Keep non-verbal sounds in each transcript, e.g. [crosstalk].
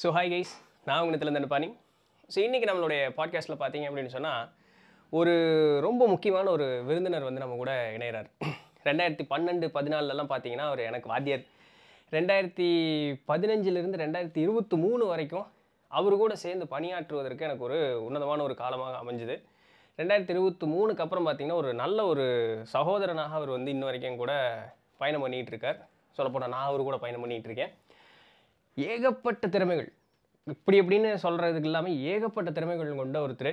so hi guys நான் உங்கத்திலேருந்து அனுப்பானி so இன்றைக்கி நம்மளுடைய பாட்காஸ்ட்டில் பார்த்தீங்க அப்படின்னு சொன்னால் ஒரு ரொம்ப முக்கியமான ஒரு விருந்தினர் வந்து நம்ம கூட இணைகிறார் ரெண்டாயிரத்தி பன்னெண்டு பதினாலெலாம் பார்த்தீங்கன்னா அவர் எனக்கு வாத்தியார் ரெண்டாயிரத்தி பதினஞ்சிலிருந்து ரெண்டாயிரத்தி இருபத்தி மூணு வரைக்கும் அவர் கூட சேர்ந்து பணியாற்றுவதற்கு எனக்கு ஒரு உன்னதமான ஒரு காலமாக அமைஞ்சுது ரெண்டாயிரத்தி இருபத்தி மூணுக்கு அப்புறம் பார்த்திங்கன்னா ஒரு நல்ல ஒரு சகோதரனாக அவர் வந்து இன்ன வரைக்கும் கூட பயணம் பண்ணிகிட்ருக்கார் சொல்லப்போனால் நான் அவர் கூட பயணம் பண்ணிகிட்ருக்கேன் ஏகப்பட்ட திறமைகள் இப்படி இப்படின்னு சொல்கிறதுக்கு இல்லாமல் ஏகப்பட்ட திறமைகள் கொண்ட ஒருத்தர்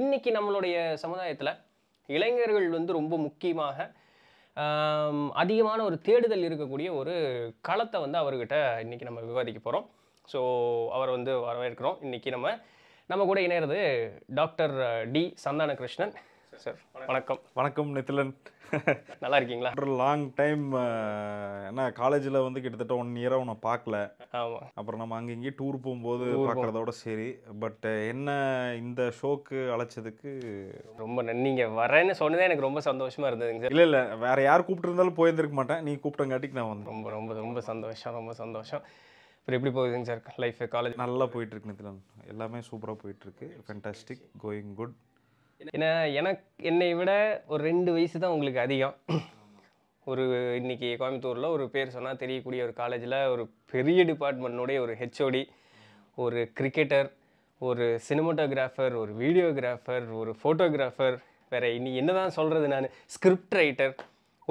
இன்றைக்கி நம்மளுடைய சமுதாயத்தில் இளைஞர்கள் வந்து ரொம்ப முக்கியமாக அதிகமான ஒரு தேடுதல் இருக்கக்கூடிய ஒரு களத்தை வந்து அவர்கிட்ட இன்றைக்கி நம்ம விவாதிக்க போகிறோம் ஸோ அவர் வந்து வரவேற்கிறோம் இன்றைக்கி நம்ம நம்ம கூட இணையிறது doctor D Santhana Krishnan sir வணக்கம் வணக்கம் நித்திலன் நல்லா இருக்கீங்களா ஒரு லாங் டைம் ஏன்னா காலேஜில் வந்து கிட்டத்தட்ட ஒன் இயராக உன்னை பார்க்கல ஆமாம் அப்புறம் நம்ம அங்கே இங்கேயே டூர் போகும்போது பார்க்குறதோட சரி பட் என்ன இந்த ஷோக்கு அழைச்சதுக்கு ரொம்ப நீங்கள் வரேன்னு சொன்னதே எனக்கு ரொம்ப சந்தோஷமாக இருந்ததுங்க சார் இல்லை இல்லை வேறு யார் கூப்பிட்டுருந்தாலும் போயிருந்துருக்க மாட்டேன் நீ கூப்பிட்டங்காட்டிக்கு நான் வந்து ரொம்ப ரொம்ப ரொம்ப சந்தோஷம் ரொம்ப சந்தோஷம் அப்புறம் எப்படி போகுதுங்க சார் லைஃப் காலேஜ் நல்லா போயிட்டுருக்கு நித்திலன் எல்லாமே சூப்பராக போயிட்டுருக்கு ஃபென்டாஸ்டிக் கோயிங் குட் ஏன்னா எனக்கு என்னை விட ஒரு ரெண்டு வயசு தான் உங்களுக்கு அதிகம் ஒரு இன்றைக்கி கோயம்புத்தூரில் ஒரு பேர் சொன்னால் தெரியக்கூடிய ஒரு காலேஜில் ஒரு பெரிய டிபார்ட்மெண்ட்னுடைய ஒரு ஹெச்ஓடி ஒரு கிரிக்கெட்டர் ஒரு சினிமோட்டோகிராஃபர் ஒரு வீடியோகிராஃபர் ஒரு ஃபோட்டோகிராஃபர் வேறு இனி என்ன தான் சொல்கிறது நான் ஸ்கிரிப்ட் ரைட்டர்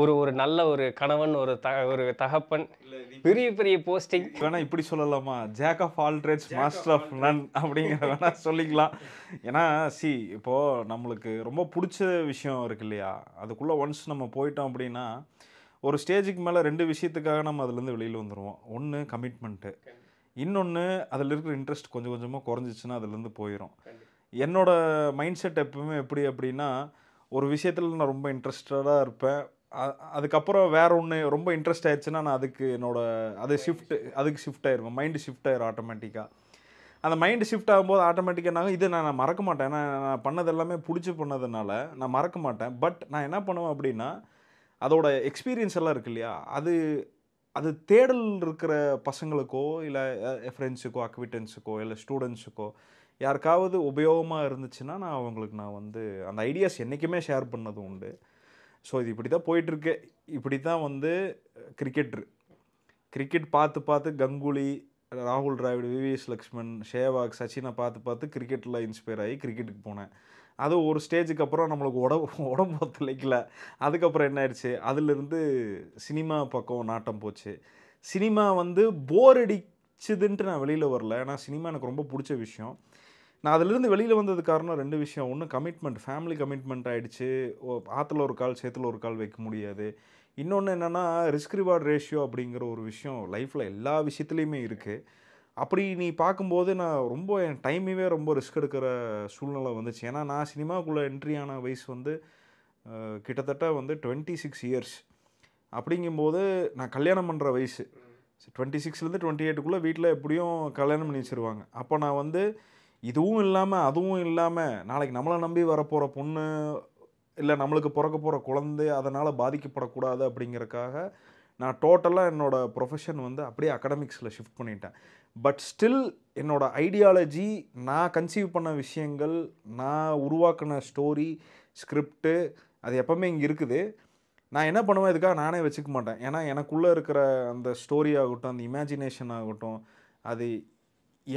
ஒரு ஒரு நல்ல ஒரு கணவன் ஒரு த ஒரு தகப்பன் பெரிய பெரிய போஸ்டிங் வேணா இப்படி சொல்லலாமா jack of all master of none அப்படிங்கிற வேணா சொல்லிக்கலாம் ஏன்னா சி இப்போ நம்மளுக்கு ரொம்ப பிடிச்ச விஷயம் இருக்கு இல்லையா அதுக்குள்ளே ஒன்ஸ் நம்ம போயிட்டோம் அப்படின்னா ஒரு ஸ்டேஜுக்கு மேலே ரெண்டு விஷயத்துக்காக நம்ம அதுலேருந்து வெளியில் வந்துடுவோம் ஒன்று கமிட்மெண்ட்டு இன்னொன்று அதில் இருக்கிற இன்ட்ரெஸ்ட் கொஞ்சம் கொஞ்சமாக குறைஞ்சிச்சுன்னா அதுலேருந்து போயிடும் என்னோடய மைண்ட் செட் எப்பவுமே எப்படி அப்படின்னா ஒரு விஷயத்தில் நான் ரொம்ப இன்ட்ரெஸ்டடாக இருப்பேன் அதுக்கப்புறம் வேற ஒன்று ரொம்ப இன்ட்ரெஸ்ட் ஆயிடுச்சுன்னா நான் அதுக்கு என்னோட அது ஷிஃப்ட் அதுக்கு ஷிஃப்ட் ஆயிடுவேன் மைண்டு ஷிஃப்ட் ஆயிடும் ஆட்டோமேட்டிக்காக அந்த மைண்டு ஷிஃப்ட் ஆகும்போது ஆட்டோமேட்டிக்காக நான் இதை நான் மறக்க மாட்டேன் ஏன்னா நான் பண்ணது எல்லாமே பிடிச்சி பண்ணதுனால நான் மறக்க மாட்டேன் பட் நான் என்ன பண்ணுவேன் அப்படின்னா அதோட எக்ஸ்பீரியன்ஸ் எல்லாம் இருக்கு இல்லையா அது அது தேடல் இருக்கிற பசங்களுக்கோ இல்லை ஃப்ரெண்ட்ஸுக்கோ அக்விட்டன்ஸுக்கோ இல்லை ஸ்டூடெண்ட்ஸுக்கோ யாருக்காவது உபயோகமாக இருந்துச்சுன்னா நான் அவங்களுக்கு நான் வந்து அந்த ஐடியாஸ் என்றைக்குமே ஷேர் பண்ணதும் உண்டு ஸோ இது இப்படி தான் போயிட்டுருக்கு இப்படி தான் வந்து கிரிக்கெட்ரு கிரிக்கெட் பார்த்து பார்த்து கங்குலி ராகுல் டிராவிட் விவிஎஸ் லக்ஷ்மண் ஷேவாக் சச்சினை பார்த்து பார்த்து கிரிக்கெட்டில் இன்ஸ்பயர் ஆகி கிரிக்கெட்டுக்கு போனேன் அது ஒரு ஸ்டேஜுக்கு அப்புறம் நம்மளுக்கு உடம்பு உடம்பு ஒத்துழைக்கல அதுக்கப்புறம் என்ன ஆயிடுச்சு அதுலேருந்து சினிமா பக்கம் நாட்டம் போச்சு சினிமா வந்து போர் அடிச்சுதுன்ட்டு நான் வெளியில் வரல ஏன்னா சினிமா எனக்கு ரொம்ப பிடிச்ச விஷயம் நான் அதிலிருந்து வெளியில் வந்தது காரணம் ரெண்டு விஷயம் ஒன்று கமிட்மெண்ட் ஃபேமிலி கமிட்மெண்ட் ஆகிடுச்சு ஆற்றுல ஒரு கால் சேத்துல ஒரு கால் வைக்க முடியாது இன்னொன்று என்னென்னா ரிஸ்க் ரிவார்ட் ரேஷியோ அப்படிங்கிற ஒரு விஷயம் லைஃப்பில் எல்லா விஷயத்துலேயுமே இருக்குது அப்படி நீ பார்க்கும்போது நான் ரொம்ப என் டைமுமே ரொம்ப ரிஸ்க் எடுக்கிற சூழ்நிலை வந்துச்சு ஏன்னா நான் சினிமாவுக்குள்ளே என்ட்ரியான வயசு வந்து கிட்டத்தட்ட வந்து டுவெண்ட்டி சிக்ஸ் இயர்ஸ் அப்படிங்கும்போது நான் கல்யாணம் பண்ணுற வயசு டுவெண்ட்டி சிக்ஸ்லேருந்து டுவெண்ட்டி எயிட்டுக்குள்ளே வீட்டில் எப்படியும் கல்யாணம் பண்ணி வச்சுருவாங்க அப்போ நான் வந்து இதுவும் இல்லாமல் அதுவும் இல்லாமல் நாளைக்கு நம்மளை நம்பி வரப்போகிற பொண்ணு இல்லை நம்மளுக்கு பிறக்க போகிற குழந்தை அதனால் பாதிக்கப்படக்கூடாது அப்படிங்கிறக்காக நான் டோட்டலாக என்னோடய ப்ரொஃபஷன் வந்து அப்படியே அகடமிக்ஸில் ஷிஃப்ட் பண்ணிட்டேன் பட் ஸ்டில் என்னோடய ஐடியாலஜி நான் கன்சீவ் பண்ண விஷயங்கள் நான் உருவாக்கின ஸ்டோரி ஸ்கிரிப்டு அது எப்போவுமே இங்கே இருக்குது நான் என்ன பண்ணுவேன் இதுக்காக நானே வச்சுக்க மாட்டேன் ஏன்னா எனக்குள்ளே இருக்கிற அந்த ஸ்டோரி ஆகட்டும் அந்த இமேஜினேஷன் ஆகட்டும் அது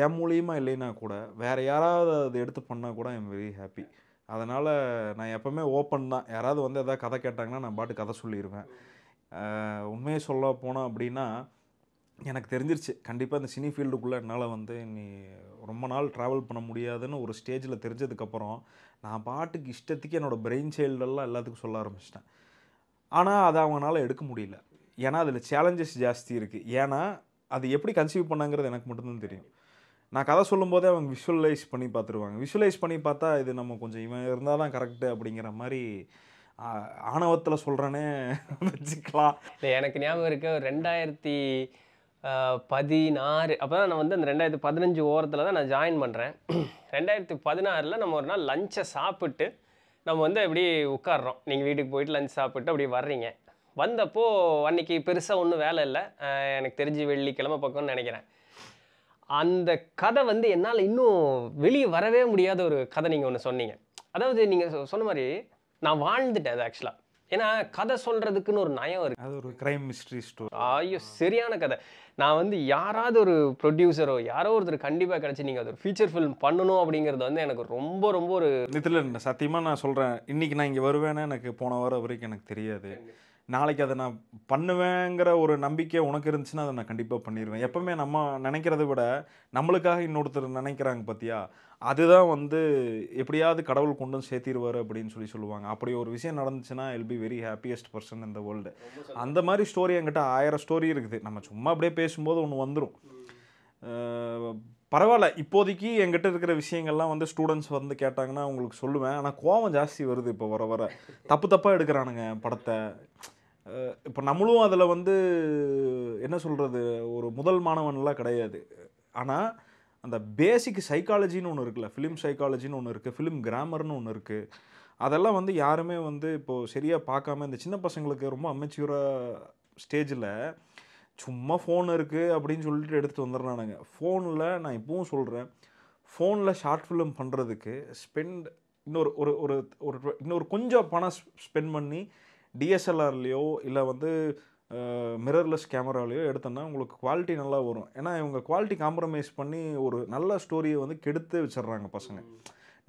என் மூலியமா இல்லைன்னா கூட வேறு யாராவது அதை எடுத்து பண்ணால் கூட ஐம் வெரி ஹாப்பி அதனால் நான் எப்போவுமே ஓப்பன் தான் யாராவது வந்து எதாவது கதை கேட்டாங்கன்னா நான் பாட்டு கதை சொல்லிடுவேன் உண்மையை சொல்ல போனோம் அப்படின்னா எனக்கு தெரிஞ்சிருச்சு கண்டிப்பாக இந்த சினி ஃபீல்டுக்குள்ளே என்னால் வந்து நீ ரொம்ப நாள் ட்ராவல் பண்ண முடியாதுன்னு ஒரு ஸ்டேஜில் தெரிஞ்சதுக்கப்புறம் நான் பாட்டுக்கு இஷ்டத்துக்கு என்னோடய பிரெயின் சைல்டெல்லாம் எல்லாத்துக்கும் சொல்ல ஆரம்பிச்சிட்டேன் ஆனால் அதை அவங்களால எடுக்க முடியல ஏன்னா அதில் சேலஞ்சஸ் ஜாஸ்தி இருக்குது ஏன்னா அது எப்படி கன்சீவ் பண்ணாங்கிறது எனக்கு மட்டும்தான் தெரியும் நான் கதை சொல்லும்போதே அவங்க விஷுவலைஸ் பண்ணி பார்த்துருவாங்க விஷுவலைஸ் பண்ணி பார்த்தா இது நம்ம கொஞ்சம் இவன் இருந்தால் தான் கரெக்டு அப்படிங்கிற மாதிரி ஆணவத்தில் சொல்கிறேன்னு [laughs] வச்சுக்கலாம் இல்லை எனக்கு ஞாபகம் இருக்க ரெண்டாயிரத்தி பதினாறு அப்போ தான் நான் வந்து அந்த ரெண்டாயிரத்தி பதினஞ்சு ஓரத்தில் தான் நான் ஜாயின் பண்ணுறேன் ரெண்டாயிரத்தி பதினாறில் நம்ம ஒரு நாள் லஞ்சை சாப்பிட்டு நம்ம வந்து அப்படி உட்காடுறோம் நீங்கள் வீட்டுக்கு போயிட்டு லஞ்ச் சாப்பிட்டு அப்படி வர்றீங்க வந்தப்போ அன்றைக்கி பெருசாக ஒன்றும் வேலை இல்லை எனக்கு தெரிஞ்சு வெள்ளிக்கிழமை பக்கம்னு நினைக்கிறேன் அந்த கதை வந்து என்னால் இன்னும் வெளியே வரவே முடியாத ஒரு கதை நீங்கள் ஒன்று சொன்னீங்க அதாவது நீங்கள் சொன்ன மாதிரி நான் வாழ்ந்துட்டேன் அது ஆக்சுவலாக ஏன்னா கதை சொல்கிறதுக்குன்னு ஒரு நயம் இருக்குது அது ஒரு க்ரைம் மிஸ்ட்ரி ஸ்டோரி ஐயோ சரியான கதை நான் வந்து யாராவது ஒரு ப்ரொடியூசரோ யாரோ ஒருத்தர் கண்டிப்பாக கிடச்சி நீங்கள் அது ஒரு ஃபீச்சர் ஃபிலிம் பண்ணணும் அப்படிங்கிறது வந்து எனக்கு ரொம்ப ரொம்ப ஒரு இதில் சத்தியமாக நான் சொல்கிறேன் இன்றைக்கி நான் இங்கே வருவேன்னு எனக்கு போன வாரம் வரைக்கும் எனக்கு தெரியாது நாளைக்கு அதை நான் பண்ணுவேங்கிற ஒரு நம்பிக்கை உனக்கு இருந்துச்சுன்னா அதை நான் கண்டிப்பாக பண்ணிடுவேன் எப்போவுமே நம்ம நினைக்கிறத விட நம்மளுக்காக இன்னொருத்தர் நினைக்கிறாங்க பார்த்தியா அதுதான் வந்து எப்படியாவது கடவுள் கொண்டு சேர்த்திடுவார் அப்படின்னு சொல்லி சொல்லுவாங்க அப்படி ஒரு விஷயம் நடந்துச்சுன்னா I'll be very happiest person இந்த வேர்ல்டு அந்த மாதிரி ஸ்டோரி என்கிட்ட ஆயிரம் ஸ்டோரி இருக்குது நம்ம சும்மா அப்படியே பேசும்போது ஒன்று வந்துடும் பரவாயில்ல இப்போதைக்கு எங்கிட்ட இருக்கிற விஷயங்கள்லாம் வந்து ஸ்டூடெண்ட்ஸ் வந்து கேட்டாங்கன்னா உங்களுக்கு சொல்லுவேன் ஆனால் கோவம் ஜாஸ்தி வருது இப்போ வர வர தப்பு தப்பாக எடுக்கிறானுங்க படத்தை இப்போ நம்மளும் அதில் வந்து என்ன சொல்கிறது ஒரு முதல் மாணவன்லாம் கிடையாது ஆனால் அந்த பேசிக் சைக்காலஜின்னு ஒன்று இருக்குல்ல ஃபிலிம் சைக்காலஜின்னு ஒன்று இருக்குது ஃபிலிம் கிராமர்னு ஒன்று இருக்குது அதெல்லாம் வந்து யாருமே வந்து இப்போது சரியாக பார்க்காம இந்த சின்ன பசங்களுக்கு ரொம்ப அமைச்சூராக ஸ்டேஜில் சும்மா ஃபோன் இருக்குது அப்படின்னு சொல்லிட்டு எடுத்துகிட்டு வந்துடுறானுங்க ஃபோனில் நான் இப்பவும் சொல்கிறேன் ஃபோனில் ஷார்ட் ஃபிலிம் பண்ணுறதுக்கு ஸ்பெண்ட் இன்னொரு ஒரு ஒரு ஒரு இன்னொரு கொஞ்சம் பணம் ஸ்பெண்ட் பண்ணி டிஎஸ்எல்ஆர்லேயோ இல்லை வந்து மிரர்லெஸ் கேமராலேயோ எடுத்தோன்னா உங்களுக்கு குவாலிட்டி நல்லா வரும் ஏன்னா இவங்க குவாலிட்டி காம்ப்ரமைஸ் பண்ணி ஒரு நல்ல ஸ்டோரியை வந்து கெடுத்து வச்சிடுறாங்க பசங்க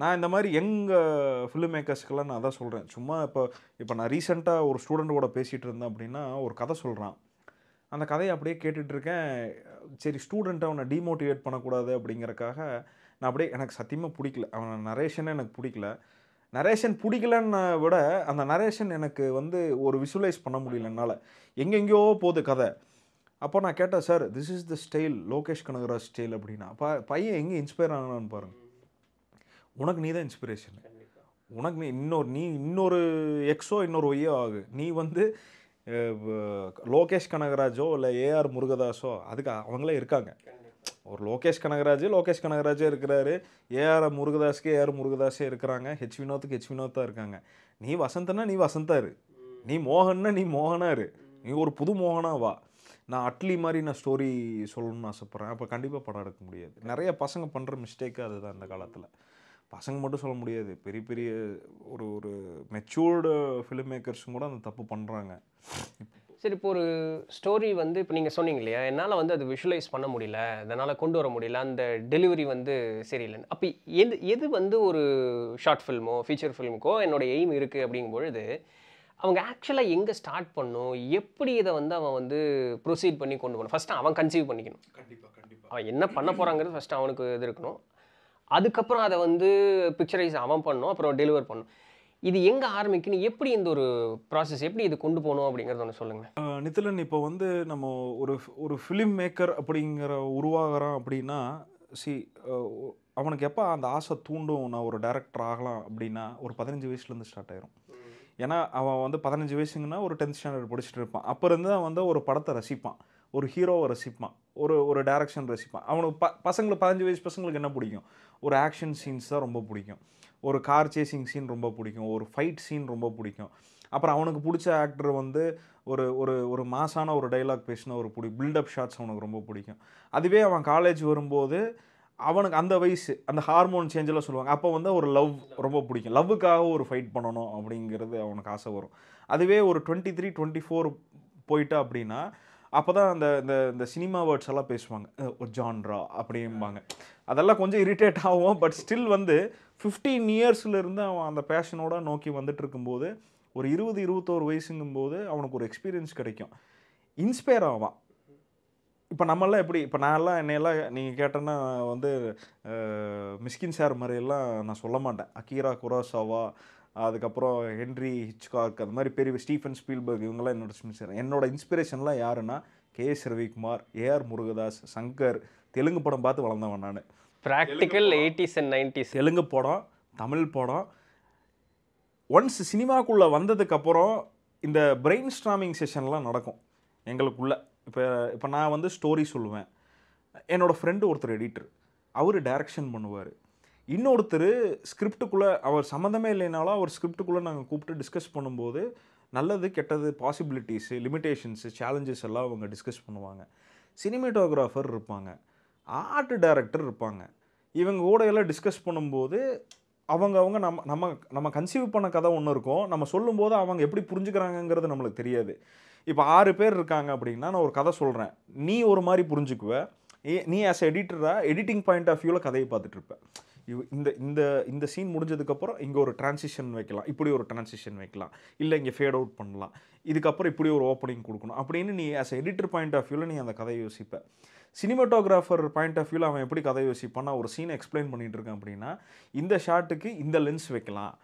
நான் இந்த மாதிரி எங்கள் ஃபிலிம் மேக்கர்ஸ்க்கெல்லாம் நான் அதான் சொல்கிறேன் சும்மா இப்போ இப்போ நான் ரீசெண்டாக ஒரு ஸ்டூடெண்ட்டோட பேசிகிட்டு இருந்தேன் அப்படின்னா ஒரு கதை சொல்கிறான் அந்த கதையை அப்படியே கேட்டுட்ருக்கேன் சரி ஸ்டூடெண்ட்டை அவனை டிமோட்டிவேட் பண்ணக்கூடாது அப்படிங்கிறக்காக நான் அப்படியே எனக்கு சத்தியமாக பிடிக்கல அவனை நரேஷனே எனக்கு பிடிக்கல நரேஷன் பிடிக்கலன்னு விட அந்த நரேஷன் எனக்கு வந்து ஒரு விஷுவலைஸ் பண்ண முடியல என்னால் எங்கெங்கேயோ போகுது கதை அப்போ நான் கேட்டேன் sir this is the style Lokesh Kanagaraj style அப்படின்னா அப்போ பையன் எங்கே இன்ஸ்பயர் ஆகணும்னு பாருங்க உனக்கு நீ தான் இன்ஸ்பிரேஷன் உனக்கு நீ இன்னொரு நீ இன்னொரு எக்ஸோ இன்னொரு ஒய்யோ ஆகு நீ வந்து லோகேஷ் கனகராஜோ இல்லை ஏஆர் முருகதாஸோ அதுக்கு அவங்களே இருக்காங்க ஒரு லோகேஷ் கனகராஜ் லோகேஷ் கனகராஜே இருக்கிறாரு ஏஆர் முருகதாஸ்க்கே ஏஆர் முருகதாஸே இருக்கிறாங்க ஹெச் வினோத்துக்கு ஹெச் வினோத்தாக இருக்காங்க நீ வசந்தனா நீ வசந்தாரு நீ மோகன்னா நீ மோகனாரு நீ ஒரு புது மோகனா வா நான் அட்லி மாதிரி நான் ஸ்டோரி சொல்லணும்னு ஆசைப்பட்றேன் அப்போ கண்டிப்பாக படம் எடுக்க முடியாது நிறைய பசங்க பண்ணுற மிஸ்டேக்கு அதுதான் இந்த காலத்தில் பசங்க மட்டும் சொல்ல முடியாது பெரிய பெரிய ஒரு ஒரு மெச்சூர்டு ஃபிலிம் மேக்கர்ஸும் கூட அந்த தப்பு பண்ணுறாங்க சரி இப்போ ஒரு ஸ்டோரி வந்து இப்போ நீங்கள் சொன்னீங்க இல்லையா என்னால் வந்து அது விஷுவலைஸ் பண்ண முடியல அதனால் கொண்டு வர முடியல அந்த டெலிவரி வந்து சரியில்லைன்னு அப்போ எது எது வந்து ஒரு ஷார்ட் ஃபில்மோ ஃபீச்சர் ஃபில்முக்கோ என்னோடய எய்ம் இருக்குது அப்படிங்கும்பொழுது அவங்க ஆக்சுவலாக எங்கே ஸ்டார்ட் பண்ணும் எப்படி இதை வந்து அவன் வந்து ப்ரொசீட் பண்ணி கொண்டு போகணும் ஃபஸ்ட்டு அவன் கன்சீவ் பண்ணிக்கணும் கண்டிப்பாக கண்டிப்பாக அவன் என்ன பண்ண போகிறாங்கிறது ஃபஸ்ட்டு அவனுக்கு இது இருக்கணும் அதுக்கப்புறம் அதை வந்து பிக்சரைஸ் அவன் பண்ணும் அப்புறம் டெலிவர் பண்ணும் இது எங்கே ஆரம்பிக்கணும் எப்படி இந்த ஒரு ப்ராசஸ் எப்படி இது கொண்டு போகணும் அப்படிங்கிறத ஒன்று சொல்லுங்கள் நித்திலன் இப்போ வந்து நம்ம ஒரு ஒரு ஃபிலிம் மேக்கர் அப்படிங்கிற உருவாகிறான் அப்படின்னா சி அவனுக்கு எப்போ அந்த ஆசை தூண்டும் நான் ஒரு டேரக்டர் ஆகலாம் அப்படின்னா ஒரு பதினஞ்சு வயசுலேருந்து ஸ்டார்ட் ஆயிரும் ஏன்னா அவன் வந்து பதினஞ்சு வயசுங்கன்னா ஒரு டென்த் ஸ்டாண்டர்ட் படிச்சுட்டு இருப்பான் அப்போ இருந்து வந்து ஒரு படத்தை ரசிப்பான் ஒரு ஹீரோவை ரசிப்பான் ஒரு ஒரு டேரக்ஷன் ரசிப்பான் அவனுக்கு ப பசங்களுக்கு பதினஞ்சு வயசு பசங்களுக்கு என்ன பிடிக்கும் ஒரு ஆக்ஷன் சீன்ஸ் தான் ரொம்ப பிடிக்கும் ஒரு கார் சேசிங் சீன் ரொம்ப பிடிக்கும் ஒரு ஃபைட் சீன் ரொம்ப பிடிக்கும் அப்புறம் அவனுக்கு பிடிச்ச ஆக்டர் வந்து ஒரு ஒரு ஒரு மாசான ஒரு டைலாக் பேசின ஒரு பிடி பில்டப் ஷாட்ஸ் அவனுக்கு ரொம்ப பிடிக்கும் அதுவே அவன் காலேஜ் வரும்போது அவனுக்கு அந்த வயசு அந்த ஹார்மோன் சேஞ்செல்லாம் சொல்லுவாங்க அப்போ வந்து ஒரு லவ் ரொம்ப பிடிக்கும் லவ்வுக்காக ஒரு ஃபைட் பண்ணணும் அப்படிங்கிறது அவனுக்கு ஆசை வரும் அதுவே ஒரு டுவெண்ட்டி த்ரீ டுவெண்ட்டி ஃபோர் போயிட்டா அப்படின்னா அப்போ தான் அந்த இந்த இந்த சினிமா வேர்ட்ஸ் எல்லாம் பேசுவாங்க ஒரு ஜான்ரா அப்படிம்பாங்க அதெல்லாம் கொஞ்சம் இரிட்டேட் ஆகும் பட் ஸ்டில் வந்து ஃபிஃப்டீன் இயர்ஸ்லேருந்து அவன் அந்த பேஷனோட நோக்கி வந்துட்டு இருக்கும்போது ஒரு இருபது இருபத்தோரு வயசுங்கும்போது அவனுக்கு ஒரு எக்ஸ்பீரியன்ஸ் கிடைக்கும் இன்ஸ்பயர் ஆவான் இப்போ நம்மளாம் எப்படி இப்போ நான்லாம் என்னையெல்லாம் நீங்கள் கேட்டேன்னா வந்து மிஸ்கின் சார் மாதிரியெல்லாம் நான் சொல்ல மாட்டேன் அக்கீரா குரோசாவா அதுக்கப்புறம் ஹென்ரி ஹிச்காக் அது மாதிரி பெரிய ஸ்டீஃபன் ஸ்பீல்பர்க் இவங்கெல்லாம் என்னோட இன்ஸ்பிரேஷன் என்னோட இன்ஸ்பிரேஷன்லாம் யாருன்னா K S Ravikumar AR Murugadoss Shankar Telugu படம் பார்த்து வளர்ந்தவன் நான் practical eighties and nineties Telugu படம் தமிழ் படம் ஒன்ஸ் சினிமாக்குள்ளே வந்ததுக்கப்புறம் இந்த பிரெயின் ஸ்ட்ராமிங் செஷன்லாம் நடக்கும் எங்களுக்குள்ளே இப்போ இப்போ நான் வந்து ஸ்டோரி சொல்லுவேன் என்னோடய ஃப்ரெண்டு ஒருத்தர் எடிட்டர் அவர் டைரக்ஷன் பண்ணுவார் இன்னொருத்தர் ஸ்கிரிப்டுக்குள்ளே அவர் சம்மந்தமே இல்லைனாலும் அவர் ஸ்கிரிப்டுக்குள்ளே நாங்கள் கூப்பிட்டு டிஸ்கஸ் பண்ணும்போது நல்லது கெட்டது பாசிபிலிட்டிஸு லிமிட்டேஷன்ஸு சேலஞ்சஸ் எல்லாம் அவங்க டிஸ்கஸ் பண்ணுவாங்க சினிமேட்டோகிராஃபர் இருப்பாங்க ஆர்ட் டைரக்டர் இருப்பாங்க இவங்க கூட எல்லாம் டிஸ்கஸ் பண்ணும்போது அவங்க அவங்க நம்ம நம்ம நம்ம கன்சீவ் பண்ண கதை ஒன்று இருக்கும் நம்ம சொல்லும்போது அவங்க எப்படி புரிஞ்சுக்கிறாங்கங்கிறது நம்மளுக்கு தெரியாது இப்போ ஆறு பேர் இருக்காங்க அப்படின்னா நான் ஒரு கதை சொல்கிறேன் நீ ஒரு மாதிரி புரிஞ்சுக்குவ நீ ஆஸ் எடிட்டராக எடிட்டிங் பாயிண்ட் ஆஃப் வியூவில் கதையை பார்த்துட்ருப்ப இந்த இந்த இந்த சீன் முடிஞ்சதுக்கப்புறம் இங்கே ஒரு டிரான்சிஷன் வைக்கலாம் இப்படி ஒரு டிரான்சிஷன் வைக்கலாம் இல்லை இங்கே ஃபேட் அவுட் பண்ணலாம் இதுக்கப்புறம் இப்படி ஒரு ஓப்பனிங் கொடுக்கணும் அப்படின்னு நீ ஆஸ் எடிட்டர் பாயிண்ட் ஆஃப் வியூவில் நீ அந்த கதையை யோசிப்பேன் சினிமாட்டோகிராஃபர் பாயிண்ட் ஆஃப் வியூவில் அவன் எப்படி கதை யோசிப்பான் ஒரு சீனை எக்ஸ்பிளைன் பண்ணிகிட்டு இருக்கேன் அப்படின்னா இந்த ஷாட்டுக்கு இந்த லென்ஸ் வைக்கலாம்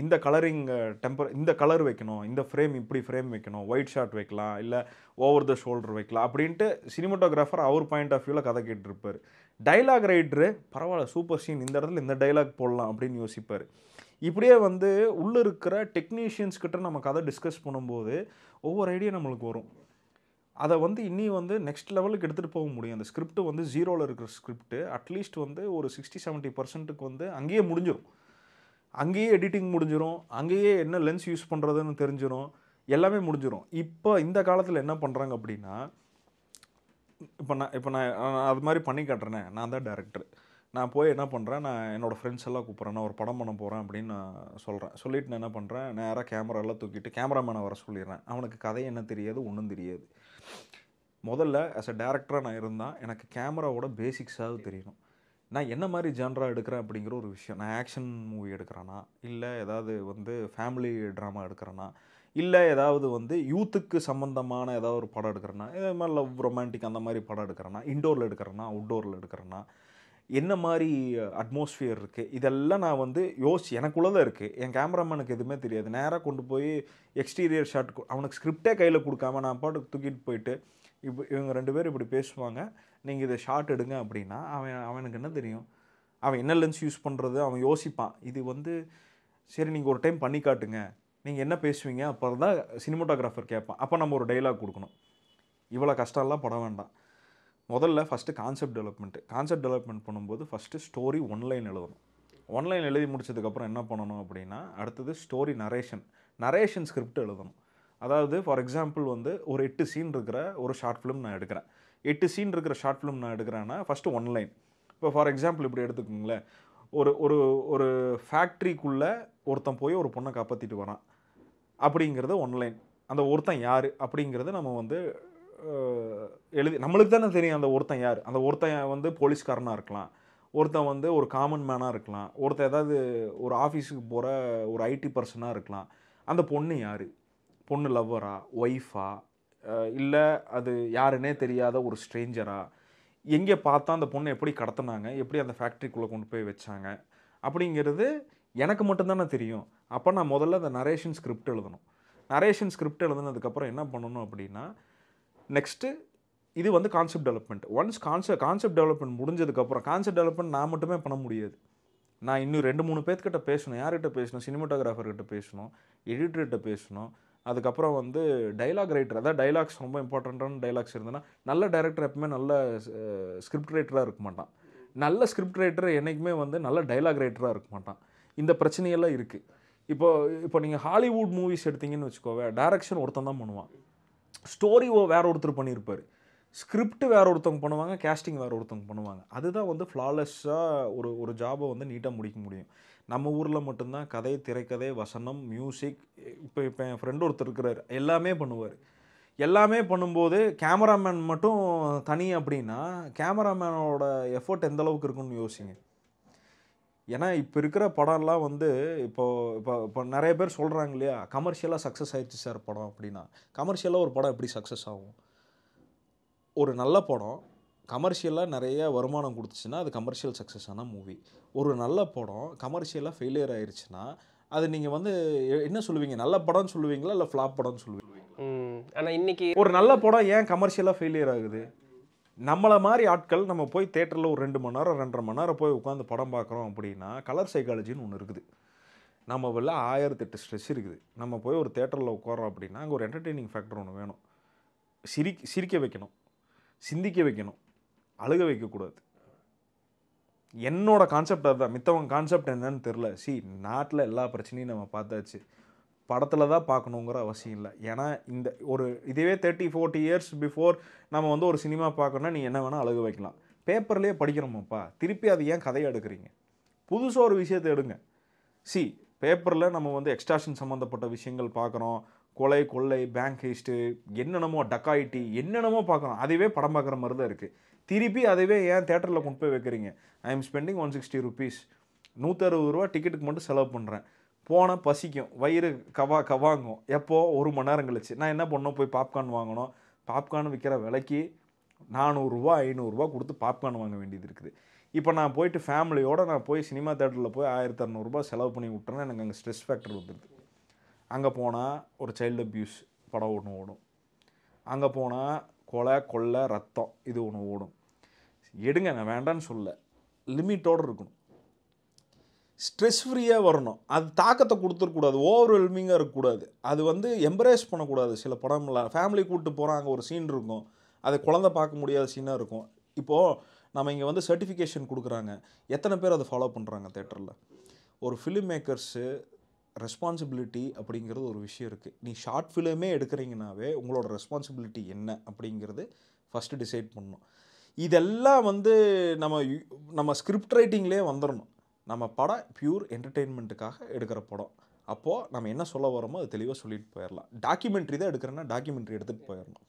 இந்த கலரிங் டெம்பர் இந்த கலர் வைக்கணும் இந்த ஃப்ரேம் இப்படி ஃப்ரேம் வைக்கணும் ஒயிட் ஷாட் வைக்கலாம் இல்லை ஓவர் த ஷோல்டர் வைக்கலாம் அப்படின்ட்டு சினிமாட்டோகிராஃபர் அவர் பாயிண்ட் ஆஃப் வியூவில் கதை கேட்டிருப்பார் டைலாக் ரைட்ரு பரவாயில்ல சூப்பர் சீன் இந்த இடத்துல இந்த டைலாக் போடலாம் அப்படின்னு யோசிப்பார் இப்படியே வந்து உள்ளே இருக்கிற டெக்னீஷியன்ஸ்கிட்ட நம்ம கதை டிஸ்கஸ் பண்ணும்போது ஒவ்வொரு ஐடியா நம்மளுக்கு வரும் அதை வந்து இன்னும் வந்து நெக்ஸ்ட் லெவலுக்கு எடுத்துகிட்டு போக முடியும் அந்த ஸ்கிரிப்ட் வந்து ஜீரோவில் இருக்கிற ஸ்கிரிப்ட்டு அட்லீஸ்ட் வந்து ஒரு சிக்ஸ்டி செவன்ட்டி பர்சன்ட்டுக்கு வந்து அங்கேயே முடிஞ்சிடும் அங்கேயே எடிட்டிங் முடிஞ்சிடும் அங்கேயே என்ன லென்ஸ் யூஸ் பண்ணுறதுன்னு தெரிஞ்சிடும் எல்லாமே முடிஞ்சிடும் இப்போ இந்த காலத்தில் என்ன பண்ணுறாங்க அப்படின்னா இப்போ நான் இப்போ நான் அது மாதிரி பண்ணி காட்டுறேன் நான் தான் டேரக்டர் நான் போய் என்ன பண்ணுறேன் நான் என்னோடய ஃப்ரெண்ட்ஸ் எல்லாம் கூப்பிட்றேன் நான் ஒரு படம் பண்ண போகிறேன் அப்படின்னு நான் சொல்கிறேன் சொல்லிவிட்டு நான் என்ன பண்ணுறேன் நேராக கேமராலாம் தூக்கிட்டு கேமராமேனை வர சொல்லிடுறேன் அவனுக்கு கதை என்ன தெரியாது ஒன்றும் தெரியாது முதல்ல ஆஸ் அ டேரக்டராக நான் இருந்தால் எனக்கு கேமராவோட பேசிக்ஸாவது தெரியணும் நான் என்ன மாதிரி ஜென்ரா எடுக்கிறேன் அப்படிங்கிற ஒரு விஷயம் நான் ஆக்ஷன் மூவி எடுக்கிறேன்னா இல்லை ஏதாவது வந்து ஃபேமிலி ட்ராமா எடுக்கிறேன்னா இல்லை ஏதாவது வந்து யூத்துக்கு சம்மந்தமான ஏதாவது ஒரு படம் எடுக்கிறேன்னா இதே மாதிரி லவ் ரொமான்டிக் அந்த மாதிரி படம் எடுக்கிறேன்னா இன்டோரில் எடுக்கிறேன்னா அவுட்டோரில் எடுக்கிறேன்னா என்ன மாதிரி அட்மாஸ்ஃபியர் இருக்குது இதெல்லாம் நான் வந்து யோசி எனக்குள்ளே தான் இருக்குது என் கேமராமேனுக்கு எதுவுமே தெரியாது நேராக கொண்டு போய் எக்ஸ்டீரியர் ஷாட் அவனுக்கு ஸ்கிரிப்டே கையில் கொடுக்காம நான் பாட்டுக்கு தூக்கிட்டு போயிட்டு இப்போ இவங்க ரெண்டு பேரும் இப்படி பேசுவாங்க நீங்கள் இதை ஷார்ட் எடுங்க அப்படின்னா அவன் அவனுக்கு என்ன தெரியும் அவன் என்ன லென்ஸ் யூஸ் பண்ணுறது அவன் யோசிப்பான் இது வந்து சரி நீங்கள் ஒரு டைம் பண்ணி காட்டுங்க நீங்கள் என்ன பேசுவீங்க அப்புறம் தான் சினிமோட்டோகிராஃபர் கேட்பான் அப்போ நம்ம ஒரு டைலாக் கொடுக்கணும் இவ்வளோ கஷ்டம்லாம் பட வேண்டாம் முதல்ல first concept development concept development பண்ணும்போது ஃபஸ்ட்டு ஸ்டோரி ஒன்லைன் எழுதணும் ஒன்லைன் எழுதி முடிச்சதுக்கப்புறம் என்ன பண்ணணும் அப்படின்னா அடுத்தது ஸ்டோரி நரேஷன் நரேஷன் ஸ்கிரிப்ட் எழுதணும் அதாவது ஃபார் எக்ஸாம்பிள் வந்து ஒரு எட்டு சீன் இருக்கிற ஒரு ஷார்ட் ஃபிலிம் நான் எடுக்கிறேன் எட்டு சீன் இருக்கிற ஷார்ட் ஃபிலிம் நான் எடுக்கிறேன்னா ஃபஸ்ட்டு ஒன்லைன் இப்போ ஃபார் எக்ஸாம்பிள் இப்படி எடுத்துக்கோங்களேன் ஒரு ஒரு ஒரு ஃபேக்ட்ரிக்குள்ளே ஒருத்தன் போய் ஒரு பொண்ணை காப்பாற்றிட்டு வரான் அப்படிங்கிறது ஒன்லைன் அந்த ஒருத்தன் யார் அப்படிங்கிறது நம்ம வந்து எழுதி நம்மளுக்கு தானே தெரியும் அந்த ஒருத்தன் யார் அந்த ஒருத்தன் வந்து போலீஸ்காரனாக இருக்கலாம் ஒருத்தன் வந்து ஒரு காமன் மேனாக இருக்கலாம் ஒருத்தன் ஏதாவது ஒரு ஆஃபீஸுக்கு போகிற ஒரு ஐடி பர்சனாக இருக்கலாம் அந்த பொண்ணு யார் பொண்ணு லவ்வரா ஒய்ஃபா இல்லை அது யாருன்னே தெரியாத ஒரு ஸ்ட்ரேஞ்சரா எங்கே பார்த்தா அந்த பொண்ணை எப்படி கடத்தினாங்க எப்படி அந்த ஃபேக்ட்ரிக்குள்ளே கொண்டு போய் வச்சாங்க அப்படிங்கிறது எனக்கு மட்டும்தானே தெரியும் அப்போ நான் முதல்ல அந்த நரேஷன் ஸ்கிரிப்ட் எழுதணும் நரேஷன் ஸ்கிரிப்ட் எழுதுனதுக்கப்புறம் என்ன பண்ணணும் அப்படின்னா நெக்ஸ்ட்டு இது வந்து concept development once concept concept development முடிஞ்சதுக்கப்புறம் கான்செப்ட் டெவலப்மெண்ட் நான் மட்டுமே பண்ண முடியாது நான் இன்னும் ரெண்டு மூணு பேர்த்துக்கிட்ட பேசணும் யார்கிட்ட பேசணும் சினிமாட்டோகிராஃபர்கிட்ட பேசணும் எடிட்டர்கிட்ட பேசணும் அதுக்கப்புறம் வந்து டைலாக் ரைட்டர் அதாவது டைலாக்ஸ் ரொம்ப இம்பார்ட்டண்ட்டான டைலாக்ஸ் இருந்ததுன்னா நல்ல டைரக்டர் எப்பவுமே நல்ல ஸ்கிரிப்ட் ரைட்டராக இருக்க மாட்டான் நல்ல ஸ்கிரிப்ட் ரைட்டர் என்றைக்குமே வந்து நல்ல டைலாக் ரைட்டராக இருக்க மாட்டான் இந்த பிரச்சனையெல்லாம் இருக்குது இப்போ இப்போ நீங்கள் ஹாலிவுட் மூவிஸ் எடுத்தீங்கன்னு வச்சுக்கோவே டேரக்ஷன் ஒருத்தன் தான் பண்ணுவான் ஸ்டோரி வேற ஒருத்தர் பண்ணியிருப்பார் ஸ்கிரிப்ட் வேற ஒருத்தவங்க பண்ணுவாங்க கேஸ்டிங் வேற ஒருத்தவங்க பண்ணுவாங்க அதுதான் வந்து ஃப்ளாலெஸ்ஸாக ஒரு ஒரு ஜாபை வந்து நீட்டாக முடிக்க முடியும் நம்ம ஊரில் மட்டும்தான் கதை திரைக்கதை வசனம் மியூசிக் இப்போ இப்போ என் ஃப்ரெண்டு ஒருத்தர் இருக்கிறார் எல்லாமே பண்ணுவார் எல்லாமே பண்ணும்போது கேமராமேன் மட்டும் தனி அப்படின்னா கேமராமேனோட எஃபர்ட் எந்த அளவுக்கு இருக்குன்னு யோசிங்க ஏன்னா இப்போ இருக்கிற படம்லாம் வந்து இப்போது இப்போ இப்போ நிறைய பேர் சொல்கிறாங்க இல்லையா கமர்ஷியலாக சக்ஸஸ் ஆயிடுச்சு சார் படம் அப்படின்னா கமர்ஷியலாக ஒரு படம் எப்படி சக்ஸஸ் ஆகும் ஒரு நல்ல படம் கமர்ஷியலாக நிறைய வருமானம் கொடுத்துச்சுன்னா அது கமர்ஷியல் சக்ஸஸான மூவி ஒரு நல்ல படம் கமர்ஷியலாக ஃபெயிலியர் ஆயிடுச்சுன்னா அது நீங்கள் வந்து என்ன சொல்லுவீங்க நல்ல படம்னு சொல்லுவீங்களா இல்லை ஃப்ளாப் படம்னு சொல்லுவீங்க ஆனால் இன்னைக்கு ஒரு நல்ல படம் ஏன் கமர்ஷியலாக ஃபெயிலியர் ஆகுது நம்மளை மாதிரி ஆட்கள் நம்ம போய் தேட்டரில் ஒரு ரெண்டு மணி நேரம் ரெண்டரை மணி நேரம் போய் உட்காந்து படம் பார்க்குறோம் அப்படின்னா கலர் சைக்காலஜின்னு ஒன்று இருக்குது நம்ம வெளில ஆயிரத்தெட்டு ஸ்ட்ரெஸ் இருக்குது நம்ம போய் ஒரு தேட்டரில் உட்காரோம் அப்படின்னா அங்கே ஒரு என்டர்டெய்னிங் ஃபேக்டர் ஒன்று வேணும் சிரி சிரிக்க வைக்கணும் சிந்திக்க வைக்கணும் அழுக வைக்கக்கூடாது என்னோடய கான்செப்ட் அதுதான் மித்தவங்க கான்செப்ட் என்னன்னு தெரில சி நாட்டில் எல்லா பிரச்சனையும் நம்ம பார்த்தாச்சு படத்தில் தான் பார்க்கணுங்கிற அவசியம் இல்லை ஏன்னா இந்த ஒரு இதுவே தேர்ட்டி ஃபோர்ட்டி இயர்ஸ் பிஃபோர் நம்ம வந்து ஒரு சினிமா பார்க்கணுன்னா நீ என்ன வேணால் அழுக வைக்கலாம் பேப்பர்லேயே படிக்கிறோமாப்பா திருப்பி அது ஏன் கதையை எடுக்கிறீங்க புதுசாக ஒரு விஷயத்தை எடுங்க சி பேப்பரில் நம்ம வந்து எக்ஸ்ட்ராஷன் சம்மந்தப்பட்ட விஷயங்கள் பார்க்குறோம் கொலை கொள்ளை பேங்க் ஹிஸ்ட்டு என்னென்னமோ டக்காயிட்டி என்னென்னமோ பார்க்குறோம் அதுவே படம் பார்க்குற மாதிரி தான் இருக்குது திருப்பி அதுவே ஏன் தேட்டரில் கொண்டு போய் வைக்கிறீங்க I am spending one sixty rupees நூற்றறுபது ரூபா டிக்கெட்டுக்கு மட்டும் செலவு பண்ணுறேன் போனால் பசிக்கும் வயிறு கவா கவாங்கும் எப்போது ஒரு மணி நேரம் கழிச்சு நான் என்ன பண்ணோம் போய் பாப்கார்ன் வாங்கணும் பாப்கார்ன் விற்கிற விலைக்கு நானூறுரூவா ஐநூறுரூவா கொடுத்து பாப்கார்ன் வாங்க வேண்டியது இருக்குது இப்போ நான் போயிட்டு ஃபேமிலியோடு நான் போய் சினிமா தேட்டரில் போய் ஆயிரத்தி அறநூறுபா செலவு பண்ணி விட்டுறேன் எனக்கு அங்கே ஸ்ட்ரெஸ் ஃபேக்டர் வந்துடுது அங்கே போனால் ஒரு சைல்டு அப்யூஸ் படம் ஒன்று ஓடும் அங்கே போனால் கொலை கொள்ளை ரத்தம் இது ஒன்று ஓடும் எடுங்க நான் வேண்டான்னு சொல்ல லிமிட்டோடு இருக்கணும் ஸ்ட்ரெஸ் ஃப்ரீயாக வரணும் அது தாக்கத்தை கொடுத்துருக்கூடாது ஓவர்வெல்மிங்காக இருக்கக்கூடாது அது வந்து எம்ப்ரேஸ் பண்ணக்கூடாது சில படம்ல ஃபேமிலி கூப்பிட்டு போகிறாங்க ஒரு சீன் இருக்கும் அதை குழந்த பார்க்க முடியாத சீனாக இருக்கும் இப்போது நம்ம இங்கே வந்து சர்டிஃபிகேஷன் கொடுக்குறாங்க எத்தனை பேர் அதை ஃபாலோ பண்ணுறாங்க தேட்டரில் ஒரு ஃபிலிம் மேக்கர்ஸு ரெஸ்பான்சிபிலிட்டி அப்படிங்கிறது ஒரு விஷயம் இருக்குது நீ ஷார்ட் ஃபிலிமே எடுக்கிறீங்கனாவே உங்களோட ரெஸ்பான்சிபிலிட்டி என்ன அப்படிங்கிறது ஃபஸ்ட்டு டிசைட் பண்ணணும் இதெல்லாம் வந்து நம்ம நம்ம ஸ்கிரிப்ட் ரைட்டிங்லேயே வந்துடணும் நம்ம படம் பியூர் என்டர்டெயின்மெண்ட்டுக்காக எடுக்கிற படம் அப்போது நம்ம என்ன சொல்ல வரோமோ அது தெளிவாக சொல்லிட்டு போயிடலாம் டாக்குமெண்ட்ரி தான் எடுக்கிறேன்னா டாக்குமெண்ட்ரி எடுத்துகிட்டு போயிடணும்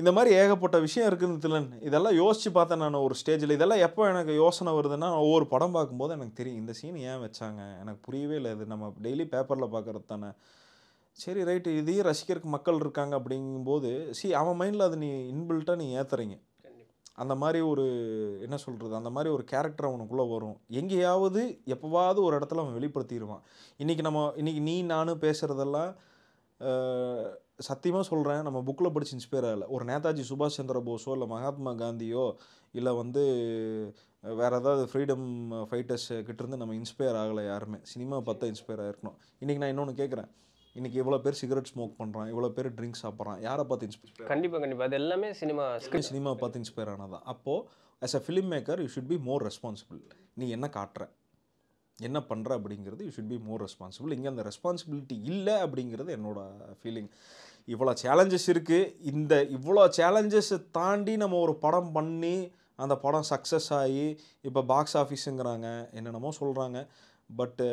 இந்த மாதிரி ஏகப்பட்ட விஷயம் திலன் இதெல்லாம் யோசித்து பார்த்தேன் நான் ஒரு ஸ்டேஜில் இதெல்லாம் எப்போ எனக்கு யோசனை வருதுன்னா ஒவ்வொரு படம் பார்க்கும்போது எனக்கு தெரியும் இந்த சீன் ஏன் வச்சாங்க எனக்கு புரியவே இல்லை இது நம்ம டெய்லி பேப்பரில் பார்க்குறது தானே சரி ரைட்டு இதையும் ரசிக்கிறதுக்கு மக்கள் இருக்காங்க அப்படிங்கும்போது சி அவன் மைண்டில் அது நீ இன்பில்ட்டாக நீ ஏற்றுறீங்க அந்த மாதிரி ஒரு என்ன சொல்கிறது அந்த மாதிரி ஒரு கேரக்டர் அவனுக்குள்ளே வரும் எங்கேயாவது எப்போவாவது ஒரு இடத்துல அவன் வெளிப்படுத்திடுவான் இன்றைக்கி நம்ம இன்றைக்கி நீ நானும் பேசுகிறதெல்லாம் சத்தியமாக சொல்கிறேன் நம்ம புக்கில் படித்து இன்ஸ்பயர் ஆகலை ஒரு நேதாஜி சுபாஷ் சந்திர போஸோ இல்லை மகாத்மா காந்தியோ இல்லை வந்து வேறு ஏதாவது ஃப்ரீடம் ஃபைட்டர்ஸ் கிட்டேருந்து நம்ம இன்ஸ்பயர் ஆகலை யாருமே சினிமா பார்த்தா இன்ஸ்பயர் ஆகிருக்கணும் இன்றைக்கி நான் இன்னொன்று கேட்குறேன் இன்னைக்கு எவ்வளோ பேர் சிகரெட் ஸ்மோக் பண்ணுறான் எவ்வளோ பேர் ட்ரிங்க்ஸ் சாப்பிட்றான் யாரை பார்த்து இன்ஸ்பயர் கண்டிப்பாக கண்டிப்பாக அது எல்லாமே சினிமா சினிமா பார்த்து இன்ஸ்பயர் ஆனதான் அப்போது as a film maker you should be more responsible நீ என்ன காட்டுற என்ன பண்ணுற அப்படிங்கிறது you should be more responsible இங்கே அந்த ரெஸ்பான்சிபிலிட்டி இல்லை அப்படிங்கிறது என்னோடய ஃபீலிங் இவ்வளோ சேலஞ்சஸ் இருக்குது இந்த இவ்வளோ சேலஞ்சஸை தாண்டி நம்ம ஒரு படம் பண்ணி அந்த படம் சக்ஸஸ் ஆகி இப்போ பாக்ஸ் ஆஃபீஸுங்கிறாங்க என்னென்னமோ சொல்கிறாங்க பட்டு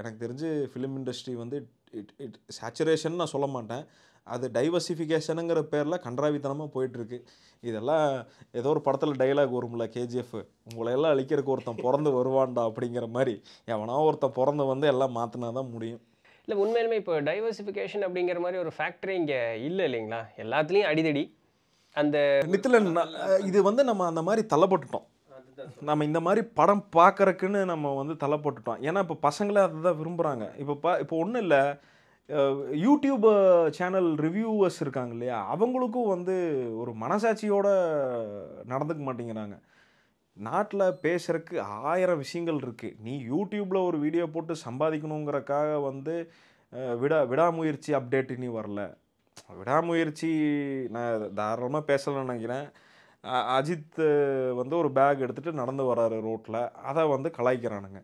எனக்கு தெரிஞ்சு ஃபிலிம் இண்டஸ்ட்ரி வந்து இட் இட் சேச்சுரேஷன் நான் சொல்ல மாட்டேன் அது டைவர்சிஃபிகேஷனுங்கிற பேரில் கன்றாவித்தனமாக போயிட்டுருக்கு இதெல்லாம் ஏதோ ஒரு படத்தில் டைலாக் வரும்ல கேஜிஎஃப் உங்களையெல்லாம் அழிக்கிறதுக்கு ஒருத்தன் பிறந்து வருவான்டா அப்படிங்கிற மாதிரி எவனா ஒருத்தன் பிறந்து வந்து எல்லாம் மாற்றினா தான் முடியும் இல்லை உண்மையிலுமே இப்போ டைவர்சிஃபிகேஷன் அப்படிங்கிற மாதிரி ஒரு ஃபேக்டரி இங்கே இல்லை இல்லைங்களா எல்லாத்துலேயும் அடிதடி அந்த நித்தில இது வந்து நம்ம அந்த மாதிரி தள்ளப்பட்டுட்டோம் நம்ம இந்த மாதிரி படம் பார்க்குறக்குன்னு நம்ம வந்து தலை போட்டுட்டோம் ஏன்னா இப்போ பசங்களே அதை தான் விரும்புகிறாங்க இப்போ பா இப்போ ஒன்றும் இல்லை யூடியூப் சேனல் ரிவ்யூவர்ஸ் இருக்காங்க இல்லையா அவங்களுக்கும் வந்து ஒரு மனசாட்சியோடு நடந்துக்க மாட்டேங்கிறாங்க நாட்டில் பேசுகிறக்கு ஆயிரம் விஷயங்கள் இருக்குது நீ யூடியூப்பில் ஒரு வீடியோ போட்டு சம்பாதிக்கணுங்கிறக்காக வந்து விடா விடாமுயற்சி அப்டேட் நீ வரல விடாமுயற்சி நான் தாராளமாக பேசலைன்னு நினைக்கிறேன் அஜித் வந்து ஒரு பேக் எடுத்துகிட்டு நடந்து வர்றாரு ரோட்டில் அதை வந்து கலாய்க்கிறானுங்க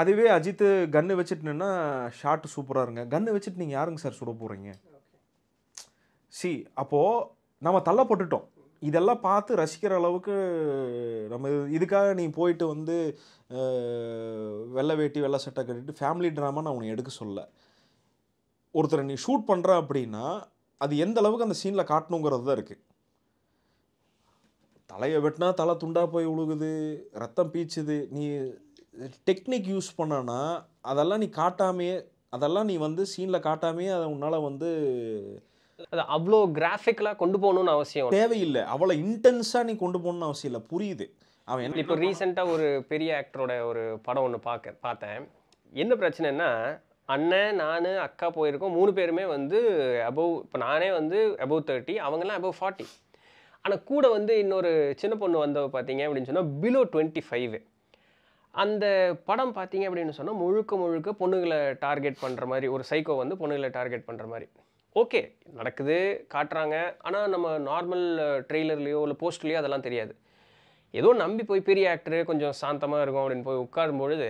அதுவே அஜித் கன்று வச்சுட்டுனா ஷார்ட்டு சூப்பராக இருங்க கன்று வச்சுட்டு நீங்கள் யாருங்க சார் சுட போகிறீங்க சி அப்போது நம்ம தள்ளப்பட்டுட்டோம் இதெல்லாம் பார்த்து ரசிக்கிற அளவுக்கு நம்ம இதுக்காக நீ போயிட்டு வந்து வெள்ளை வேட்டி வெள்ளை சட்டை கட்டிட்டு ஃபேமிலி ட்ராமா நான் உன்னை எடுக்க சொல்ல ஒருத்தரை நீ ஷூட் பண்ணுற அப்படின்னா அது எந்த அளவுக்கு அந்த சீனில் காட்டணுங்கிறது தான் இருக்குது தலையை வெட்டினா தலை துண்டாக போய் உழுகுது ரத்தம் பீச்சுது நீ டெக்னிக் யூஸ் பண்ணனா அதெல்லாம் நீ காட்டாமையே அதெல்லாம் நீ வந்து சீனில் காட்டாமையே அதை உன்னால் வந்து அதை அவ்வளோ கிராஃபிக்கலாக கொண்டு போகணும்னு அவசியம் தேவையில்லை அவ்வளோ இன்டென்ஸாக நீ கொண்டு போகணும்னு அவசியம் இல்லை புரியுது அவன் என்ன இப்போ ரீசெண்டாக ஒரு பெரிய ஆக்டரோட ஒரு படம் ஒன்று பார்க்க பார்த்தேன் என்ன பிரச்சனைன்னா அண்ணன் நான் அக்கா போயிருக்கோம் மூணு பேருமே வந்து அபவ் இப்போ நானே வந்து அபவ் தேர்ட்டி அவங்கெல்லாம் அபவ் ஃபார்ட்டி ஆனால் கூட வந்து இன்னொரு சின்ன பொண்ணு வந்தவ பார்த்தீங்க அப்படின்னு சொன்னால் பிலோ டுவெண்ட்டி ஃபைவ் அந்த படம் பார்த்தீங்க அப்படின்னு சொன்னால் முழுக்க முழுக்க பொண்ணுகளை டார்கெட் பண்ணுற மாதிரி ஒரு சைக்கோ வந்து பொண்ணுகளை டார்கெட் பண்ணுற மாதிரி ஓகே நடக்குது காட்டுறாங்க ஆனால் நம்ம நார்மல் ட்ரெய்லர்லேயோ இல்லை போஸ்ட்லேயோ அதெல்லாம் தெரியாது ஏதோ நம்பி போய் பெரிய ஆக்டரு கொஞ்சம் சாந்தமாக இருக்கும் அப்படின்னு போய் உட்காரும் பொழுது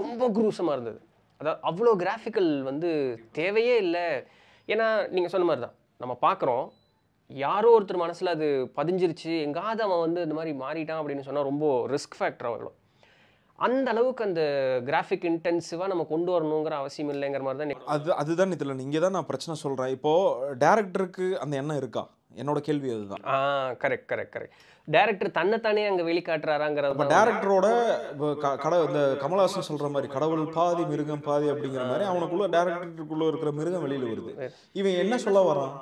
ரொம்ப குரூசமாக இருந்தது அதாவது அவ்வளோ கிராஃபிக்கல் வந்து தேவையே இல்லை ஏன்னா நீங்கள் சொன்ன மாதிரி தான் நம்ம பார்க்குறோம் யாரோ ஒருத்தர் மனசில் அது பதிஞ்சிருச்சு எங்காவது அவன் வந்து இந்த மாதிரி மாறிட்டான் அப்படின்னு சொன்னால் ரொம்ப ரிஸ்க் ஃபேக்டர் ஆகிடும் அந்த அளவுக்கு அந்த கிராஃபிக் இன்டென்சிவாக நம்ம கொண்டு வரணுங்கிற அவசியம் இல்லைங்கிற மாதிரி தான் அது அதுதான் இதில் நீங்கள் தான் நான் பிரச்சனை சொல்கிறேன் இப்போது டேரக்டருக்கு அந்த எண்ணம் இருக்கா என்னோட கேள்வி அதுதான் ஆ கரெக்ட் கரெக்ட் கரெக்ட் டேரக்டர் தன்னைத்தானே அங்கே வெளிக்காட்டுறாராங்கிறது இப்போ டேரக்டரோட கடவுள் இந்த கமலஹாசன் சொல்கிற மாதிரி கடவுள் பாதி மிருகம் பாதி அப்படிங்கிற மாதிரி அவனுக்குள்ளே டேரக்டருக்குள்ளே இருக்கிற மிருகம் வெளியில் வருது இவன் என்ன சொல்ல வரான்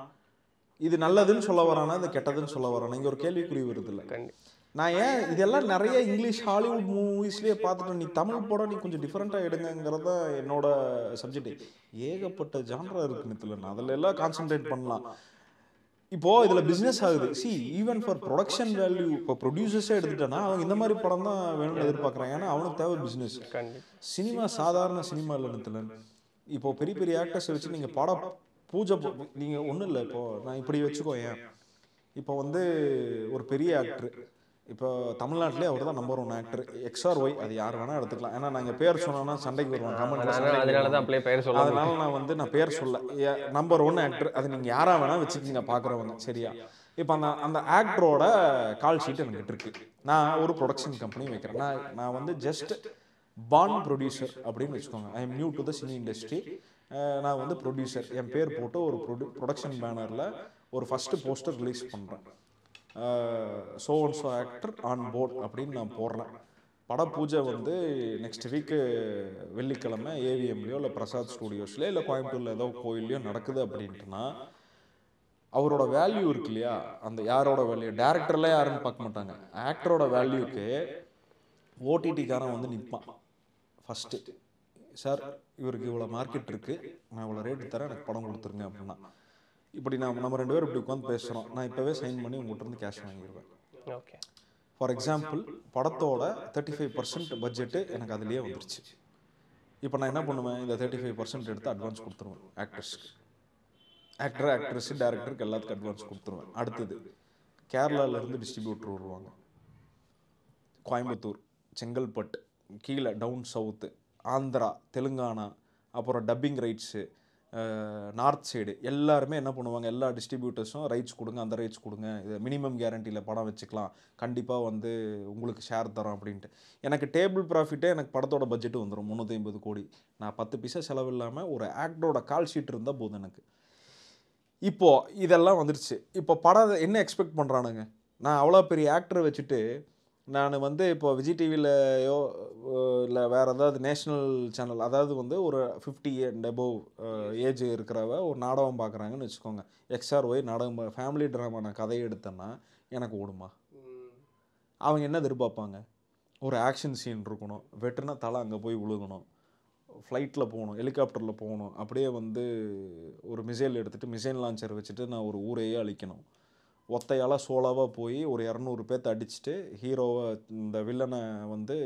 இது நல்லதுன்னு சொல்ல வரானா இது கெட்டதுன்னு சொல்ல வரானா இங்கே ஒரு கேள்விக்குறி வருது இல்லை நான் ஏன் இதெல்லாம் நிறைய இங்கிலீஷ் ஹாலிவுட் மூவிஸ்லேயே பார்த்துட்டேன் நீ தமிழ் படம் நீ கொஞ்சம் டிஃப்ரெண்ட்டாக எடுங்கிறத என்னோட சப்ஜெக்ட் ஏகப்பட்ட ஜான்ரா இருக்கு நித்துல அதில் எல்லாம் கான்சென்ட்ரேட் பண்ணலாம் இப்போ இதில் பிஸ்னஸ் ஆகுது see even for production value இப்போ ப்ரொடியூசர்ஸே எடுத்துட்டேன்னா அவங்க இந்த மாதிரி படம் தான் வேணும்னு எதிர்பார்க்குறாங்க ஏன்னா அவனுக்கு தேவை பிஸ்னஸ் சினிமா சாதாரண சினிமா இல்லை நித்துல இப்போ பெரிய பெரிய ஆக்டர்ஸ் வச்சு நீங்கள் படம் பூஜை நீங்கள் ஒன்றும் இல்லை இப்போது நான் இப்படி வச்சுக்கோ ஏன் இப்போ வந்து ஒரு பெரிய ஆக்டர் இப்போ தமிழ்நாட்டிலே அவர் தான் number one actor X or Y அது யார் வேணா எடுத்துக்கலாம் ஏன்னா நாங்கள் பேர் சொன்னோம்னா சண்டைக்கு வருவோம் கமெண்ட் அதனால அதனால நான் வந்து நான் பேர் சொல்ல நம்பர் ஒன் ஆக்டர் அது நீங்கள் யாராக வேணா வச்சுக்கிங்க பார்க்குறவங்க சரியா இப்போ அந்த அந்த ஆக்டரோட கால் ஷீட் எனக்கு இருக்கு நான் ஒரு ப்ரொடக்ஷன் கம்பெனி வைக்கிறேன் நான் நான் வந்து ஜஸ்ட் பான் ப்ரொடியூசர் அப்படின்னு வச்சுக்கோங்க I am new to the cine industry நான் வந்து ப்ரொடியூசர் என் பேர் போட்டு ஒரு ப்ரொடியூ ப்ரொடக்ஷன் பேனரில் ஒரு ஃபஸ்ட்டு போஸ்டர் ரிலீஸ் பண்ணுறேன் so and so actor on board அப்படின்னு நான் போடுறேன் பட பூஜை வந்து நெக்ஸ்ட் வீக்கு வெள்ளிக்கிழமை ஏவிஎம்லேயோ இல்லை பிரசாத் ஸ்டூடியோஸ்லையோ இல்லை கோயம்புத்தூரில் ஏதோ கோயில்லையோ நடக்குது அப்படின்ட்டுனா அவரோட வேல்யூ இருக்கு இல்லையா அந்த யாரோட வேல்யூ டேரக்டர்லாம் யாருன்னு பார்க்க மாட்டாங்க ஆக்டரோட வேல்யூக்கு ஓடிடிக்காரன் வந்து நிற்பான் ஃபஸ்ட்டு சார் இவருக்கு இவ்வளோ மார்க்கெட் இருக்குது நான் இவ்வளோ ரேட்டு தரேன் எனக்கு படம் கொடுத்துருங்க அப்படின்னா இப்படி நான் நம்ம ரெண்டு பேரும் இப்படி உட்காந்து பேசுகிறோம் நான் இப்போவே சைன் பண்ணி உங்கள்கிட்ட கேஷ் வாங்கிடுவேன் ஓகே ஃபார் எக்ஸாம்பிள் படத்தோட தேர்ட்டி ஃபைவ் பர்சன்ட் பட்ஜெட்டு எனக்கு அதுலேயே வந்துருச்சு இப்போ நான் என்ன பண்ணுவேன் இந்த தேர்ட்டி ஃபைவ் பர்சன்ட் எடுத்து அட்வான்ஸ் கொடுத்துருவேன் ஆக்ட்ரஸ்க்கு ஆக்டர் ஆக்ட்ரஸ் டேரக்டருக்கு எல்லாத்துக்கும் அட்வான்ஸ் கொடுத்துருவேன் அடுத்தது கேரளாவிலேருந்து டிஸ்ட்ரிபியூட்டர் வருவாங்க கோயம்புத்தூர் செங்கல்பட்டு கீழே டவுன் சவுத்து ஆந்திரா தெலுங்கானா அப்புறம் டப்பிங் ரைட்ஸு நார்த் சைடு எல்லாருமே என்ன பண்ணுவாங்க எல்லா டிஸ்ட்ரிபியூட்டர்ஸும் ரைட்ஸ் கொடுங்க அந்த ரைட்ஸ் கொடுங்க இது மினிமம் கேரண்டியில் படம் வச்சுக்கலாம் கண்டிப்பாக வந்து உங்களுக்கு ஷேர் தரோம் அப்படின்ட்டு எனக்கு டேபிள் ப்ராஃபிட்டே எனக்கு படத்தோட பட்ஜெட்டு வந்துடும் முந்நூற்றி ஐம்பது கோடி நான் பத்து பைசா செலவு இல்லாமல் ஒரு ஆக்டரோட கால் ஷீட் இருந்தால் போதும் எனக்கு இப்போது இதெல்லாம் வந்துடுச்சு இப்போ படம் என்ன எக்ஸ்பெக்ட் பண்ணுறானுங்க நான் அவ்வளோ பெரிய ஆக்டரை வச்சுட்டு நான் வந்து இப்போ விஜய் டிவிலையோ இல்லை வேறு ஏதாவது நேஷ்னல் சேனல் அதாவது வந்து ஒரு ஃபிஃப்டி அண்ட் அபோவ் ஏஜ் இருக்கிறவ ஒரு நாடகம் பார்க்குறாங்கன்னு வச்சுக்கோங்க எக்ஸ்ஆர் ஒய் நாடகம் ஃபேமிலி ட்ராமா நான் கதையை எடுத்தேன்னா எனக்கு ஓடுமா அவங்க என்ன எதிர்பார்ப்பாங்க ஒரு ஆக்ஷன் சீன் இருக்கணும் வெட்டுனா தலை அங்கே போய் விழுகணும் ஃப்ளைட்டில் போகணும் ஹெலிகாப்டரில் போகணும் அப்படியே வந்து ஒரு மிசைல் எடுத்துகிட்டு மிசைல் லான்ச்சர் வச்சுட்டு நான் ஒரு ஊரையே அழிக்கணும் ஒத்தையால் சோலாவாக போய் ஒரு இரநூறு பேர் அடிச்சுட்டு ஹீரோவை இந்த வில்லனை வந்து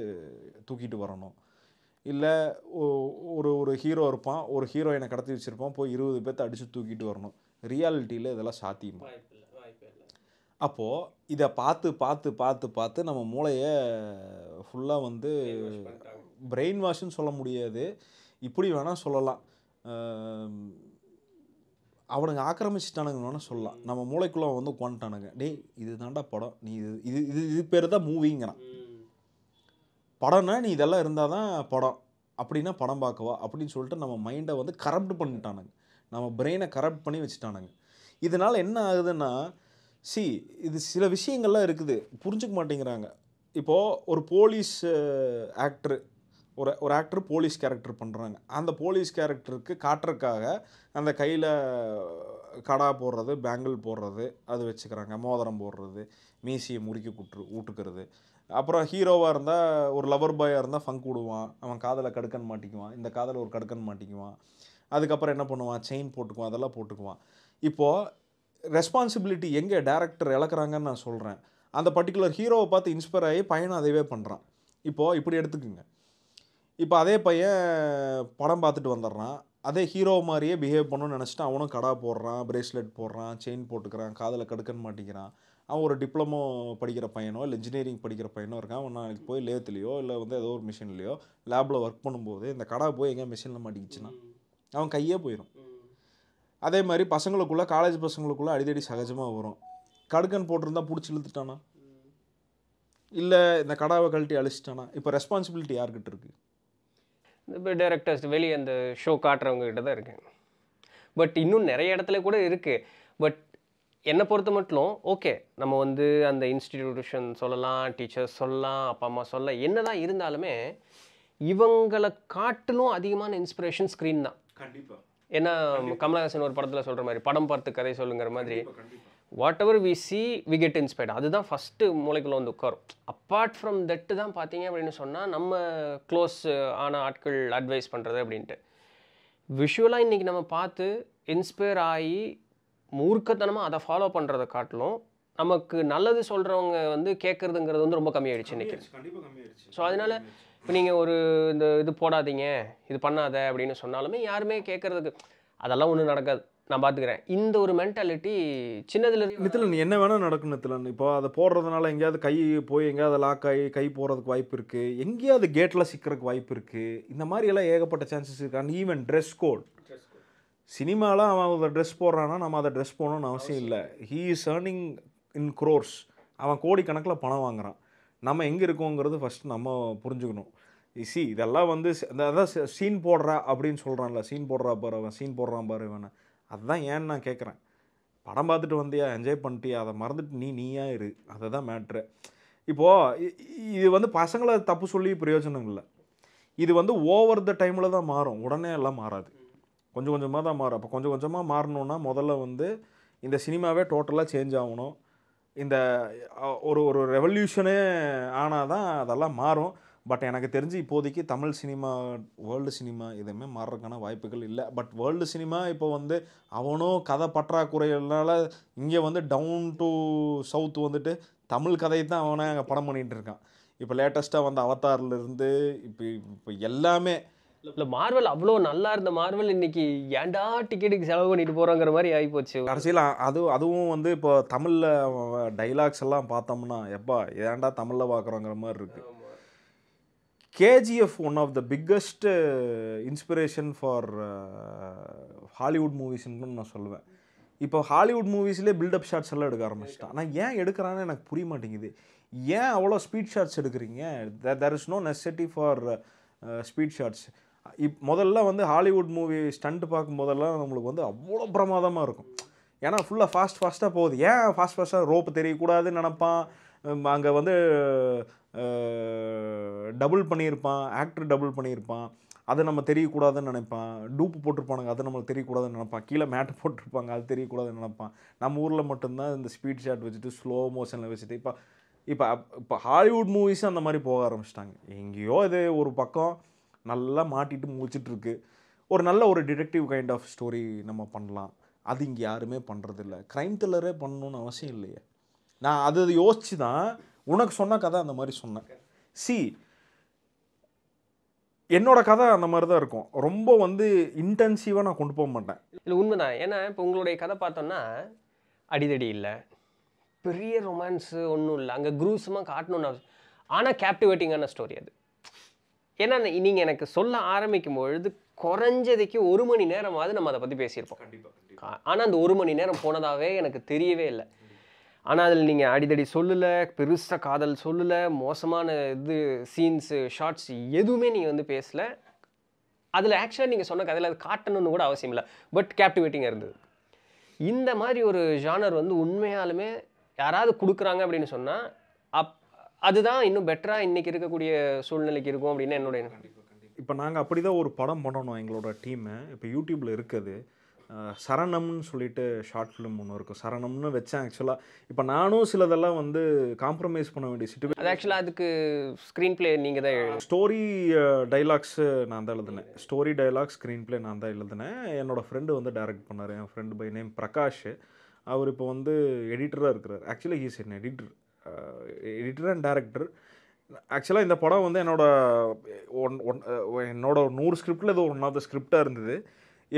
தூக்கிட்டு வரணும் இல்லை ஒரு ஒரு ஹீரோ இருப்பான் ஒரு ஹீரோயினை கடத்தி வச்சுருப்பான் போய் இருபது பேர்த்த அடித்து தூக்கிட்டு வரணும் ரியாலிட்டியில் இதெல்லாம் சாத்தியமா அப்போது இதை பார்த்து பார்த்து பார்த்து பார்த்து நம்ம மூளையை ஃபுல்லாக வந்து பிரெயின் வாஷ்னு சொல்ல முடியாது இப்படி வேணால் சொல்லலாம் அவனுங்க ஆக்கிரமிச்சிட்டானுங்கன்னு சொல்லலாம் நம்ம மூளைக்குள்ளே வந்து உட்காந்துட்டானுங்க டேய் இது தாண்டா படம் நீ இது இது இது இது பேர் தான் மூவிங்கிறான் படம்னா நீ இதெல்லாம் இருந்தால் தான் படம் அப்படின்னா படம் பார்க்கவா அப்படின்னு சொல்லிட்டு நம்ம மைண்டை வந்து கரப்ட் பண்ணிட்டானுங்க நம்ம பிரெயினை கரப்ட் பண்ணி வச்சுட்டானுங்க இதனால் என்ன ஆகுதுன்னா சி இது சில விஷயங்கள்லாம் இருக்குது புரிஞ்சுக்க மாட்டேங்கிறாங்க இப்போது ஒரு போலீஸ் ஆக்டரு uh, ஒரு ஒரு ஆக்டர் போலீஸ் கேரக்டர் பண்ணுறாங்க அந்த போலீஸ் கேரக்டருக்கு காட்டுறக்காக அந்த கையில் கடா போடுறது பேங்கிள் போடுறது அது வச்சுக்கிறாங்க மோதிரம் போடுறது மீசியை முறுக்கி கூட்டு ஊட்டுக்கிறது அப்புறம் ஹீரோவாக இருந்தால் ஒரு லவர் பாயாக இருந்தால் ஃபங்க் விடுவான் அவன் காதில் கடுக்கன் மாட்டிக்குவான் இந்த காதில் ஒரு கடுக்கன் மாட்டிக்குவான் அதுக்கப்புறம் என்ன பண்ணுவான் செயின் போட்டுக்குவான் அதெல்லாம் போட்டுக்குவான் இப்போது ரெஸ்பான்சிபிலிட்டி எங்கே டேரக்டர் இழக்கிறாங்கன்னு நான் சொல்கிறேன் அந்த பர்டிகுலர் ஹீரோவை பார்த்து இன்ஸ்பயர் ஆகி பயணம் அதைவே பண்ணுறான் இப்போது இப்படி எடுத்துக்குங்க இப்போ அதே பையன் படம் பார்த்துட்டு வந்துடுறான் அதே ஹீரோ மாதிரியே பிஹேவ் பண்ணணும்னு நினச்சிட்டு அவனும் கடா போடுறான் பிரேஸ்லெட் போடுறான் செயின் போட்டுக்கிறான் காதில் கடுக்கன் மாட்டிக்கிறான் அவன் ஒரு டிப்ளமோ படிக்கிற பையனோ இல்லை இன்ஜினியரிங் படிக்கிற பையனோ இருக்கான் அவன் நாளைக்கு போய் லேத்துலேயோ இல்லை வந்து ஏதோ ஒரு மிஷின்லையோ லேபில் ஒர்க் பண்ணும்போது இந்த கடா போய் எங்கே மிஷினில் மாட்டிக்கிச்சுன்னா அவன் கையே போயிடும் அதே மாதிரி பசங்களுக்குள்ளே காலேஜ் பசங்களுக்குள்ளே அடிதடி சகஜமாக வரும் கடுக்கன் போட்டிருந்தா பிடிச்சி இழுத்துட்டானா இல்லை இந்த கடாவை கழட்டி அழிச்சிட்டானா இப்போ ரெஸ்பான்சிபிலிட்டி யார்கிட்ட இருக்குது டேரக்டர்ஸ் வெளியே அந்த ஷோ காட்டுறவங்க கிட்ட தான் இருக்குது பட் இன்னும் நிறைய இடத்துல கூட இருக்குது பட் என்னை பொறுத்த மட்டும் ஓகே நம்ம வந்து அந்த இன்ஸ்டிடியூஷன் சொல்லலாம் டீச்சர்ஸ் சொல்லலாம் அப்பா அம்மா சொல்லலாம் என்ன தான் இருந்தாலுமே இவங்களை காட்டிலும் அதிகமான இன்ஸ்பிரேஷன் ஸ்க்ரீன் தான் கண்டிப்பாக ஏன்னா கமலஹாசன் ஒரு படத்தில் சொல்கிற மாதிரி படம் பார்த்து கதை சொல்லுங்கிற மாதிரி whatever we see we get inspired அதுதான் ஃபஸ்ட்டு மூளைக்குள்ளே வந்து உட்காரும் அப்பார்ட் ஃப்ரம் தட்டு தான் பார்த்தீங்க அப்படின்னு சொன்னால் நம்ம க்ளோஸ் ஆன ஆட்கள் அட்வைஸ் பண்ணுறது அப்படின்ட்டு விஷுவலாக இன்றைக்கி நம்ம பார்த்து இன்ஸ்பயர் ஆகி மூர்க்கத்தனமாக அதை ஃபாலோ பண்ணுறதை காட்டிலும் நமக்கு நல்லது சொல்கிறவங்க வந்து கேட்குறதுங்கிறது வந்து ரொம்ப கம்மியாயிடுச்சு இன்றைக்கி ஸோ அதனால் இப்போ நீங்கள் ஒரு இந்த இது போடாதீங்க இது பண்ணாத அப்படின்னு சொன்னாலுமே யாருமே கேட்குறதுக்கு அதெல்லாம் ஒன்றும் நடக்காது நான் பார்த்துக்கிறேன் இந்த ஒரு மென்டாலிட்டி சின்னதுல நித்திலன் என்ன வேணால் நடக்கும் நித்திலன் இப்போ அதை போடுறதுனால எங்கேயாவது கை போய் எங்கேயாவது லாக் ஆகி கை போகிறதுக்கு வாய்ப்பு இருக்குது எங்கேயாவது கேட்டில் சிக்கிறதுக்கு வாய்ப்பு இருக்குது இந்த மாதிரியெல்லாம் ஏகப்பட்ட சான்சஸ் இருக்குது ஈவன் ட்ரெஸ் கோட் சினிமாவில் அவன் அதை ட்ரெஸ் போடுறான்னா நம்ம அதை ட்ரெஸ் போகணும்னு அவசியம் இல்லை he is earning in crores அவன் கோடிக்கணக்கில் பணம் வாங்குறான் நம்ம எங்கே இருக்கோங்கிறது ஃபஸ்ட்டு நம்ம புரிஞ்சுக்கணும் இசி இதெல்லாம் வந்து அதான் சீன் போடுறா அப்படின்னு சொல்கிறான்ல சீன் போடுறா பாரு அவன் சீன் போடுறான் பாரு வேணா அதுதான் ஏன்னு நான் கேட்குறேன் படம் பார்த்துட்டு வந்தியா என்ஜாய் பண்ணிட்டியா அதை மறந்துட்டு நீ நீயா இரு அதை தான் மேட்ரு இப்போது இது வந்து பசங்களை தப்பு சொல்லி பிரயோஜனம் இல்லை இது வந்து ஓவர் த டைமில் தான் மாறும் உடனே எல்லாம் மாறாது கொஞ்சம் கொஞ்சமாக தான் மாறும் அப்போ கொஞ்சம் கொஞ்சமாக மாறணுன்னா முதல்ல வந்து இந்த சினிமாவே டோட்டலாக சேஞ்ச் ஆகணும் இந்த ஒரு ஒரு ரெவல்யூஷனே ஆனால் தான் அதெல்லாம் மாறும் பட் எனக்கு தெரிஞ்சு இப்போதைக்கு தமிழ் சினிமா வேர்ல்டு சினிமா எதுவுமே மாறுறதுக்கான வாய்ப்புகள் இல்லை பட் வேர்ல்டு சினிமா இப்போ வந்து அவனும் கதை பற்றாக்குறையினால் இங்கே வந்து டவுன் டு சவுத் வந்துட்டு தமிழ் கதையை தான் அவனே அங்கே படம் பண்ணிகிட்டு இருக்கான் இப்போ லேட்டஸ்ட்டாக வந்த அவதார்லேருந்து இப்போ இப்போ எல்லாமே இல்லை மார்வல் அவ்வளோ நல்லா இருந்த மார்வல் இன்னைக்கு ஏன்டா டிக்கெட்டுக்கு செலவு பண்ணிட்டு போகிறோங்கிற மாதிரி ஆகிப்போச்சு கடைசியில் அது அதுவும் வந்து இப்போ தமிழில் டைலாக்ஸ் எல்லாம் பார்த்தோம்னா எப்பா ஏன்டா தமிழில் பார்க்குறோங்கிற மாதிரி இருக்குது KGF one of the biggest inspiration for Hollywood மூவிஸ்ன்னு நான் சொல்லுவேன் இப்போ ஹாலிவுட் மூவிஸ்லேயே பில்டப் ஷாட்ஸ் எல்லாம் எடுக்க ஆரம்பிச்சிட்டேன் ஆனால் ஏன் எடுக்கிறான்னு எனக்கு புரிய மாட்டேங்குது ஏன் அவ்வளோ ஸ்பீட் ஷாட்ஸ் எடுக்கிறீங்க there is no necessity for speed shots if முதல்ல வந்து ஹாலிவுட் மூவி ஸ்டண்ட் போதெல்லாம் நம்மளுக்கு வந்து அவ்வளோ பிரமாதமாக இருக்கும் ஏன்னா ஃபுல்லாக ஃபாஸ்ட் ஃபாஸ்ட்டாக போகுது ஏன் ஃபாஸ்ட் ஃபாஸ்ட்டாக ரோப்பு தெரியக்கூடாதுன்னு நினப்பான் அங்கே வந்து டபுள் பண்ணியிருப்பான் ஆக்டர் டபுள் பண்ணியிருப்பான் அதை நம்ம தெரியக்கூடாதுன்னு நினைப்பான் டூப்பு போட்டிருப்பானுங்க அதை நம்மளுக்கு தெரியக்கூடாதுன்னு நினைப்பான் கீழே மேட் போட்டிருப்பாங்க அது தெரியக்கூடாதுன்னு நினைப்பான் நம்ம ஊரில் மட்டும்தான் இந்த ஸ்பீட் ஷாட் வச்சுட்டு ஸ்லோ மோஷனில் வச்சுட்டு இப்போ இப்போ இப்போ ஹாலிவுட் மூவிஸும் அந்த மாதிரி போக ஆரம்பிச்சிட்டாங்க எங்கேயோ இது ஒரு பக்கம் நல்லா மாட்டிட்டு முடிச்சிட்ருக்கு ஒரு நல்ல ஒரு டிடெக்டிவ் கைண்ட் ஆஃப் ஸ்டோரி நம்ம பண்ணலாம் அது இங்கே யாருமே பண்ணுறதில்ல க்ரைம் த்ரில்லரே பண்ணணுன்னு அவசியம் இல்லையே நான் அது யோசித்து தான் உனக்கு சொன்ன கதை அந்த மாதிரி சொன்னேன் சி என்னோட கதை அந்த மாதிரி தான் இருக்கும் ரொம்ப வந்து இன்டென்சிவாக நான் கொண்டு போக மாட்டேன் இல்லை உண்மைதான் ஏன்னா இப்போ உங்களுடைய கதை பார்த்தோன்னா அடிதடி இல்லை பெரிய ரொமான்ஸு ஒன்றும் இல்லை அங்கே குரூஸமாக காட்டணும்னு ஆனால் கேப்டிவேட்டிங்கான ஸ்டோரி அது ஏன்னா நீங்கள் எனக்கு சொல்ல ஆரம்பிக்கும் பொழுது குறைஞ்சதைக்கு ஒரு மணி நேரமாவது நம்ம அதை பற்றி பேசியிருப்போம் ஆனால் அந்த ஒரு மணி நேரம் போனதாகவே எனக்கு தெரியவே இல்லை ஆனால் அதில் நீங்கள் அடிதடி சொல்லலை பெருசாக காதல் சொல்லலை மோசமான இது சீன்ஸு ஷார்ட்ஸ் எதுவுமே நீங்கள் வந்து பேசலை அதில் ஆக்சுவலாக நீங்கள் சொன்ன கதையில் அது காட்டணும்னு கூட அவசியம் இல்லை பட் கேப்டிவேட்டிங்காக இருந்தது இந்த மாதிரி ஒரு ஜானர் வந்து உண்மையாலுமே யாராவது கொடுக்குறாங்க அப்படின்னு சொன்னால் அப் அதுதான் இன்னும் பெட்டராக இன்றைக்கி இருக்கக்கூடிய சூழ்நிலைக்கு இருக்கும் அப்படின்னு என்னுடைய இப்போ நாங்கள் அப்படி தான் ஒரு படம் பண்ணணும் எங்களோட டீமு இப்போ யூடியூப்பில் இருக்குது சரணம்னு சொல்லிட்டு ஷார்ட் ஃபிலிம் ஒன்று இருக்கும் சரணம்னு வச்சேன் ஆக்சுவலாக இப்போ நானும் சிலதெல்லாம் வந்து காம்ப்ரமைஸ் பண்ண வேண்டிய சிட்டுவேஷன் ஆக்சுவலாக அதுக்கு ஸ்க்ரீன் பிளே நீங்கள் தான் ஸ்டோரி டைலாக்ஸு நான் தான் எழுதினேன் ஸ்டோரி டைலாக்ஸ் ஸ்க்ரீன் பிளே நான் தான் எழுதினேன் என்னோடய ஃப்ரெண்டு வந்து டைரக்ட் பண்ணார் என் ஃப்ரெண்டு பை நேம் பிரகாஷ் அவர் இப்போ வந்து எடிட்டராக இருக்கிறார் ஆக்சுவலி ஹீஸ் என் எடிட்டர் எடிட்டர் அண்ட் டேரக்டர் ஆக்சுவலாக இந்த படம் வந்து என்னோட ஒன் ஒன் என்னோட நூறு ஸ்கிரிப்டில் ஏதோ ஒன் ஆஃப் த ஸ்கிரிப்டாக இருந்தது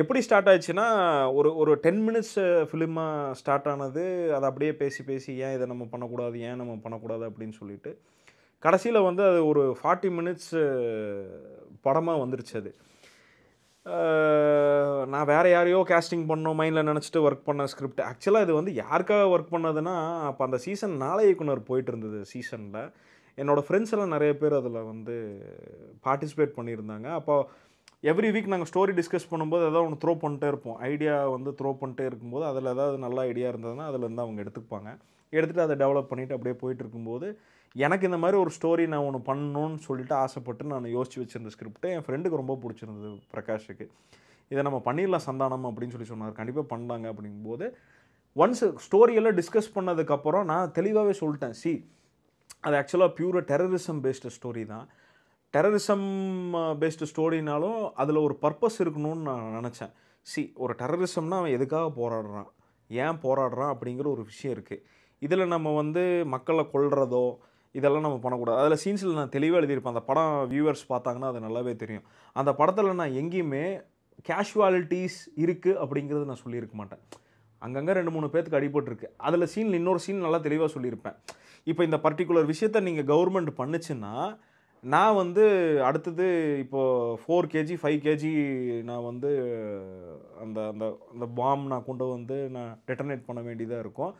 எப்படி ஸ்டார்ட் ஆச்சுன்னா ஒரு ஒரு டென் மினிட்ஸ் ஃபிலிமாக ஸ்டார்ட் ஆனது அதை அப்படியே பேசி பேசி ஏன் இதை நம்ம பண்ணக்கூடாது ஏன் நம்ம பண்ணக்கூடாது அப்படின்னு சொல்லிட்டு கடைசியில் வந்து அது ஒரு ஃபார்ட்டி மினிட்ஸ் படமாக வந்துருச்சு அது நான் வேறு யாரையோ கேஸ்டிங் பண்ணோம் மைண்டில் நினச்சிட்டு ஒர்க் பண்ண ஸ்கிரிப்ட் ஆக்சுவலாக இது வந்து யாருக்காக ஒர்க் பண்ணதுன்னா அப்போ அந்த சீசன் நாளை இயக்குனர் போயிட்டு இருந்தது சீசனில் என்னோடய ஃப்ரெண்ட்ஸ் எல்லாம் நிறைய பேர் அதில் வந்து பார்ட்டிசிபேட் பண்ணியிருந்தாங்க அப்போ எவ்ரி வீக் நாங்கள் ஸ்டோரி டிஸ்கஸ் பண்ணும்போது ஏதாவது ஒன்று த்ரோ பண்ணிட்டே இருப்போம் ஐடியா வந்து த்ரோ பண்ணிட்டே இருக்கும்போது அதில் ஏதாவது நல்ல ஐடியா இருந்ததுன்னா இருந்து அவங்க எடுத்துப்பாங்க எடுத்துகிட்டு அதை டெவலப் பண்ணிவிட்டு அப்படியே போயிட்டு இருக்கும்போது எனக்கு இந்த மாதிரி ஒரு ஸ்டோரி நான் ஒன்று பண்ணணும்னு சொல்லிட்டு ஆசைப்பட்டு நான் யோசிச்சு வச்சுருந்த ஸ்கிரிப்ட்டு என் ஃப்ரெண்டுக்கு ரொம்ப பிடிச்சிருந்தது பிரகாஷுக்கு இதை நம்ம பண்ணிடலாம் சந்தானம் அப்படின்னு சொல்லி சொன்னார் கண்டிப்பாக பண்ணாங்க அப்படிங்கும்போது ஒன்ஸ் ஸ்டோரியெல்லாம் டிஸ்கஸ் பண்ணதுக்கப்புறம் நான் தெளிவாகவே சொல்லிட்டேன் சி அது ஆக்சுவலாக பியூராக டெரரிசம் பேஸ்டு ஸ்டோரி தான் டெரரிசம் பேஸ்டு ஸ்டோரினாலும் அதில் ஒரு பர்பஸ் இருக்கணும்னு நான் நினச்சேன் சி ஒரு டெரரிசம்னா அவன் எதுக்காக போராடுறான் ஏன் போராடுறான் அப்படிங்கிற ஒரு விஷயம் இருக்குது இதில் நம்ம வந்து மக்களை கொள்றதோ இதெல்லாம் நம்ம பண்ணக்கூடாது அதில் சீன்ஸில் நான் தெளிவாக எழுதியிருப்பேன் அந்த படம் வியூவர்ஸ் பார்த்தாங்கன்னா அது நல்லாவே தெரியும் அந்த படத்தில் நான் எங்கேயுமே கேஷுவாலிட்டிஸ் இருக்குது அப்படிங்கிறத நான் சொல்லியிருக்க மாட்டேன் அங்கங்கே ரெண்டு மூணு பேர்த்துக்கு அடிபட்டுருக்கு அதில் சீன் இன்னொரு சீன் நல்லா தெளிவாக சொல்லியிருப்பேன் இப்போ இந்த பர்டிகுலர் விஷயத்த நீங்கள் கவர்மெண்ட் பண்ணுச்சுன்னா நான் வந்து அடுத்தது இப்போது ஃபோர் கேஜி ஃபைவ் கேஜி நான் வந்து அந்த அந்த அந்த பாம் நான் கொண்டு வந்து நான் டெட்டனேட் பண்ண வேண்டியதாக இருக்கும்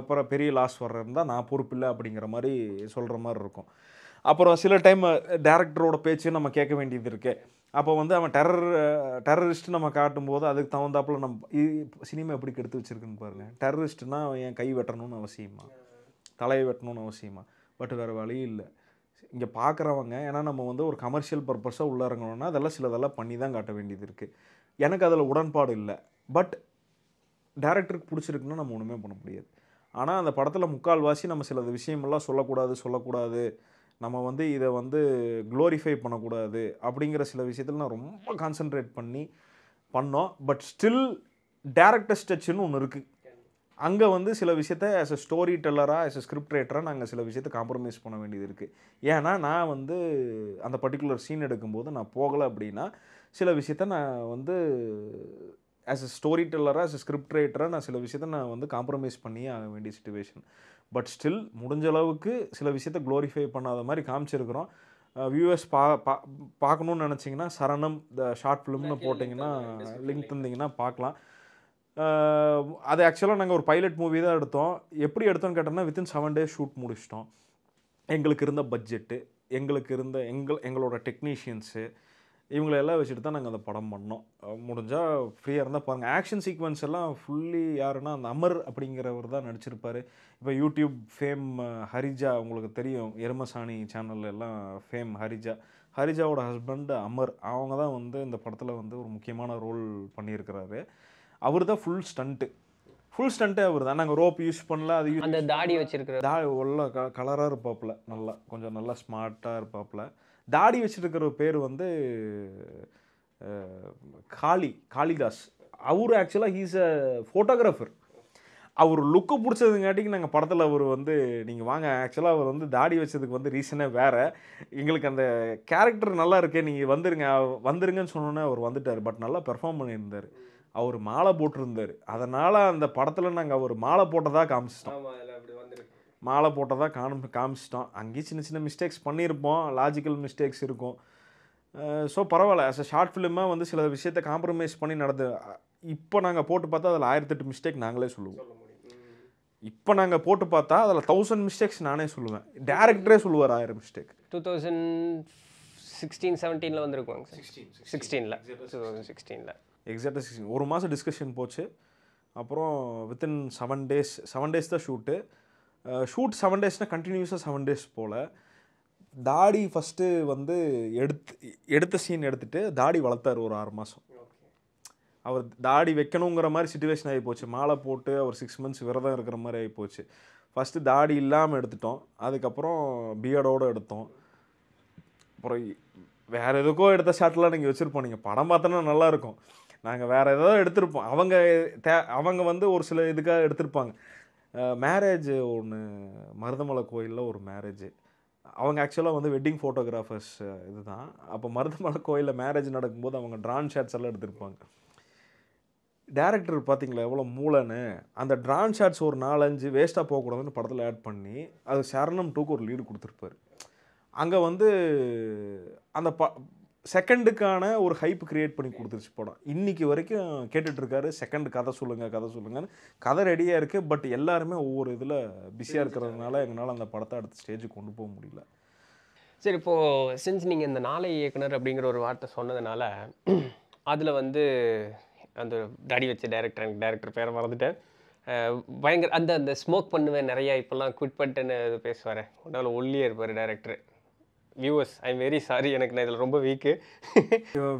அப்புறம் பெரிய லாஸ் வர்றதா நான் பொறுப்பில்லை அப்படிங்கிற மாதிரி சொல்கிற மாதிரி இருக்கும் அப்புறம் சில டைம் டேரக்டரோட பேச்சு நம்ம கேட்க வேண்டியது இருக்குது அப்போ வந்து அவன் டெரர் டெரரிஸ்ட் நம்ம காட்டும் போது அதுக்கு தகுந்தாப்புல நம்ம சினிமா எப்படி கெடுத்து வச்சுருக்குன்னு பாருங்கள் டெரரிஸ்ட்னால் அவன் என் கை வெட்டணும்னு அவசியமா தலையை வெட்டணும்னு அவசியமா பட் வேறு வழியும் இல்லை இங்கே பார்க்குறவங்க ஏன்னா நம்ம வந்து ஒரு கமர்ஷியல் பர்பஸாக உள்ள இறங்கணும்னா அதெல்லாம் சிலதெல்லாம் பண்ணி தான் காட்ட வேண்டியது இருக்குது எனக்கு அதில் உடன்பாடு இல்லை பட் டேரக்டருக்கு பிடிச்சிருக்குன்னா நம்ம ஒன்றுமே பண்ண முடியாது ஆனால் அந்த படத்தில் முக்கால்வாசி நம்ம சில விஷயமெல்லாம் சொல்லக்கூடாது சொல்லக்கூடாது நம்ம வந்து இதை வந்து க்ளோரிஃபை பண்ணக்கூடாது அப்படிங்கிற சில விஷயத்தில் நான் ரொம்ப கான்சென்ட்ரேட் பண்ணி பண்ணோம் பட் ஸ்டில் டேரக்டர் ஸ்டெச்சுன்னு ஒன்று இருக்குது அங்கே வந்து சில விஷயத்த ஆஸ் அ ஸ்டோரி டெல்லராக ஆஸ் அ ஸ்கிரிப்ட் ரைட்டராக நாங்கள் சில விஷயத்த காம்ப்ரமைஸ் பண்ண வேண்டியது இருக்குது ஏன்னா நான் வந்து அந்த பர்டிகுலர் சீன் எடுக்கும்போது நான் போகலை அப்படின்னா சில விஷயத்த நான் வந்து ஆஸ் அ ஸ்டோரி டெல்லராக ஆஸ் அ ஸ்கிரிப்ட் ரைட்டராக நான் சில விஷயத்த நான் வந்து காம்ப்ரமைஸ் பண்ணி ஆக வேண்டிய சுச்சுவேஷன் பட் ஸ்டில் முடிஞ்ச அளவுக்கு சில விஷயத்த க்ளோரிஃபை பண்ணாத மாதிரி காமிச்சிருக்கிறோம் வியூஎஸ் பா பா பார்க்கணுன்னு நினச்சிங்கன்னா சரணம் த ஷார்ட் ஃபிலிம்னு போட்டிங்கன்னா லிங்க் தந்திங்கன்னா பார்க்கலாம் அது ஆக்சுவலாக நாங்கள் ஒரு பைலட் மூவி தான் எடுத்தோம் எப்படி எடுத்தோம்னு கேட்டோம்னா வித்தின் செவன் டேஸ் ஷூட் முடிச்சிட்டோம் எங்களுக்கு இருந்த பட்ஜெட்டு எங்களுக்கு இருந்த எங்கள் எங்களோட டெக்னீஷியன்ஸு இவங்களெல்லாம் எல்லாம் வச்சுட்டு தான் நாங்கள் அந்த படம் பண்ணோம் முடிஞ்சால் ஃப்ரீயாக இருந்தால் பாருங்கள் ஆக்ஷன் சீக்வன்ஸ் எல்லாம் ஃபுல்லி யாருன்னா அந்த அமர் அப்படிங்கிறவர் தான் நடிச்சிருப்பார் இப்போ யூடியூப் ஃபேம் ஹரிஜா உங்களுக்கு தெரியும் எருமசாணி சேனல் எல்லாம் ஃபேம் ஹரிஜா ஹரிஜாவோட ஹஸ்பண்ட் அமர் அவங்க தான் வந்து இந்த படத்தில் வந்து ஒரு முக்கியமான ரோல் பண்ணியிருக்கிறாரு அவர் தான் ஃபுல் ஸ்டண்ட்டு ஃபுல் ஸ்டண்ட்டே அவர் தான் நாங்கள் ரோப் யூஸ் பண்ணல அது அந்த தாடி வச்சிருக்கிற தாடி உள்ள க கலராக இருப்பாப்புல நல்லா கொஞ்சம் நல்லா ஸ்மார்ட்டாக இருப்பாப்புல தாடி வச்சுருக்கிற பேர் வந்து காளி காளிதாஸ் அவர் ஆக்சுவலாக ஹீஸ் அ ஃபோட்டோகிராஃபர் அவர் லுக்கு பிடிச்சதுங்காட்டிக்கு நாங்கள் படத்தில் அவர் வந்து நீங்கள் வாங்க ஆக்சுவலாக அவர் வந்து தாடி வச்சதுக்கு வந்து ரீசனே வேறு எங்களுக்கு அந்த கேரக்டர் நல்லா இருக்கே நீங்கள் வந்துருங்க வந்துருங்கன்னு சொன்னோன்னே அவர் வந்துட்டார் பட் நல்லா பெர்ஃபார்ம் பண்ணியிருந்தார் அவர் மாலை போட்டிருந்தார் அதனால் அந்த படத்தில் நாங்கள் அவர் மாலை போட்டதாக காமிச்சிட்டோம் மாலை போட்டதாக காணும் காமிச்சிட்டோம் அங்கேயும் சின்ன சின்ன மிஸ்டேக்ஸ் பண்ணியிருப்போம் லாஜிக்கல் மிஸ்டேக்ஸ் இருக்கும் ஸோ பரவாயில்ல அஸ் அ ஷார்ட் ஃபிலிமாக வந்து சில விஷயத்தை காம்ப்ரமைஸ் பண்ணி நடந்து இப்போ நாங்கள் போட்டு பார்த்தா அதில் ஆயிரத்தெட்டு மிஸ்டேக் நாங்களே சொல்லுவோம் இப்போ நாங்கள் போட்டு பார்த்தா அதில் தௌசண்ட் மிஸ்டேக்ஸ் நானே சொல்லுவேன் டேரக்டரே சொல்லுவார் ஆயிரம் மிஸ்டேக் டூ தௌசண்ட் சிக்ஸ்டீன் செவன்டீனில் வந்துருக்குவாங்க சிக்ஸ்டீனில் டூ தௌசண்ட் சிக்ஸ்டீனில் எக்ஸாக்டாக டிஸ்கஷன் ஒரு மாதம் டிஸ்கஷன் போச்சு அப்புறம் within seven days seven days தான் ஷூட்டு ஷூட் செவன் டேஸ்னால் கண்டினியூஸாக செவன் டேஸ் போல் தாடி ஃபஸ்ட்டு வந்து எடுத்து எடுத்த சீன் எடுத்துகிட்டு தாடி வளர்த்தார் ஒரு ஆறு மாதம் அவர் தாடி வைக்கணுங்கிற மாதிரி சுச்சுவேஷன் ஆகி போச்சு மாலை போட்டு அவர் சிக்ஸ் மந்த்ஸ் விரதம் இருக்கிற மாதிரி ஆகி போச்சு ஃபஸ்ட்டு தாடி இல்லாமல் எடுத்துட்டோம் அதுக்கப்புறம் பியர்டோடு எடுத்தோம் அப்புறம் வேறு எதுக்கோ எடுத்த ஷாட்லாம் நீங்கள் வச்சுருப்போம் நீங்கள் படம் பார்த்தோன்னா நல்லாயிருக்கும் நாங்கள் வேறு ஏதாவது எடுத்திருப்போம் அவங்க தே அவங்க வந்து ஒரு சில இதுக்காக எடுத்திருப்பாங்க மேரேஜ் ஒன்று மருதமலை கோயிலில் ஒரு மேரேஜ் அவங்க ஆக்சுவலாக வந்து வெட்டிங் ஃபோட்டோகிராஃபர்ஸ் இதுதான் அப்போ மருதமலை கோயிலில் மேரேஜ் நடக்கும்போது அவங்க ட்ரான் ஷாட்ஸ் எல்லாம் எடுத்திருப்பாங்க டேரக்டர் பார்த்தீங்களா எவ்வளோ மூளைன்னு அந்த ட்ரான் ஷாட்ஸ் ஒரு நாலஞ்சு வேஸ்ட்டாக போகக்கூடாதுன்னு படத்தில் ஆட் பண்ணி அது சரணம் டூக்கு ஒரு லீடு கொடுத்துருப்பாரு அங்கே வந்து அந்த ப செகண்டுக்கான ஒரு ஹைப் கிரியேட் பண்ணி கொடுத்துருச்சு படம் இன்றைக்கி வரைக்கும் கேட்டுட்ருக்காரு செகண்ட் கதை சொல்லுங்கள் கதை சொல்லுங்கள் கதை ரெடியாக இருக்குது பட் எல்லாருமே ஒவ்வொரு இதில் பிஸியாக இருக்கிறதுனால எங்களால் அந்த படத்தை அடுத்த ஸ்டேஜுக்கு கொண்டு போக முடியல சரி இப்போது சின்ஸ் நீங்கள் இந்த நாளை இயக்குனர் அப்படிங்கிற ஒரு வார்த்தை சொன்னதுனால அதில் வந்து அந்த தடி வச்ச டேரக்டர் எனக்கு டேரக்டர் பேரை மறந்துட்டேன் பயங்கர அந்த அந்த ஸ்மோக் பண்ணுவேன் நிறையா இப்போல்லாம் குவிட் பண்ணிட்டுன்னு பேசுவார் ஒன்றால் ஒல்லியே இருப்பார் director viewers I am very sorry எனக்கு நான் இதில் ரொம்ப வீக்கு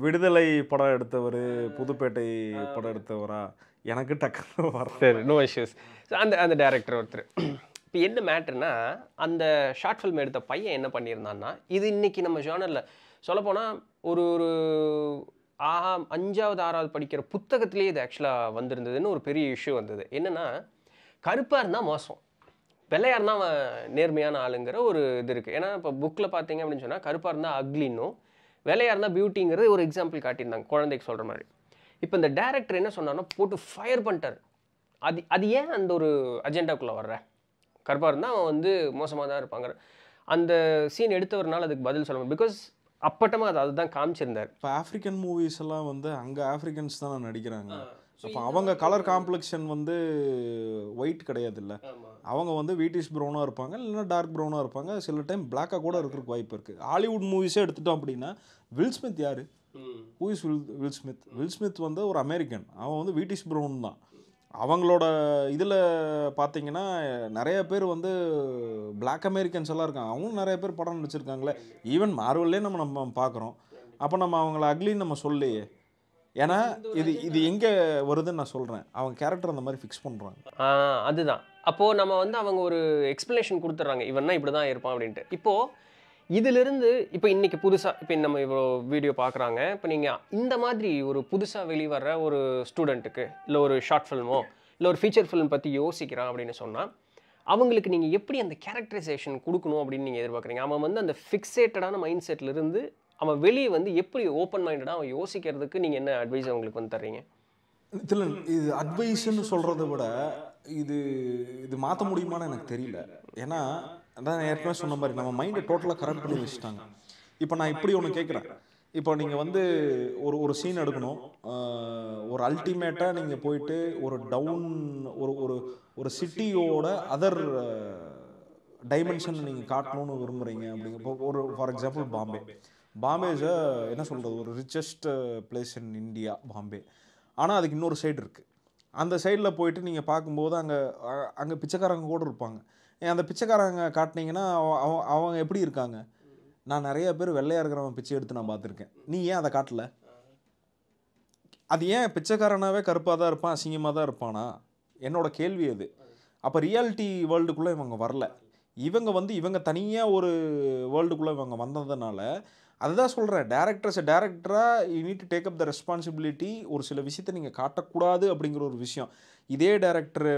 விடுதலை படம் எடுத்தவர் புதுப்பேட்டை படம் எடுத்தவரா எனக்கு டக்குன்னு வர சரி நோ இஷ்யூஸ் அந்த அந்த டேரக்டர் ஒருத்தர் இப்போ என்ன மேட்ருனா அந்த ஷார்ட் ஃபில்ம் எடுத்த பையன் என்ன பண்ணியிருந்தான்னா இது இன்றைக்கி நம்ம ஜோனரில் சொல்லப்போனால் ஒரு ஒரு ஆ அஞ்சாவது ஆறாவது படிக்கிற புத்தகத்திலே இது ஆக்சுவலாக வந்திருந்ததுன்னு ஒரு பெரிய இஷ்யூ வந்தது என்னென்னா கருப்பாக இருந்தால் மோசம் வெள்ளையார் தான் அவன் நேர்மையான ஆளுங்கிற ஒரு இது இருக்குது ஏன்னா இப்போ புக்கில் பார்த்தீங்க அப்படின்னு சொன்னால் கருப்பாக இருந்தால் அக்லின்னும் வெள்ளையாக இருந்தால் பியூட்டிங்கிறது ஒரு எக்ஸாம்பிள் காட்டியிருந்தாங்க குழந்தைக்கு சொல்கிற மாதிரி இப்போ இந்த டேரக்டர் என்ன சொன்னார்னா போட்டு ஃபயர் பண்ணிட்டார் அது அது ஏன் அந்த ஒரு அஜெண்டாக்குள்ளே வர்ற கருப்பாக இருந்தால் அவன் வந்து மோசமாக தான் இருப்பாங்க அந்த சீன் எடுத்தவரனால அதுக்கு பதில் சொல்ல பிகாஸ் அப்பட்டமாக அது அதுதான் காமிச்சிருந்தார் இப்போ ஆஃப்ரிக்கன் மூவிஸ் எல்லாம் வந்து அங்கே ஆஃப்ரிக்கன்ஸ் தான் நடிக்கிறாங்க அப்போ அவங்க கலர் காம்ப்ளெக்ஷன் வந்து ஒயிட் கிடையாது இல்லை அவங்க வந்து வீட்டிஷ் ப்ரௌனாக இருப்பாங்க இல்லைனா டார்க் ப்ரௌனாக இருப்பாங்க சில டைம் பிளாக்காக கூட இருக்கிறதுக்கு வாய்ப்பு இருக்குது ஹாலிவுட் மூவிஸே எடுத்துட்டோம் அப்படின்னா வில் ஸ்மித் யார் who is Will Will Smith Will Smith வந்து ஒரு அமெரிக்கன் அவன் வந்து வீட்டிஷ் ப்ரௌன் தான் அவங்களோட இதில் பார்த்தீங்கன்னா நிறைய பேர் வந்து பிளாக் அமெரிக்கன்ஸ் எல்லாம் இருக்காங்க அவங்களும் நிறைய பேர் படம் நடிச்சிருக்காங்களே ஈவன் மார்வல்லே நம்ம நம்ம பார்க்குறோம் அப்போ நம்ம அவங்கள அக்லின்னு நம்ம சொல்லையே ஏன்னா இது இது எங்கே வருதுன்னு நான் சொல்கிறேன் அவங்க கேரக்டர் அந்த மாதிரி ஃபிக்ஸ் பண்ணுறாங்க அதுதான் அப்போது நம்ம வந்து அவங்க ஒரு எக்ஸ்ப்ளனேஷன் கொடுத்துட்றாங்க இவன்னா இப்படி தான் இருப்பான் அப்படின்ட்டு இப்போது இதிலிருந்து இப்போ இன்றைக்கி புதுசாக இப்போ நம்ம இவ்வளோ வீடியோ பார்க்குறாங்க இப்போ நீங்கள் இந்த மாதிரி ஒரு புதுசாக வெளிவர ஒரு ஸ்டூடெண்ட்டுக்கு இல்லை ஒரு ஷார்ட் ஃபிலிமோ இல்லை ஒரு ஃபீச்சர் ஃபிலிம் பற்றி யோசிக்கிறான் அப்படின்னு சொன்னால் அவங்களுக்கு நீங்கள் எப்படி அந்த கேரக்டரைசேஷன் கொடுக்கணும் அப்படின்னு நீங்கள் எதிர்பார்க்குறீங்க அவன் வந்து அந்த ஃபிக்ஸேட்டடான மைண்ட் செட்லேருந்து அவன் வெளியே வந்து எப்படி ஓப்பன் மைண்டடாக அவன் யோசிக்கிறதுக்கு நீங்கள் என்ன அட்வைஸ் அவங்களுக்கு வந்து தர்றீங்க இது அட்வைஸ்ன்னு சொல்கிறத விட இது இது மாற்ற முடியுமான்னு எனக்கு தெரியல ஏன்னா அதான் ஏற்கனவே சொன்ன மாதிரி நம்ம மைண்டை டோட்டலாக கரெக்ட் பண்ணி வச்சுட்டாங்க இப்போ நான் இப்படி ஒன்று கேட்குறேன் இப்போ நீங்கள் வந்து ஒரு ஒரு சீன் எடுக்கணும் ஒரு அல்டிமேட்டாக நீங்கள் போயிட்டு ஒரு டவுன் ஒரு ஒரு ஒரு சிட்டியோட அதர் டைமென்ஷன் நீங்கள் காட்டணும்னு விரும்புகிறீங்க அப்படிங்க ஒரு ஃபார் எக்ஸாம்பிள் பாம்பே பாம்பேஸ என்ன சொல்கிறது ஒரு richest place in India Bombay ஆனால் அதுக்கு இன்னொரு சைடு இருக்குது அந்த சைடில் போயிட்டு நீங்கள் பார்க்கும்போது அங்கே அங்கே பிச்சைக்காரங்க கூட இருப்பாங்க அந்த பிச்சைக்காரங்க காட்டினீங்கன்னா அவங்க எப்படி இருக்காங்க நான் நிறைய பேர் வெள்ளையாக இருக்கிறவன் பிச்சை எடுத்து நான் பார்த்துருக்கேன் நீ ஏன் அதை காட்டல அது ஏன் பிச்சைக்காரனாகவே கருப்பாக தான் இருப்பான் அசிங்கமாக தான் இருப்பானா என்னோட கேள்வி அது அப்போ ரியாலிட்டி வேர்ல்டுக்குள்ளே இவங்க வரல இவங்க வந்து இவங்க தனியாக ஒரு வேர்ல்டுக்குள்ளே இவங்க வந்ததுனால அதுதான் சொல்கிறேன் டேரக்டர்ஸ் டேரக்டராக you need to take up the responsibility ஒரு சில விஷயத்தை நீங்கள் காட்டக்கூடாது அப்படிங்கிற ஒரு விஷயம் இதே டேரக்டர்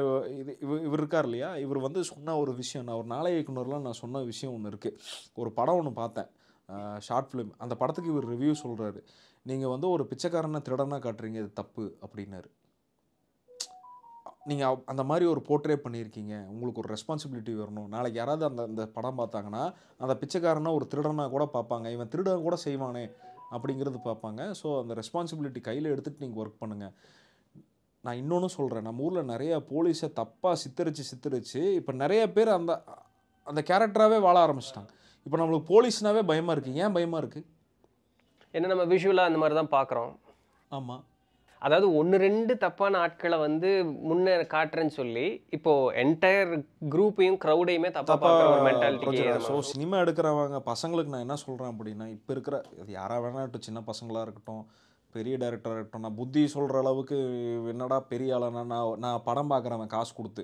இது இவர் இவர் இருக்கார் இல்லையா இவர் வந்து சொன்ன ஒரு விஷயம் நான் ஒரு நாளை இயக்குனர்லாம் நான் சொன்ன விஷயம் ஒன்று இருக்குது ஒரு படம் ஒன்று பார்த்தேன் ஷார்ட் ஃபிலிம் அந்த படத்துக்கு இவர் ரிவ்யூ சொல்கிறாரு நீங்கள் வந்து ஒரு பிச்சைக்காரனை திருடனாக காட்டுறீங்க இது தப்பு அப்படின்னாரு நீங்கள் அந்த மாதிரி ஒரு போர்ட்ரே பண்ணியிருக்கீங்க உங்களுக்கு ஒரு ரெஸ்பான்சிபிலிட்டி வரணும் நாளைக்கு யாராவது அந்த அந்த படம் பார்த்தாங்கன்னா அந்த பிச்சைக்காரனா ஒரு திருடனாக கூட பார்ப்பாங்க இவன் திருடன் கூட செய்வானே அப்படிங்கிறது பார்ப்பாங்க ஸோ அந்த ரெஸ்பான்சிபிலிட்டி கையில் எடுத்துகிட்டு நீங்கள் ஒர்க் பண்ணுங்கள் நான் இன்னொன்று சொல்கிறேன் நம்ம ஊரில் நிறையா போலீஸை தப்பாக சித்தரித்து சித்தரித்து இப்போ நிறைய பேர் அந்த அந்த கேரக்டராகவே வாழ ஆரம்பிச்சிட்டாங்க இப்போ நம்மளுக்கு போலீஸ்னாவே பயமாக இருக்குது ஏன் பயமாக இருக்குது ஏன்னா நம்ம விஷுவலாக அந்த மாதிரி தான் பார்க்குறோம் ஆமாம் அதாவது ஒன்று ரெண்டு தப்பான ஆட்களை வந்து முன்னே காட்டுறேன்னு சொல்லி இப்போ என்டையர் குரூப்பையும் க்ரௌடையுமே தப்பா ஒரு மென்டாலிட்டி ஸோ சினிமா எடுக்கிறவங்க பசங்களுக்கு நான் என்ன சொல்கிறேன் அப்படின்னா இப்போ இருக்கிற யாராக வேணாட்டும் சின்ன பசங்களாக இருக்கட்டும் பெரிய டேரக்டராக இருக்கட்டும் நான் புத்தி சொல்கிற அளவுக்கு என்னடா பெரிய ஆளானா நான் நான் படம் பார்க்குறவன் காசு கொடுத்து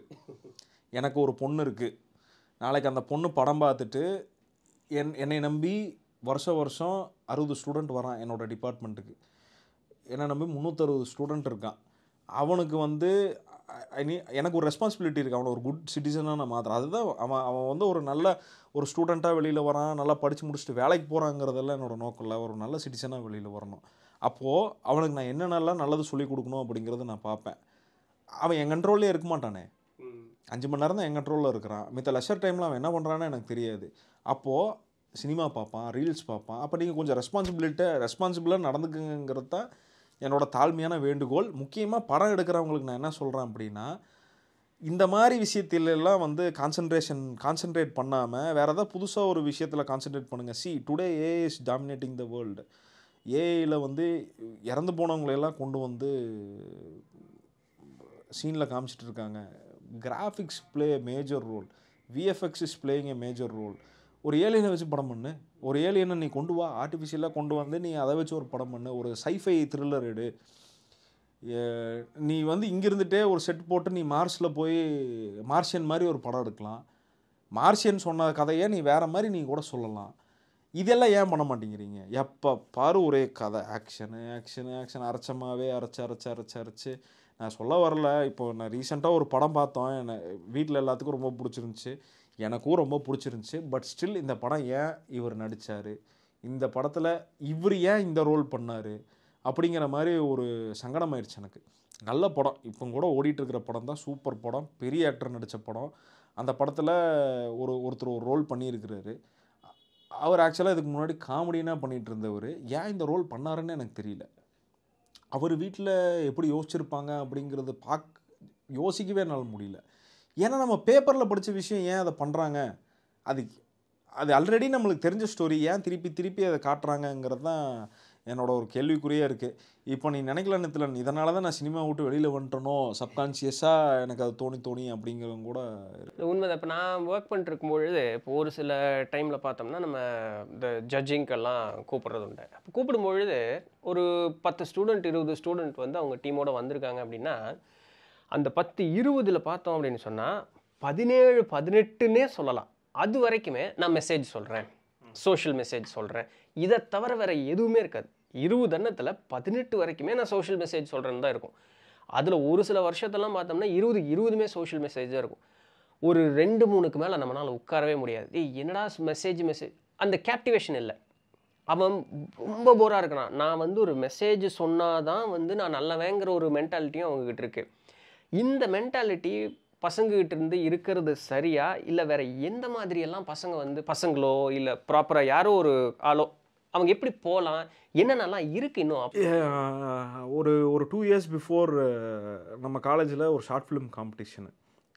எனக்கு ஒரு பொண்ணு இருக்குது நாளைக்கு அந்த பொண்ணு படம் பார்த்துட்டு என் என்னை நம்பி வருஷ வருஷம் அறுபது ஸ்டூடெண்ட் வரான் என்னோடய டிபார்ட்மெண்ட்டுக்கு என்ன நம்பி முந்நூற்றறுபது ஸ்டூடெண்ட் இருக்கான் அவனுக்கு வந்து ஐ மீன் எனக்கு ஒரு ரெஸ்பான்சிபிலிட்டி இருக்குது அவனை ஒரு குட் சிட்டிசனாக நான் மாத்திரம் அதுதான் அவன் அவன் வந்து ஒரு நல்ல ஒரு ஸ்டூடெண்ட்டாக வெளியில் வரான் நல்லா படித்து முடிச்சுட்டு வேலைக்கு போகிறாங்கிறதெல்லாம் என்னோடய நோக்கம் இல்லை ஒரு நல்ல சிட்டிசனாக வெளியில் வரணும் அப்போது அவனுக்கு நான் என்னென்னலாம் நல்லது சொல்லிக் கொடுக்கணும் அப்படிங்கிறத நான் பார்ப்பேன் அவன் என் கண்ட்ரோல்லே இருக்க மாட்டானே அஞ்சு மணி நேரம் தான் என் கண்ட்ரோலில் இருக்கிறான் மித்த லெஷர் டைமில் அவன் என்ன பண்ணுறான்னு எனக்கு தெரியாது அப்போது சினிமா பார்ப்பான் ரீல்ஸ் பார்ப்பான் அப்போ நீங்கள் கொஞ்சம் ரெஸ்பான்சிபிலிட்டி ரெஸ்பான்சிபிளாக நடந்துக்குங்கிறத என்னோட தாழ்மையான வேண்டுகோள் முக்கியமாக படம் எடுக்கிறவங்களுக்கு நான் என்ன சொல்கிறேன் அப்படின்னா இந்த மாதிரி விஷயத்திலெல்லாம் வந்து கான்சன்ட்ரேஷன் கான்சன்ட்ரேட் பண்ணாமல் வேறு ஏதாவது புதுசாக ஒரு விஷயத்தில் கான்சன்ட்ரேட் பண்ணுங்கள் see today AI is dominating the world ஏஐயில் வந்து இறந்து போனவங்களையெல்லாம் கொண்டு வந்து சீனில் காமிச்சிட்டு இருக்காங்க graphics play major role VFX is playing a major role ஒரு ஏழையில் வச்சு படம் பண்ணு ஒரு ஏலியனை நீ கொண்டு வா ஆர்டிஃபிஷியலாக கொண்டு வந்து நீ அதை வச்சு ஒரு படம் பண்ணு ஒரு சைஃபை த்ரில்லர் எடு நீ வந்து இங்கிருந்துட்டே ஒரு செட் போட்டு நீ மார்ஸில் போய் மார்ஷியன் மாதிரி ஒரு படம் எடுக்கலாம் மார்ஷியன் சொன்ன கதையை நீ வேறு மாதிரி நீ கூட சொல்லலாம் இதெல்லாம் ஏன் பண்ண மாட்டேங்கிறீங்க எப்போ பாரு ஒரே கதை ஆக்ஷனு ஆக்ஷனு ஆக்ஷன் அரைச்சமாகவே அரைச்சி அரைச்சி அரைச்சி அரைச்சி நான் சொல்ல வரல இப்போ நான் ரீசெண்டாக ஒரு படம் பார்த்தோம் என்னை வீட்டில் எல்லாத்துக்கும் ரொம்ப பிடிச்சிருந்துச்சி எனக்கும் ரொம்ப பிடிச்சிருந்துச்சி பட் ஸ்டில் இந்த படம் ஏன் இவர் நடித்தார் இந்த படத்தில் இவர் ஏன் இந்த ரோல் பண்ணார் அப்படிங்கிற மாதிரி ஒரு சங்கடம் ஆயிடுச்சு எனக்கு நல்ல படம் இப்போ கூட ஓடிட்டுருக்கிற படம் தான் சூப்பர் படம் பெரிய ஆக்டர் நடித்த படம் அந்த படத்தில் ஒரு ஒருத்தர் ஒரு ரோல் பண்ணியிருக்கிறாரு அவர் ஆக்சுவலாக இதுக்கு முன்னாடி காமெடினா பண்ணிகிட்டு இருந்தவர் ஏன் இந்த ரோல் பண்ணாருன்னு எனக்கு தெரியல அவர் வீட்டில் எப்படி யோசிச்சிருப்பாங்க அப்படிங்கிறது பார்க் யோசிக்கவே என்னால் முடியல ஏன்னா நம்ம பேப்பரில் படித்த விஷயம் ஏன் அதை பண்ணுறாங்க அது அது ஆல்ரெடி நம்மளுக்கு தெரிஞ்ச ஸ்டோரி ஏன் திருப்பி திருப்பி அதை காட்டுறாங்கங்கிறது தான் என்னோடய ஒரு கேள்விக்குறியாக இருக்குது இப்போ நீ நினைக்கலன்னு திலன் இதனால தான் நான் சினிமா விட்டு வெளியில் வந்துட்டனோ சப்கான்ஷியஸாக எனக்கு அது தோணி தோணி அப்படிங்கிறது கூட உண்மை இப்போ நான் ஒர்க் பண்ணிட்டுருக்கும் பொழுது இப்போ ஒரு சில டைமில் பார்த்தோம்னா நம்ம இந்த ஜட்ஜிங்கெல்லாம் கூப்பிட்றது உண்டு அப்போ கூப்பிடும்பொழுது ஒரு பத்து ஸ்டூடெண்ட் இருபது ஸ்டூடெண்ட் வந்து அவங்க டீமோட வந்திருக்காங்க அப்படின்னா அந்த பத்து இருபதில் பார்த்தோம் அப்படின்னு சொன்னால் பதினேழு பதினெட்டுன்னே சொல்லலாம் அது வரைக்குமே நான் மெசேஜ் சொல்கிறேன் சோஷியல் மெசேஜ் சொல்கிறேன் இதை தவிர வேறு எதுவுமே இருக்காது இருபது எண்ணத்தில் பதினெட்டு வரைக்குமே நான் சோஷியல் மெசேஜ் சொல்கிறேன்னு தான் இருக்கும் அதில் ஒரு சில வருஷத்தெல்லாம் பார்த்தோம்னா இருபது இருபதுமே சோஷியல் மெசேஜாக இருக்கும் ஒரு ரெண்டு மூணுக்கு மேலே நம்மளால் உட்காரவே முடியாது ஏய் என்னடா மெசேஜ் மெசேஜ் அந்த கேப்டிவேஷன் இல்லை அவன் ரொம்ப போராக இருக்கிறான் நான் வந்து ஒரு மெசேஜ் சொன்னால் தான் வந்து நான் நல்லவேங்கிற ஒரு மென்டாலிட்டியும் அவங்கக்கிட்ட இருக்குது இந்த மென்டாலிட்டி பசங்ககிட்ட இருந்து இருக்கிறது சரியா இல்லை வேறு எந்த மாதிரியெல்லாம் பசங்க வந்து பசங்களோ இல்லை ப்ராப்பராக யாரோ ஒரு ஆளோ அவங்க எப்படி போகலாம் என்னென்னலாம் இருக்குது இன்னும் ஒரு ஒரு டூ இயர்ஸ் பிஃபோர் நம்ம காலேஜில் ஒரு ஷார்ட் ஃபிலிம் காம்படிஷனு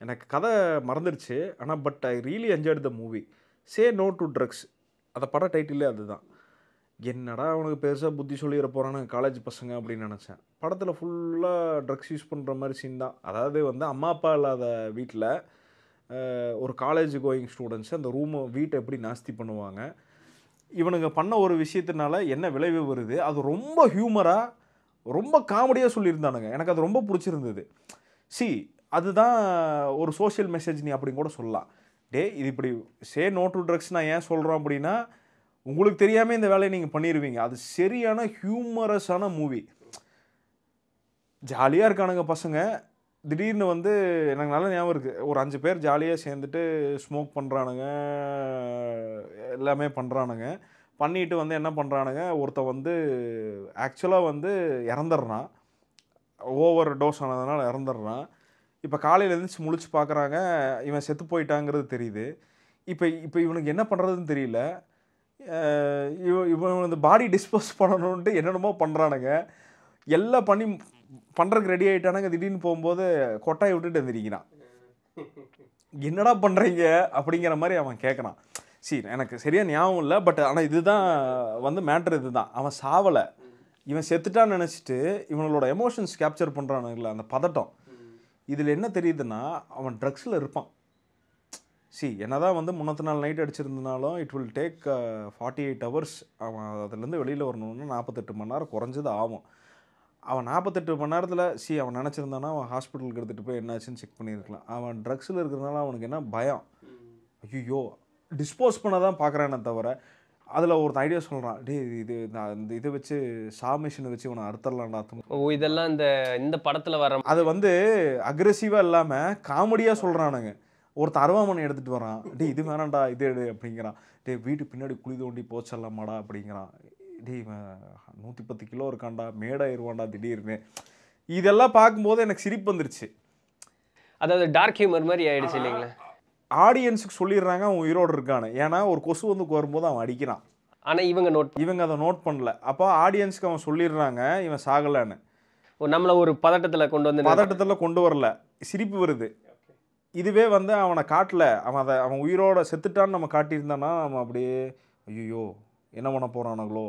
எனக்கு கதை மறந்துடுச்சு ஆனால் but I really enjoyed the movie say no to drugs அந்த பட டைட்டிலே அதுதான் என்னடா அவனுக்கு பெருசாக புத்தி சொல்லிட போகிறானு காலேஜ் பசங்க அப்படின்னு நினச்சேன் படத்தில் ஃபுல்லாக ட்ரக்ஸ் யூஸ் பண்ணுற மாதிரி சீன் தான் அதாவது வந்து அம்மா அப்பா இல்லாத வீட்டில் ஒரு காலேஜ் கோயிங் ஸ்டூடெண்ட்ஸ் அந்த ரூமை வீட்டை எப்படி நாஸ்தி பண்ணுவாங்க இவனுங்க பண்ண ஒரு விஷயத்தினால என்ன விளைவு வருது அது ரொம்ப ஹியூமராக ரொம்ப காமெடியாக சொல்லியிருந்தானுங்க எனக்கு அது ரொம்ப பிடிச்சிருந்தது சி அதுதான் ஒரு சோஷியல் மெசேஜ் நீ அப்படின்னு கூட சொல்லலாம் டே இது இப்படி சே நோ டு ட்ரக்ஸ் நான் ஏன் சொல்கிறோம் அப்படின்னா உங்களுக்கு தெரியாமல் இந்த வேலையை நீங்கள் பண்ணிடுவீங்க அது சரியான ஹியூமரஸான மூவி ஜாலியாக இருக்கானுங்க பசங்க திடீர்னு வந்து எனக்கு நல்ல ஞாபகம் இருக்குது ஒரு அஞ்சு பேர் ஜாலியாக சேர்ந்துட்டு ஸ்மோக் பண்ணுறானுங்க எல்லாமே பண்ணுறானுங்க பண்ணிட்டு வந்து என்ன பண்ணுறானுங்க ஒருத்த வந்து ஆக்சுவலாக வந்து இறந்துடுறான் ஓவர் டோஸ் ஆனதுனால இறந்துடுறான் இப்போ காலையில் எழுந்துச்சு முழிச்சு பார்க்குறாங்க இவன் செத்து போயிட்டாங்கிறது தெரியுது இப்போ இப்போ இவனுக்கு என்ன பண்ணுறதுன்னு தெரியல இவ இவன் இந்த பாடி டிஸ்போஸ் பண்ணணுன்ட்டு என்னென்னமோ பண்ணுறானுங்க எல்லாம் பண்ணி பண்ணுறதுக்கு ரெடி ஆகிட்டானுங்க திடீர்னு போகும்போது கொட்டாயை விட்டுட்டு வந்திருக்கிறான் என்னடா பண்ணுறீங்க அப்படிங்கிற மாதிரி அவன் கேட்குறான் சரி எனக்கு சரியாக ஞாபகம் இல்லை பட் ஆனால் இதுதான் வந்து மேட்ரு இதுதான் அவன் சாவலை இவன் செத்துட்டான்னு நினச்சிட்டு இவனோட எமோஷன்ஸ் கேப்சர் பண்ணுறானுங்கள அந்த பதட்டம் இதில் என்ன தெரியுதுன்னா அவன் ட்ரக்ஸில் இருப்பான் சி தான் வந்து முன்னத்து நாள் நைட் அடிச்சிருந்தனாலும் it will take forty eight hours அவன் அதுலேருந்து வெளியில் வரணும்னா நாற்பத்தெட்டு மணி நேரம் குறைஞ்சது ஆகும் அவன் நாற்பத்தெட்டு மணி நேரத்தில் சி அவன் நினச்சிருந்தானா அவன் ஹாஸ்பிட்டலுக்கு எடுத்துகிட்டு போய் என்னாச்சுன்னு செக் பண்ணியிருக்கலாம் அவன் ட்ரக்ஸில் இருக்கிறதுனால அவனுக்கு என்ன பயம் ஐயோ டிஸ்போஸ் பண்ண தான் பார்க்குறானே தவிர அதில் ஒருத்தன் ஐடியா சொல்கிறான் டே இது இந்த இதை வச்சு சா மிஷினை வச்சு உன அறுத்தரலாம்டா ஓ இதெல்லாம் இந்த இந்த படத்தில் வர அது வந்து அக்ரெசிவாக இல்லாமல் காமெடியாக சொல்கிறானுங்க ஒருத்தன் அருவாமனை எடுத்துகிட்டு வரான் டே இது வேணாண்டா இது எடு அப்படிங்கிறான் டே வீட்டு பின்னாடி குழி தோண்டி போச்சிடலாமாடா அப்படிங்கிறான் டே இவன் நூற்றி பத்து கிலோ இருக்காண்டா மேடாயிருவான்டா திடீர்னு இதெல்லாம் பார்க்கும்போது எனக்கு சிரிப்பு வந்துருச்சு அதாவது டார்க் ஹியூமர் மாதிரி ஆயிடுச்சு இல்லைங்களா ஆடியன்ஸுக்கு சொல்லிடுறாங்க அவன் உயிரோடு இருக்கான்னு ஏன்னா ஒரு கொசு வந்து கோரும்போது அவன் அடிக்கிறான் ஆனால் இவங்க நோட் இவங்க அதை நோட் பண்ணல அப்போ ஆடியன்ஸுக்கு அவன் சொல்லிடுறாங்க இவன் சாகலான்னு நம்மளை ஒரு பதட்டத்தில் கொண்டு வந்து பதட்டத்தில் கொண்டு வரல சிரிப்பு வருது இதுவே வந்து அவனை காட்டல அவன் அதை அவன் உயிரோட செத்துட்டான்னு நம்ம காட்டியிருந்தானா நம்ம அப்படியே ஐயோ என்ன பண்ண போகிறானுங்களோ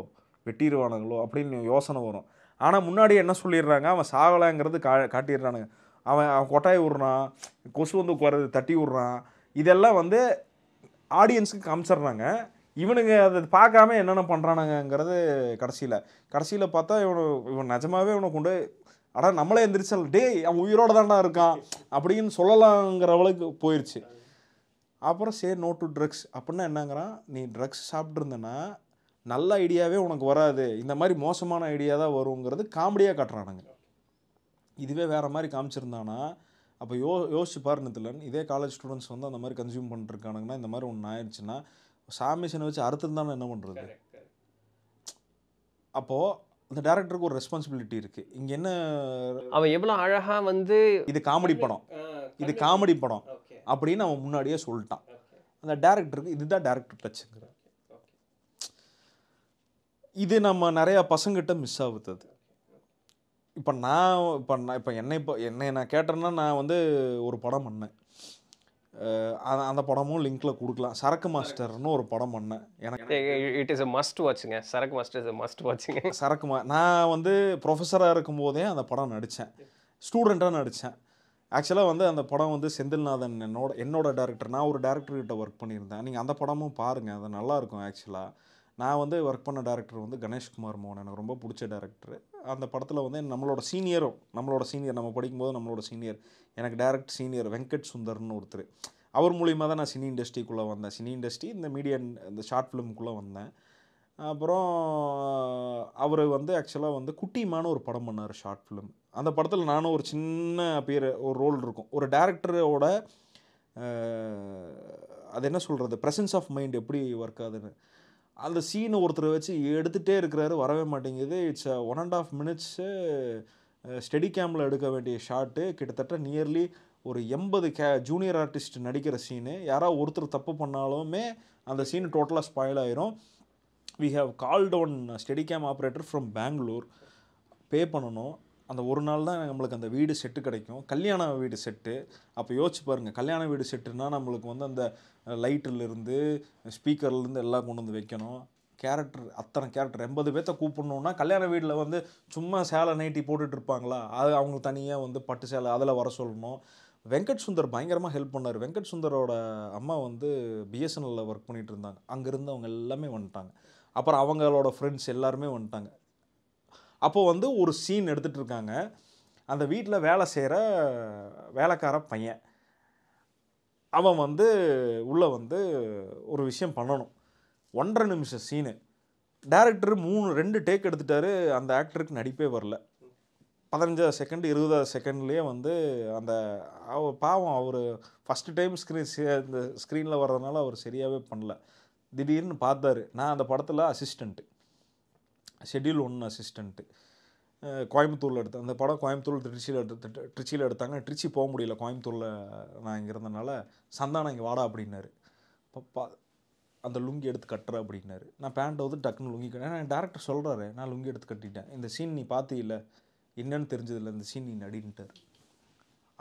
வெட்டிடுவானுங்களோ அப்படின்னு யோசனை வரும் ஆனால் முன்னாடி என்ன சொல்லிடுறாங்க அவன் சாகலைங்கிறது கா காட்டிடுறானுங்க அவன் அவன் கொட்டாய் விட்றான் கொசு வந்து உட்காருது தட்டி விட்றான் இதெல்லாம் வந்து ஆடியன்ஸுக்கு காமிச்சிட்றாங்க இவனுங்க அதை பார்க்காம என்னென்ன பண்ணுறானுங்கிறது கடைசியில் கடைசியில் பார்த்தா இவனு இவன் நிஜமாகவே இவனை கொண்டு ஆனால் நம்மளே எந்திரிச்சல் டேய் அவன் உயிரோடு தானா இருக்கான் அப்படின்னு சொல்லலாங்கிற அளவுக்கு போயிடுச்சு அப்புறம் சரி நோ டு ட்ரக்ஸ் அப்படின்னா என்னங்கிறான் நீ ட்ரக்ஸ் சாப்பிட்ருந்தனா நல்ல ஐடியாவே உனக்கு வராது இந்த மாதிரி மோசமான ஐடியா தான் வருங்கிறது காமெடியாக காட்டுறானுங்க இதுவே வேறு மாதிரி காமிச்சிருந்தானா அப்போ யோ யோசிச்சு பாருனத்தில்லன் இதே காலேஜ் ஸ்டூடெண்ட்ஸ் வந்து அந்த மாதிரி கன்சியூம் பண்ணிருக்கானுங்கன்னா இந்த மாதிரி ஒன்று ஆயிடுச்சுன்னா சாமிஷனை வச்சு அறுத்துருந்தானே என்ன பண்ணுறது அப்போது அந்த டேரக்டருக்கு ஒரு ரெஸ்பான்சிபிலிட்டி இருக்குது இங்கே என்ன அவன் எவ்வளோ அழகாக வந்து இது காமெடி படம் இது காமெடி படம் அப்படின்னு அவன் முன்னாடியே சொல்லிட்டான் அந்த டேரக்டருக்கு இதுதான் டேரக்டர் டச்சுங்கிற இது நம்ம நிறையா பசங்கிட்ட மிஸ் ஆகுது அது இப்போ நான் இப்போ நான் இப்போ என்னை இப்போ என்னை நான் கேட்டேன்னா நான் வந்து ஒரு படம் பண்ணேன் அந்த படமும் லிங்க்ல கொடுக்கலாம் சரக்கு மாஸ்டர்னு ஒரு படம் பண்ணேன் எனக்கு இட் இஸ் மஸ்ட் வாட்சுங்க சரக்கு மாஸ்டர் இஸ் மஸ்ட் வாட்சுங்க சரக்கு மா நான் வந்து ப்ரொஃபஸராக இருக்கும்போதே அந்த படம் நடித்தேன் ஸ்டூடெண்ட்டாக நடித்தேன் ஆக்சுவலாக வந்து அந்த படம் வந்து செந்தில்நாதன் என்னோட என்னோட டேரக்டர் நான் ஒரு டேரக்டர்கிட்ட ஒர்க் பண்ணியிருந்தேன் நீங்கள் அந்த படமும் பாருங்கள் அது நல்லாயிருக்கும் ஆக்சுவலாக நான் வந்து ஒர்க் பண்ண டேரக்டர் வந்து கணேஷ்குமார் மோகன் எனக்கு ரொம்ப பிடிச்ச டேரக்டர் அந்த படத்தில் வந்து நம்மளோட சீனியரும் நம்மளோட சீனியர் நம்ம படிக்கும்போது நம்மளோட சீனியர் எனக்கு டேரக்ட் சீனியர் வெங்கட் சுந்தர்னு ஒருத்தர் அவர் மூலியமாக தான் நான் சினி இண்டஸ்ட்ரிக்குள்ளே வந்தேன் சினி இண்டஸ்ட்ரி இந்த மீடியா இந்த ஷார்ட் ஃபிலிம்குள்ளே வந்தேன் அப்புறம் அவர் வந்து ஆக்சுவலாக வந்து குட்டியமான ஒரு படம் பண்ணார் ஷார்ட் ஃபிலிம் அந்த படத்தில் நானும் ஒரு சின்ன பேர் ஒரு ரோல் இருக்கும் ஒரு டேரக்டரோட அது என்ன சொல்கிறது ப்ரெசன்ஸ் ஆஃப் மைண்ட் எப்படி ஒர்க் ஆகுதுன்னு அந்த சீனை ஒருத்தர் வச்சு எடுத்துகிட்டே இருக்கிறாரு வரவே மாட்டேங்குது it's one and half minutes steady கேமில் எடுக்க வேண்டிய ஷாட்டு கிட்டத்தட்ட நியர்லி ஒரு எண்பது கே ஜூனியர் ஆர்டிஸ்ட் நடிக்கிற சீனு யாராவது ஒருத்தர் தப்பு பண்ணாலுமே அந்த சீனு டோட்டலாக ஸ்பாயில் ஆயிரும் we have called steady cam operator from Bangalore pay பண்ணணும் அந்த ஒரு நாள் தான் நம்மளுக்கு அந்த வீடு செட்டு கிடைக்கும் கல்யாண வீடு செட்டு அப்போ யோசிச்சு பாருங்கள் கல்யாண வீடு செட்டுனால் நம்மளுக்கு வந்து அந்த லைட்டிலிருந்து ஸ்பீக்கர்லேருந்து எல்லாம் கொண்டு வந்து வைக்கணும் கேரக்டர் அத்தனை கேரக்டர் எண்பது பேர்த்த கூப்பிடணுன்னா கல்யாண வீட்டில் வந்து சும்மா சேலை நைட்டி போட்டுட்டு இருப்பாங்களா அது அவங்க தனியாக வந்து பட்டு சேலை அதில் வர சொல்லணும் வெங்கட் சுந்தர் பயங்கரமாக ஹெல்ப் பண்ணார் வெங்கட் சுந்தரோட அம்மா வந்து பிஎஸ்என்எல்லில் ஒர்க் பண்ணிகிட்டு இருந்தாங்க அங்கேருந்து அவங்க எல்லாமே வந்துட்டாங்க அப்புறம் அவங்களோட ஃப்ரெண்ட்ஸ் எல்லாருமே வந்துட்டாங்க அப்போது வந்து ஒரு சீன் எடுத்துகிட்டு இருக்காங்க அந்த வீட்டில் வேலை செய்கிற வேலைக்கார பையன் அவன் வந்து உள்ளே வந்து ஒரு விஷயம் பண்ணணும் ஒன்றரை நிமிஷம் சீனு டேரக்டர் மூணு ரெண்டு டேக் எடுத்துட்டாரு அந்த ஆக்டருக்கு நடிப்பே வரல பதினஞ்சாவது செகண்ட் இருபதாவது செகண்ட்லேயே வந்து அந்த அவர் பாவம் அவர் ஃபஸ்ட்டு டைம் ஸ்க்ரீன் இந்த ஸ்க்ரீனில் வர்றதுனால அவர் சரியாகவே பண்ணல திடீர்னு பார்த்தாரு நான் அந்த படத்தில் அசிஸ்டண்ட்டு ஷெட்யூல் ஒன் அசிஸ்டண்ட்டு கோயம்புத்தூரில் எடுத்தேன் அந்த படம் கோயம்புத்தூர் திருச்சியில் எடுத்து திருச்சியில் எடுத்தாங்க திருச்சி போக முடியல கோயம்புத்தூரில் நான் இங்கே இருந்தனால சந்தானம் இங்கே வாடா அப்படின்னாரு பா அந்த லுங்கி எடுத்து கட்டுற அப்படின்னாரு நான் பேண்ட்டை வந்து டக்குன்னு லுங்கி கட்டேன் நான் டேரக்டர் சொல்கிறாரு நான் லுங்கி எடுத்து கட்டிட்டேன் இந்த சீன் நீ பார்த்து இல்லை என்னன்னு தெரிஞ்சதில்லை இந்த சீன் நீ நடின்ட்டார்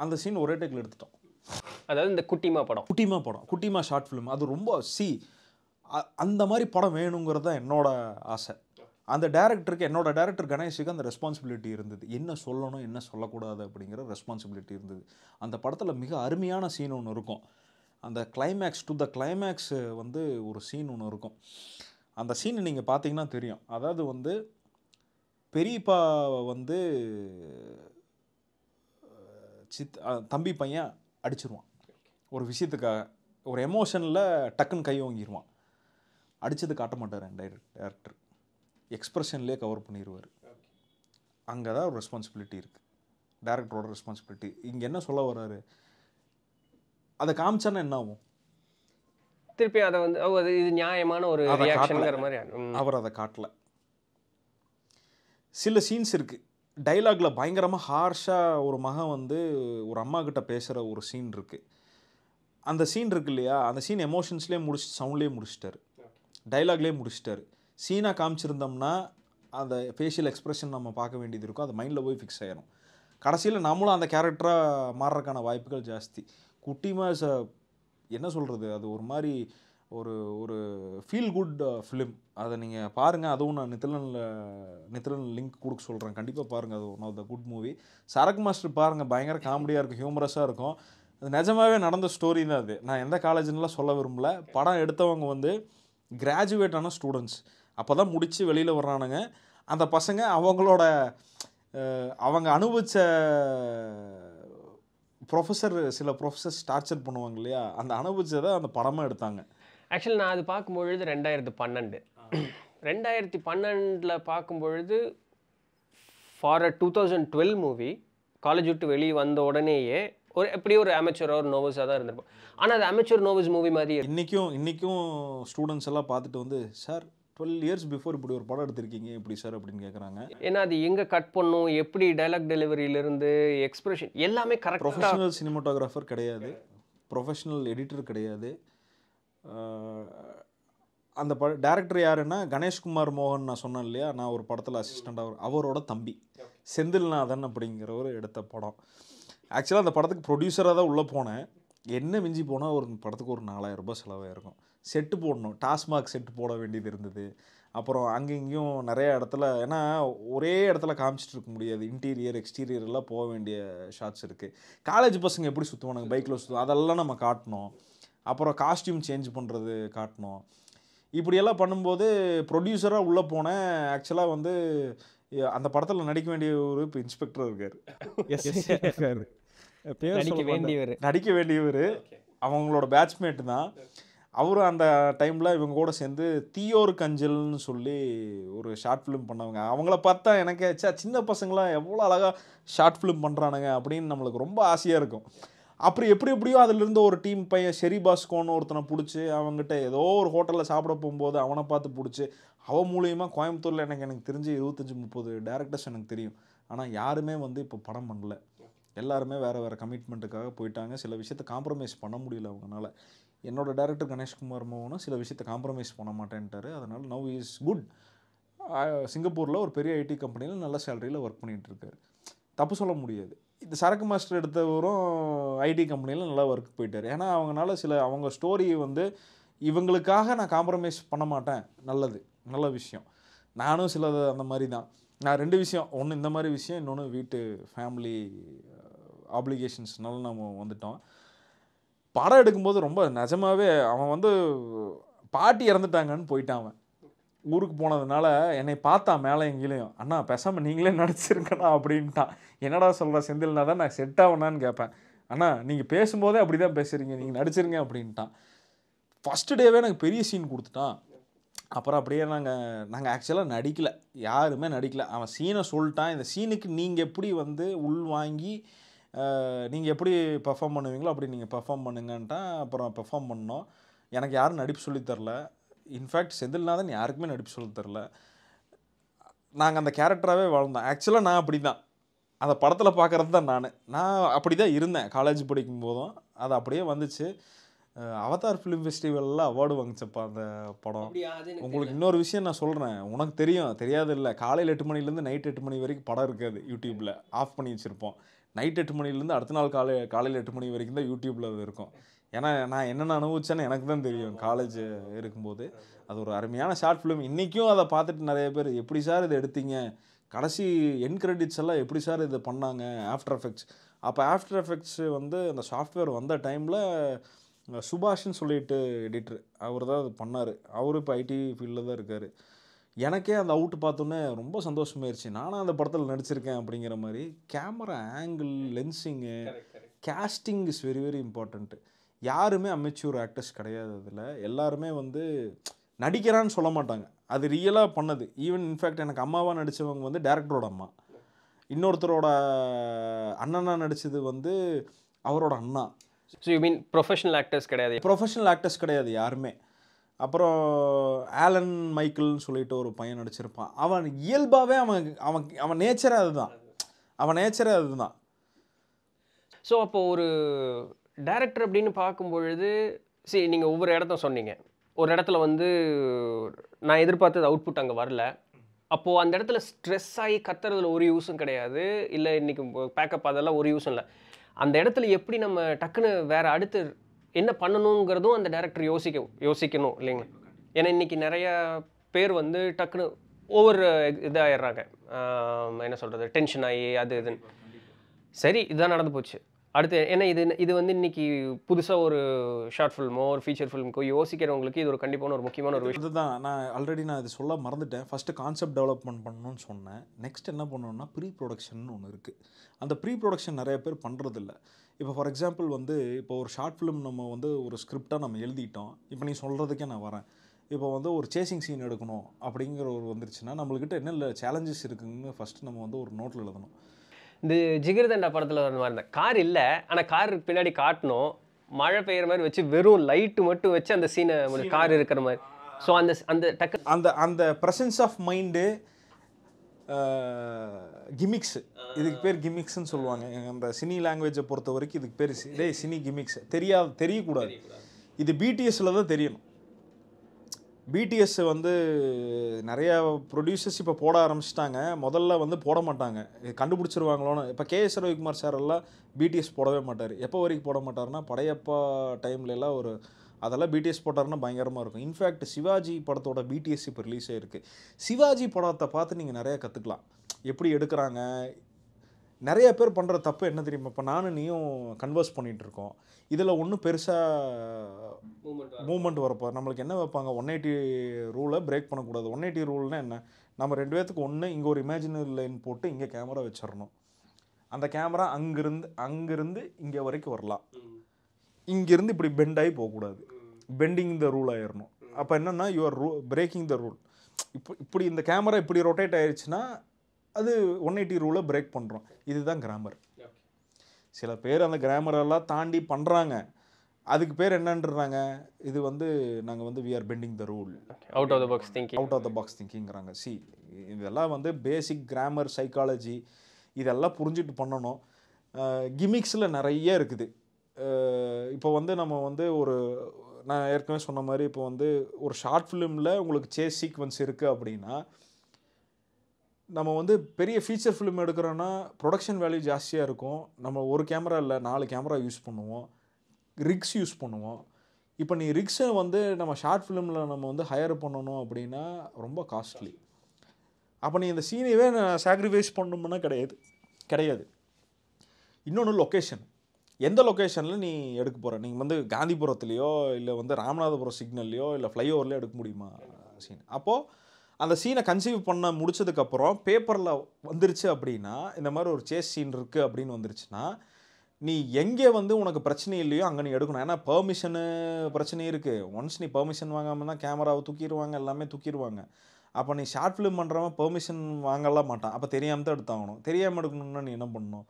அந்த சீன் ஒரே டேக்கில் எடுத்துட்டோம் அதாவது இந்த குட்டிமா படம் குட்டிமா படம் குட்டிமா ஷார்ட் ஃபிலிம் அது ரொம்ப சி அந்த மாதிரி படம் வேணுங்கிறது தான் என்னோட ஆசை அந்த டேரக்டருக்கு என்னோட டேரக்டர் கணேஷுக்கு அந்த ரெஸ்பான்சிபிலிட்டி இருந்தது என்ன சொல்லணும் என்ன சொல்லக்கூடாது அப்படிங்கிற ரெஸ்பான்சிபிலிட்டி இருந்தது அந்த படத்தில் மிக அருமையான சீன் ஒன்று இருக்கும் அந்த கிளைமேக்ஸ் டு த கிளைமேக்ஸ் வந்து ஒரு சீன் ஒன்று இருக்கும் அந்த சீன் நீங்கள் பார்த்தீங்கன்னா தெரியும் அதாவது வந்து பெரியப்பா வந்து சித் தம்பி பையன் அடிச்சிருவான் ஒரு விஷயத்துக்காக ஒரு எமோஷனில் டக்குன்னு கை வாங்கிடுவான் அடித்தது காட்ட மாட்டார் டைரக்டர் எக்ஸ்ப்ரெஷன்லேயே கவர் பண்ணிடுவார் அங்கே தான் ஒரு ரெஸ்பான்சிபிலிட்டி இருக்குது டேரக்டரோட ரெஸ்பான்சிபிலிட்டி இங்கே என்ன சொல்ல வர்றாரு அதை காமிச்சானா என்ன ஆகும் திருப்பி அதை வந்து அது இது நியாயமான ஒரு மாதிரி அவர் அதை காட்டல சில சீன்ஸ் இருக்குது டைலாகில் பயங்கரமாக ஹார்ஷாக ஒரு மகன் வந்து ஒரு அம்மாக்கிட்ட பேசுகிற ஒரு சீன் இருக்குது அந்த சீன் இருக்கு இல்லையா அந்த சீன் எமோஷன்ஸ்லேயே முடிச்சு சவுண்ட்லேயே முடிச்சிட்டாரு டைலாக்லேயே முடிச்சிட்டாரு சீனாக காமிச்சிருந்தோம்னா அந்த ஃபேஷியல் எக்ஸ்ப்ரெஷன் நம்ம பார்க்க வேண்டியது இருக்கும் அது மைண்டில் போய் ஃபிக்ஸ் ஆகிரும் கடைசியில் நம்மளும் அந்த கேரக்டராக மாறுறதுக்கான வாய்ப்புகள் ஜாஸ்தி குட்டிமா ச என்ன சொல்கிறது அது ஒரு மாதிரி ஒரு ஒரு ஃபீல் குட் ஃபிலிம் அதை நீங்கள் பாருங்கள் அதுவும் நான் நித்திலனில் நித்திலன் லிங்க் கொடுக்க சொல்கிறேன் கண்டிப்பாக பாருங்கள் அது one of the good movie Sarakku master பாருங்கள் பயங்கர காமெடியாக இருக்கும் ஹியூமரஸாக இருக்கும் அது நிஜமாகவே நடந்த ஸ்டோரி தான் அது நான் எந்த காலேஜ்லாம் சொல்ல விரும்பல படம் எடுத்தவங்க வந்து கிராஜுவேட்டான ஸ்டூடெண்ட்ஸ் அப்போ தான் முடித்து வெளியில் வர்றானுங்க அந்த பசங்க அவங்களோட அவங்க அனுபவித்த ப்ரொஃபஸர் சில ப்ரொஃபஸர்ஸ் டார்ச்சர் பண்ணுவாங்க இல்லையா அந்த அனுபவித்ததை அந்த படமாக எடுத்தாங்க ஆக்சுவலி நான் அது பார்க்கும்பொழுது ரெண்டாயிரத்து பன்னெண்டு ரெண்டாயிரத்தி பன்னெண்டில் பார்க்கும்பொழுது for a two thousand twelve movie college விட்டு வெளியே வந்த உடனேயே ஒரு எப்படியும் ஒரு அமைச்சரோ ஒரு நோவஸாக தான் இருந்திருப்போம் ஆனால் அது அமைச்சர் நோவஸ் மூவி மாதிரி இன்றைக்கும் இன்றைக்கும் ஸ்டூடெண்ட்ஸ் எல்லாம் பார்த்துட்டு வந்து சார் டுவெல் இயர்ஸ் பிஃபோர் இப்படி ஒரு படம் எடுத்திருக்கீங்க எப்படி சார் அப்படின்னு கேட்குறாங்க ஏன்னா அது எங்கே கட் பண்ணும் எப்படி டைலாக் டெலிவரியிலிருந்து எக்ஸ்பிரஷன் எல்லாமே கரெக்ட் ப்ரொஃபஷனல் சினிமாட்டோகிராஃபர் கிடையாது ப்ரொஃபஷனல் எடிட்டர் கிடையாது அந்த ப டேரக்டர் யாருன்னா கணேஷ்குமார் மோகன் நான் சொன்னேன் இல்லையா நான் ஒரு படத்தில் அசிஸ்டண்ட்டாக அவரோட தம்பி செந்தில்நாதன் அப்படிங்கிறவர் எடுத்த படம் ஆக்சுவலாக அந்த படத்துக்கு ப்ரொடியூசராக தான் உள்ளே போனேன் என்ன மிஞ்சி போனால் ஒரு படத்துக்கு ஒரு நாலாயிரம் ரூபாய் செலவாக இருக்கும் செட்டு போடணும் டாஸ்மாக் செட்டு போட வேண்டியது இருந்தது அப்புறம் அங்கே இங்கேயும் நிறைய இடத்துல ஏன்னா ஒரே இடத்துல காமிச்சிட்டு இருக்க முடியாது இன்டீரியர் எக்ஸ்டீரியர்லாம் போக வேண்டிய ஷார்ட்ஸ் இருக்குது காலேஜ் பசங்க எப்படி சுற்றுவானுங்க பைக்கில் சுற்றுவோம் அதெல்லாம் நம்ம காட்டணும் அப்புறம் காஸ்டியூம் சேஞ்ச் பண்ணுறது காட்டணும் இப்படியெல்லாம் பண்ணும்போது ப்ரொடியூசராக உள்ளே போனேன் ஆக்சுவலாக வந்து அந்த படத்தில் நடிக்க வேண்டிய ஒரு இப்போ இன்ஸ்பெக்டர் இருக்கார் நடிக்க வேண்டியவர் அவங்களோட பேட்ச்மேட்டு தான் அவரும் அந்த டைமில் இவங்க கூட சேர்ந்து தீயோர் கஞ்சல்னு சொல்லி ஒரு ஷார்ட் ஃபிலிம் பண்ணவங்க அவங்கள பார்த்தா எனக்கு சா சின்ன பசங்களாம் எவ்வளோ அழகாக ஷார்ட் ஃபிலிம் பண்ணுறானுங்க அப்படின்னு நம்மளுக்கு ரொம்ப ஆசையாக இருக்கும் அப்புறம் எப்படி எப்படியோ அதிலிருந்து ஒரு டீம் பையன் ஷெரி பாஸ்கோன்னு ஒருத்தனை பிடிச்சி அவங்ககிட்ட ஏதோ ஒரு ஹோட்டலில் சாப்பிட போகும்போது அவனை பார்த்து பிடிச்சி அவன் மூலியமாக கோயம்புத்தூரில் எனக்கு எனக்கு தெரிஞ்சு இருபத்தஞ்சி முப்பது டேரக்டர்ஸ் எனக்கு தெரியும் ஆனால் யாருமே வந்து இப்போ படம் பண்ணல எல்லாருமே வேறு வேறு கமிட்மெண்ட்டுக்காக போயிட்டாங்க சில விஷயத்தை காம்ப்ரமைஸ் பண்ண முடியல அவங்களால என்னோட டேரக்டர் கணேஷ்குமார் மோகனும் சில விஷயத்தை காம்ப்ரமைஸ் பண்ண மாட்டேன்ட்டார் அதனால் நவ் இஸ் குட் சிங்கப்பூரில் ஒரு பெரிய ஐடி கம்பெனியில் நல்ல சேலரியில் ஒர்க் பண்ணிகிட்டு இருக்காரு தப்பு சொல்ல முடியாது இந்த சரக்கு மாஸ்டர் எடுத்தவரும் ஐடி கம்பெனியில் நல்லா ஒர்க் போயிட்டார் ஏன்னா அவங்களால சில அவங்க ஸ்டோரி வந்து இவங்களுக்காக நான் காம்ப்ரமைஸ் பண்ண மாட்டேன் நல்லது நல்ல விஷயம் நானும் சிலது அந்த மாதிரி தான் நான் ரெண்டு விஷயம் ஒன்று இந்த மாதிரி விஷயம் இன்னொன்று வீட்டு ஃபேமிலி ஆப்ளிகேஷன்ஸ்னால நம்ம வந்துட்டோம் படம் எடுக்கும்போது ரொம்ப நிஜமாவே அவன் வந்து பாட்டி இறந்துட்டாங்கன்னு போயிட்டான் அவன் ஊருக்கு போனதுனால என்னை பார்த்தான் மேலே எங்கேயும் அண்ணா பேசாமல் நீங்களே நடிச்சிருக்கணும் அப்படின்ட்டான் என்னடா சொல்கிற செந்தில்னா தான் நான் செட் ஆகணான்னு கேட்பேன் அண்ணா நீங்கள் பேசும்போதே அப்படி தான் பேசுகிறீங்க நீங்கள் நடிச்சிருங்க அப்படின்ட்டான் ஃபஸ்ட்டு டேவே எனக்கு பெரிய சீன் கொடுத்துட்டான் அப்புறம் அப்படியே நாங்கள் நாங்கள் ஆக்சுவலாக நடிக்கலை யாருமே நடிக்கலை அவன் சீனை சொல்லிட்டான் இந்த சீனுக்கு நீங்கள் எப்படி வந்து உள் வாங்கி நீங்கள் எப்படி பெர்ஃபார்ம் பண்ணுவீங்களோ அப்படி நீங்கள் பெர்ஃபார்ம் பண்ணுங்கன்ட்டான் அப்புறம் பெர்ஃபார்ம் பண்ணோம் எனக்கு யாரும் நடிப்பு சொல்லித்தரல இன்ஃபேக்ட் செந்தில்நாதன் யாருக்குமே நடிப்பு சொல்லித்தரல நாங்கள் அந்த கேரக்டராகவே வாழ்ந்தோம் ஆக்சுவலாக நான் அப்படி தான் அந்த படத்தில் பார்க்குறது தான் நான் நான் அப்படி தான் இருந்தேன் காலேஜ் படிக்கும் போதும் அது அப்படியே வந்துச்சு அவதார் ஃபிலிம் ஃபெஸ்டிவலில் அவார்டு வாங்கிச்சப்பா அந்த படம் உங்களுக்கு இன்னொரு விஷயம் நான் சொல்கிறேன் உனக்கு தெரியும் தெரியாது இல்லை காலையில் எட்டு மணிலேருந்து நைட் எட்டு மணி வரைக்கும் படம் இருக்காது யூடியூப்பில் ஆஃப் பண்ணி வச்சுருப்போம் நைட் எட்டு மணிலேருந்து அடுத்த நாள் காலை காலையில் எட்டு மணி வரைக்கும் தான் யூடியூப்பில் அது இருக்கும் ஏன்னா நான் என்னென்ன அனுபவிச்சேன்னு எனக்கு தான் தெரியும் காலேஜ் இருக்கும்போது அது ஒரு அருமையான ஷார்ட் ஃபிலிம் இன்றைக்கும் அதை பார்த்துட்டு நிறைய பேர் எப்படி சார் இதை எடுத்தீங்க கடைசி என் கிரெடிட்ஸ் எல்லாம் எப்படி சார் இதை பண்ணாங்க ஆஃப்டர் எஃபெக்ட்ஸ் அப்போ ஆஃப்டர் எஃபெக்ட்ஸ் வந்து அந்த சாஃப்ட்வேர் வந்த டைமில் சுபாஷ்னு சொல்லிட்டு எடிட்ரு அவர் தான் அது பண்ணார் அவரும் இப்போ ஐடி ஃபீல்டில் தான் இருக்கார் எனக்கே அந்த அவுட்டு பார்த்தோன்னே ரொம்ப சந்தோஷமாயிருச்சு நானும் அந்த படத்தில் நடிச்சிருக்கேன் அப்படிங்கிற மாதிரி camera angle lensing casting is very very important யாருமே அமெச்சூர் ஆக்டர்ஸ் கிடையாது அதில் எல்லாருமே வந்து நடிக்கிறான்னு சொல்ல மாட்டாங்க அது ரியலாக பண்ணது ஈவன் இன்ஃபேக்ட் எனக்கு அம்மாவாக நடித்தவங்க வந்து டேரக்டரோட அம்மா இன்னொருத்தரோட அண்ணனாக நடித்தது வந்து அவரோட அண்ணா so you mean professional actors கிடையாது ப்ரொஃபஷனல் ஆக்டர்ஸ் கிடையாது யாருமே அப்புறம் ஆலன் மைக்கிள்னு சொல்லிட்டு ஒரு பையன் நடிச்சிருப்பான் அவன் இயல்பாகவே அவன் அவன் அவன் நேச்சரே அதுதான் அவன் நேச்சரே அதுதான் ஸோ அப்போ ஒரு டேரக்டர் அப்படின்னு பார்க்கும்பொழுது சரி நீங்கள் ஒவ்வொரு இடத்த சொன்னீங்க ஒரு இடத்துல வந்து நான் எதிர்பார்த்தது அவுட்புட் அங்கே வரல அப்போது அந்த இடத்துல ஸ்ட்ரெஸ் ஆகி கத்துறதுல ஒரு யூஸும் கிடையாது இல்லை இன்றைக்கி பேக்கப் அதெல்லாம் ஒரு யூஸும் இல்லை அந்த இடத்துல எப்படி நம்ம டக்குன்னு வேறு அடுத்து என்ன பண்ணணுங்கிறதும் அந்த டேரக்டர் யோசிக்க யோசிக்கணும் இல்லைங்களா ஏன்னா இன்னைக்கு நிறைய பேர் வந்து டக்குன்னு ஒவ்வொரு இதாகிடுறாங்க என்ன சொல்கிறது டென்ஷன் ஆகி அது இதுன்னு சரி இதுதான் நடந்து போச்சு அடுத்து ஏன்னா இது இது வந்து இன்றைக்கி புதுசாக ஒரு ஷார்ட் ஃபிலிமோ ஒரு ஃபீச்சர் ஃபில்முக்கோ யோசிக்கிறவங்களுக்கு இது ஒரு கண்டிப்பான ஒரு முக்கியமான ஒரு விஷயம் தான் நான் ஆல்ரெடி நான் இது சொல்ல மறந்துட்டேன் ஃபஸ்ட்டு கான்செப்ட் டெவலப்மெண்ட் பண்ணணும்னு சொன்னேன் நெக்ஸ்ட் என்ன பண்ணணும்னா ப்ரீ ப்ரொடக்ஷன் ஒன்று இருக்குது அந்த ப்ரீ ப்ரொடக்ஷன் நிறைய பேர் பண்ணுறதில்ல இப்போ ஃபார் எக்ஸாம்பிள் வந்து இப்போ ஒரு ஷார்ட் ஃபிலிம் நம்ம வந்து ஒரு ஸ்கிரிப்டாக நம்ம எழுதிட்டோம் இப்போ நீ சொல்கிறதுக்கே நான் வரேன் இப்போ வந்து ஒரு சேசிங் சீன் எடுக்கணும் அப்படிங்கிற ஒரு வந்துருச்சுன்னா நம்மளுக்கிட்ட என்னென்ன சேலஞ்சஸ் இருக்குதுன்னு ஃபஸ்ட்டு நம்ம வந்து ஒரு நோட்டில் எழுதணும் இந்த ஜிகிர்தண்டா படத்தில் வந்து மாதிரி இருந்தேன் கார் இல்லை ஆனால் கார் பின்னாடி காட்டணும் மழை பெய்கிற மாதிரி வச்சு வெறும் லைட்டு மட்டும் வச்சு அந்த சீனை கார் இருக்கிற மாதிரி ஸோ அந்த அந்த டக்கு அந்த அந்த ப்ரெசன்ஸ் ஆஃப் மைண்டு கிமிக்ஸு இதுக்கு பேர் கிமிக்ஸ்னு சொல்லுவாங்க அந்த சினி லாங்குவேஜை பொறுத்த வரைக்கும் இதுக்கு பேர் டே சினி கிமிக்ஸ் தெரியா தெரியக்கூடாது இது பிடிஎஸ்சில் தான் தெரியணும் பிடிஎஸ் வந்து நிறையா ப்ரொடியூசர்ஸ் இப்போ போட ஆரம்பிச்சிட்டாங்க முதல்ல வந்து போட மாட்டாங்க கண்டுபிடிச்சிருவாங்களோன்னு இப்போ கேஎஸ் ரவிக்குமார் சார் எல்லாம் பிடிஎஸ் போடவே மாட்டார் எப்போ வரைக்கும் போட மாட்டார்னா படையப்பா டைம்லலாம் ஒரு அதெல்லாம் பிடிஎஸ் போட்டார்னா பயங்கரமாக இருக்கும் இன்ஃபேக்ட் சிவாஜி படத்தோட பிடிஎஸ் இப்போ ரிலீஸ் ஆகிருக்கு சிவாஜி படத்தை பார்த்து நீங்கள் நிறையா கற்றுக்கலாம் எப்படி எடுக்கிறாங்க நிறைய பேர் பண்ணுற தப்பு என்ன தெரியுமா இப்போ நானும் நீயும் கன்வர்ஸ் பண்ணிகிட்ருக்கோம் இதில் ஒன்றும் பெருசாக மூமெண்ட் வரப்போ நம்மளுக்கு என்ன வைப்பாங்க ஒன் எயிட்டி ரூலை பிரேக் பண்ணக்கூடாது ஒன் எயிட்டி ரூல்னால் என்ன நம்ம ரெண்டு பேர்த்துக்கு ஒன்று இங்கே ஒரு இமேஜினரி லைன் போட்டு இங்கே கேமரா வச்சிடணும் அந்த கேமரா அங்கேருந்து அங்கேருந்து இங்கே வரைக்கும் வரலாம் இங்கேருந்து இப்படி பெண்ட் ஆகி போகக்கூடாது பெண்டிங் த ரூல் ஆயிடணும் அப்போ என்னென்னா யூஆர் ரூ பிரேக்கிங் த ரூல் இப்போ இப்படி இந்த கேமரா இப்படி ரொட்டேட் ஆயிடுச்சுன்னா அது ஒன் எயிட்டி ரூலில் பிரேக் பண்ணுறோம் இதுதான் கிராமர் சில பேர் அந்த கிராமரெல்லாம் தாண்டி பண்ணுறாங்க அதுக்கு பேர் என்னன்றாங்க இது வந்து நாங்கள் வந்து we are pending the rule out of the box thinking out of the box திங்கிங்கிறாங்க சி இதெல்லாம் வந்து பேசிக் கிராமர் சைக்காலஜி இதெல்லாம் புரிஞ்சுட்டு பண்ணணும் கிமிக்ஸில் நிறைய இருக்குது இப்போ வந்து நம்ம வந்து ஒரு நான் ஏற்கனவே சொன்ன மாதிரி இப்போ வந்து ஒரு ஷார்ட் ஃபிலிமில் உங்களுக்கு சேஸ் சீக்வன்ஸ் இருக்குது அப்படின்னா நம்ம வந்து பெரிய ஃபீச்சர் ஃபிலிம் எடுக்கிறோன்னா ப்ரொடக்ஷன் வேல்யூ ஜாஸ்தியாக இருக்கும் நம்ம ஒரு கேமரா இல்லை நாலு கேமரா யூஸ் பண்ணுவோம் ரிக்ஸ் யூஸ் பண்ணுவோம் இப்போ நீ ரிக்ஸை வந்து நம்ம ஷார்ட் ஃபிலிமில் நம்ம வந்து ஹையர் பண்ணணும் அப்படின்னா ரொம்ப காஸ்ட்லி அப்போ நீ இந்த சீனையவே நான் சாக்ரிஃபைஸ் பண்ணணும்னா கிடையாது கிடையாது இன்னொன்று லொக்கேஷன் எந்த லொக்கேஷனில் நீ எடுக்க போகிற நீங்கள் வந்து காந்திபுரத்துலேயோ இல்லை வந்து ராமநாதபுரம் சிக்னல்லையோ இல்லை ஃப்ளைஓவர்லேயோ எடுக்க முடியுமா சீன் அப்போது அந்த சீனை கன்சீவ் பண்ண முடிச்சதுக்கப்புறம் பேப்பரில் வந்துருச்சு அப்படின்னா இந்த மாதிரி ஒரு சேஸ் சீன் இருக்குது அப்படின்னு வந்துருச்சுன்னா நீ எங்கே வந்து உனக்கு பிரச்சனை இல்லையோ அங்கே நீ எடுக்கணும் ஏன்னா பெர்மிஷனு பிரச்சனையும் இருக்குது ஒன்ஸ் நீ பெர்மிஷன் வாங்காமல் தான் கேமராவை தூக்கிடுவாங்க எல்லாமே தூக்கிடுவாங்க அப்போ நீ ஷார்ட் ஃபிலிம் பண்ணுறவன் பெர்மிஷன் வாங்கலாம் மாட்டான் அப்போ தெரியாமல் தான் எடுத்தாகணும் தெரியாமல் எடுக்கணும்னா நீ என்ன பண்ணணும்